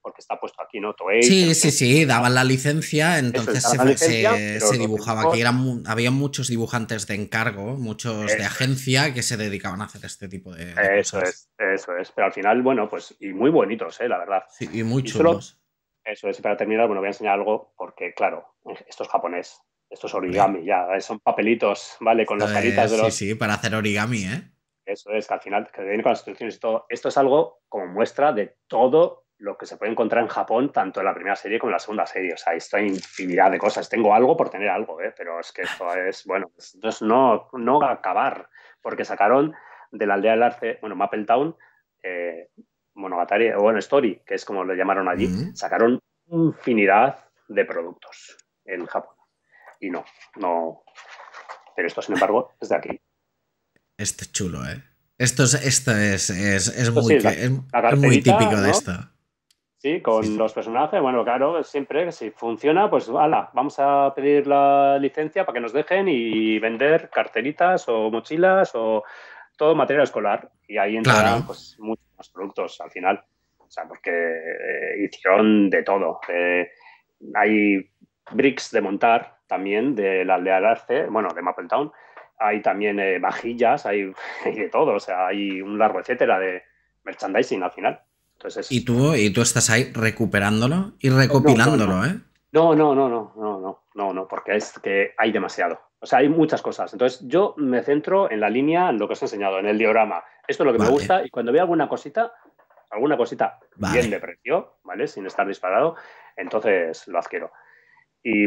S2: porque está puesto aquí, ¿no? Toei. Sí,
S1: sí, sí, daban la licencia, entonces se, dibujaba. Aquí eran, había muchos dibujantes de encargo, muchos de agencia que se dedicaban a hacer este tipo de.
S2: eso es, eso es. Pero al final, bueno, pues, y muy bonitos, ¿eh? la verdad.
S3: Sí, y muy chulos.
S2: Eso es, para terminar, bueno, voy a enseñar algo porque, claro, esto es japonés, esto es origami, ya, eh, son papelitos, ¿vale? Con las caritas de los... Sí,
S1: sí, para hacer origami, ¿eh?
S2: Eso es, que al final, que viene con las instrucciones y todo. Esto es algo como muestra de todo lo que se puede encontrar en Japón, tanto en la primera serie como en la segunda serie. O sea, esto hay infinidad de cosas. Tengo algo por tener algo, ¿eh? pero es que esto es, bueno, pues, entonces no, no acabar, porque sacaron de la aldea del arte, bueno, Maple Town, eh, Monogatari, o bueno, Story, que es como lo llamaron allí, mm. sacaron infinidad de productos en Japón. Y no, no. Pero esto, sin embargo, es de aquí.
S1: Este chulo, ¿eh? Esto es, esto es,
S3: muy, típico de esto.
S2: Sí, con los personajes, bueno, claro, siempre si funciona, pues ala, vamos a pedir la licencia para que nos dejen y vender carteritas o mochilas o todo material escolar. Y ahí entrarán pues, muchos productos al final. O sea, porque eh, hicieron de todo. Eh, hay bricks de montar también de la aldea de arce, bueno, de Town hay también eh, vajillas, hay, de todo, o sea, hay un largo etcétera de merchandising al final. Entonces, y
S1: tú y tú estás ahí recuperándolo y recopilándolo, ¿eh?
S2: No, no, no, no, no, no, no, no, porque es que hay demasiado. O sea, hay muchas cosas. Entonces, yo me centro en la línea, en lo que os he enseñado, en el diorama. Esto es lo que me gusta y cuando veo alguna cosita, alguna cosita bien de precio, ¿vale? Sin estar disparado, entonces lo adquiero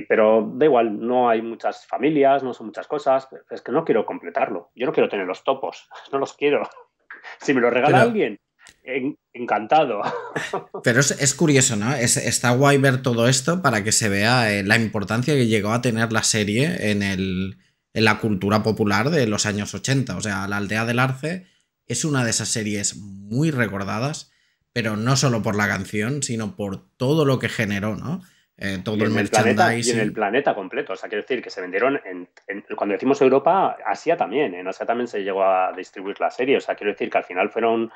S2: pero da igual, no hay muchas familias, no son muchas cosas. Es que no quiero completarlo. Yo no quiero tener los topos, no los quiero. Si me lo regala alguien, encantado.
S1: Pero es, curioso, ¿no? Es, está guay ver todo esto para que se vea eh, la importancia que llegó a tener la serie en, el, en la cultura popular de los años 80. O sea, La Aldea del Arce es una de esas series muy recordadas, pero no solo por la canción, sino por todo lo que generó, ¿no? Eh, todo el, y en el
S2: planeta completo. O sea, quiero decir que se vendieron, en, cuando decimos Europa, Asia también. En Asia también se llegó a distribuir la serie. O sea, quiero decir que al final fueron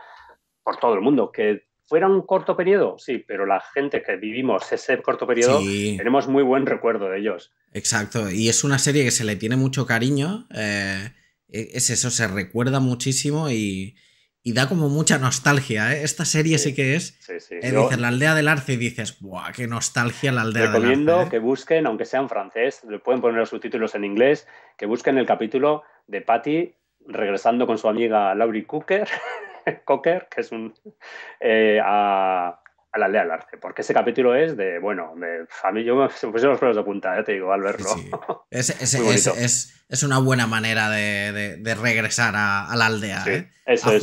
S2: por todo el mundo. Que fuera un corto periodo, sí, pero la gente que vivimos ese corto periodo
S1: tenemos muy buen
S2: recuerdo de ellos.
S1: Exacto, y es una serie que se le tiene mucho cariño. Eh, e-, es eso, se recuerda muchísimo y, y da como mucha nostalgia. ¿eh? Esta serie sí, que es. Sí,
S3: sí. Eh, la
S1: aldea del arce y dices, ¡buah! ¡Qué nostalgia la aldea del
S2: arce! Recomiendo ¿eh? que busquen, aunque sea en francés, le pueden poner los subtítulos en inglés, que busquen el capítulo de Patty regresando con su amiga Laurie Cooker, Cocker, que es un. Eh, a, a la aldea del arte, porque ese capítulo es de, bueno, a mí yo me pusieron los pelos de punta, ya te digo, al verlo.
S1: Es, es, es, es, una buena manera de, de, regresar a, la aldea, ¿eh? a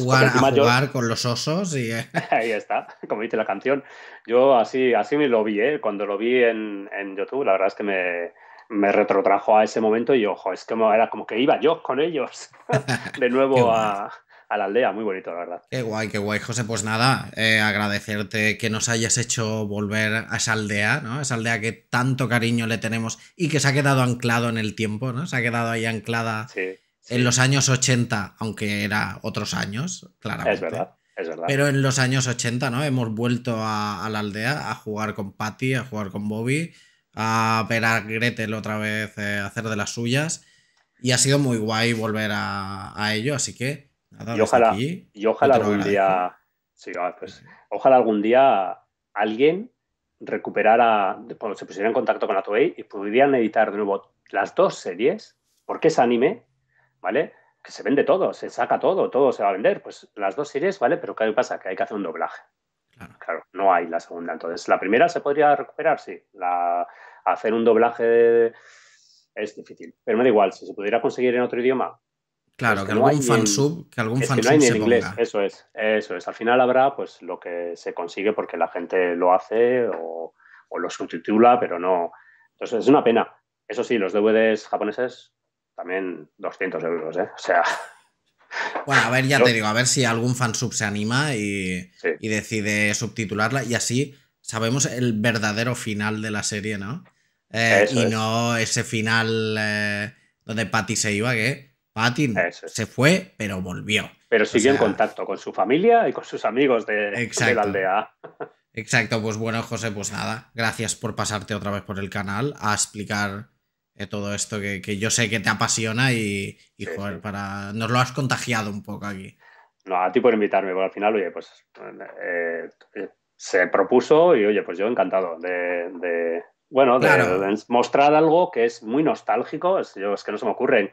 S1: jugar, con los osos
S3: y... Eh.
S2: Ahí está, como dice la canción. Yo así, así me lo vi, ¿eh? Cuando lo vi en, YouTube, la verdad es que me, me retrotrajo a ese momento y ojo, es que era como que iba yo con ellos de nuevo a, a la aldea. Muy bonito, la verdad.
S1: Qué guay, qué guay, José. Pues nada, eh, agradecerte que nos hayas hecho volver a esa aldea, ¿no? Esa aldea que tanto cariño le tenemos y que se ha quedado anclado en el tiempo, ¿no? Se ha quedado ahí anclada en los años 80, aunque era otros años, claro Es verdad. Es verdad. Pero en los años 80, ¿no? Hemos vuelto a, la aldea a jugar con Patty, a jugar con Bobby, a ver a Gretel otra vez eh, hacer de las suyas. Y ha sido muy guay volver a ello, así que y, ojalá,
S2: ojalá, algún día, pues, ojalá algún día alguien recuperara, se pusiera en contacto con la Toei y pudieran editar de nuevo las dos series, porque es anime, ¿vale? Que se vende todo, se saca todo, todo se va a vender, pues las dos series, ¿vale? Pero ¿qué pasa? Que hay que hacer un doblaje. Claro. claro no hay la segunda. Entonces, la primera se podría recuperar, sí. La, hacer un doblaje es difícil. Pero me da igual, si se pudiera conseguir en otro idioma,
S1: Claro, que, algún fansub, que algún fansub inglés,
S2: Eso es, eso es. Al final habrá pues lo que se consigue porque la gente lo hace o, lo subtitula, pero no. Entonces es una pena. Eso sí, los DVDs japoneses también 200 euros, ¿eh? O sea.
S1: Bueno, a ver, ya te digo, a ver si algún fansub se anima y, decide subtitularla y así sabemos el verdadero final de la serie, ¿no? Eh, y no ese final eh, donde Patty se iba, que Patin se fue, pero volvió. Pero siguió en
S2: contacto con su familia y con sus amigos de, la
S1: aldea. Exacto, pues bueno, José, pues nada, gracias por pasarte otra vez por el canal a explicar eh, todo esto que, yo sé que te apasiona y, joder, para nos lo has contagiado un poco aquí.
S2: No, a ti por invitarme, porque al final, oye, pues eh, eh, se propuso y oye, pues yo encantado de, bueno, mostrar algo que es muy nostálgico. es que no se me ocurren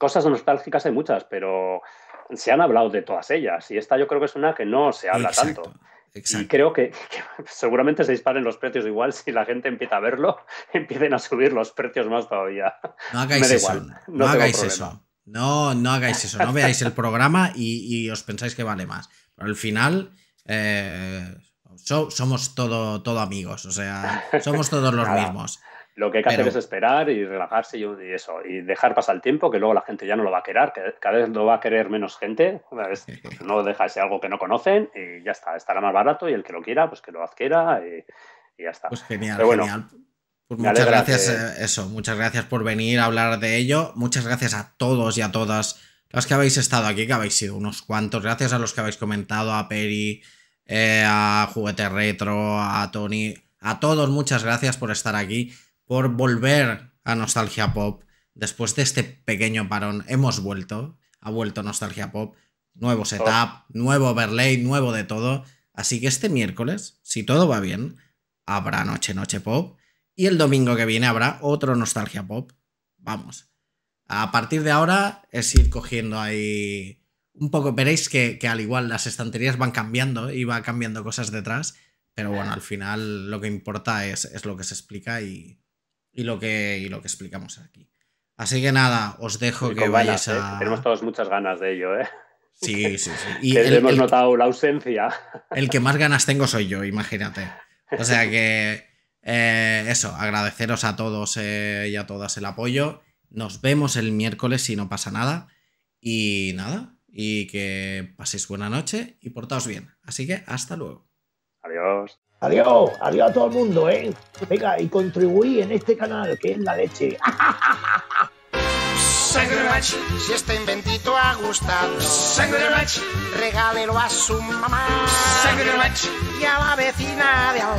S2: cosas nostálgicas hay muchas, pero se han hablado de todas ellas y esta yo creo que es una que no se habla tanto. Y creo que, seguramente se disparen los precios igual si la gente empieza a verlo, empiecen a subir los precios más todavía.
S3: No hagáis eso. no, hagáis
S1: eso. No, veáis el programa y, os pensáis que vale más. Pero al final eh, somos todo, todo amigos. O sea, somos todos los mismos.
S2: Lo que hay que hacer es esperar y relajarse y, eso, y dejar pasar el tiempo, que luego la gente ya no lo va a querer, cada vez lo va a querer menos gente, pues, no deja ese algo que no conocen y ya está, estará más barato y el que lo quiera, pues que lo adquiera y, y ya está. Pues genial, genial.
S3: Pues muchas gracias, eh,
S1: eso, muchas gracias por venir a hablar de ello. Muchas gracias a todos y a todas las que habéis estado aquí, que habéis sido unos cuantos. Gracias a los que habéis comentado, a Peri, eh, a Juguete Retro, a Tony, a todos, muchas gracias por estar aquí por volver a Nostalgia Pop. Después de este pequeño parón, hemos vuelto. Ha vuelto Nostalgia Pop. Nuevo setup, oh. nuevo overlay, nuevo de todo. Así que este miércoles, si todo va bien, habrá Noche Noche Pop. Y el domingo que viene habrá otro Nostalgia Pop. Vamos. A partir de ahora es ir cogiendo ahí un poco. Veréis que, que al igual las estanterías van cambiando y va cambiando cosas detrás. Pero bueno, al final lo que importa es, es lo que se explica y, y lo que, lo que explicamos aquí. Así que nada, os dejo que vayáis a. Eh, tenemos
S2: todos muchas ganas de ello, ¿eh? Sí, sí, sí. Y hemos notado la ausencia.
S1: El que más ganas tengo soy yo, imagínate. O sea que eh, eso, agradeceros a todos eh, y a todas el apoyo. Nos vemos el miércoles si no pasa nada. Y nada, y que paséis buena noche y portaos bien. Así que hasta luego. Adiós.
S2: Adiós, adiós
S1: a todo el mundo, ¿eh? Venga,
S2: y contribuí en este canal, que es la leche.
S1: Si este inventito ha gustado, regálelo a su mamá y a la vecina de al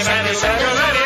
S1: lado.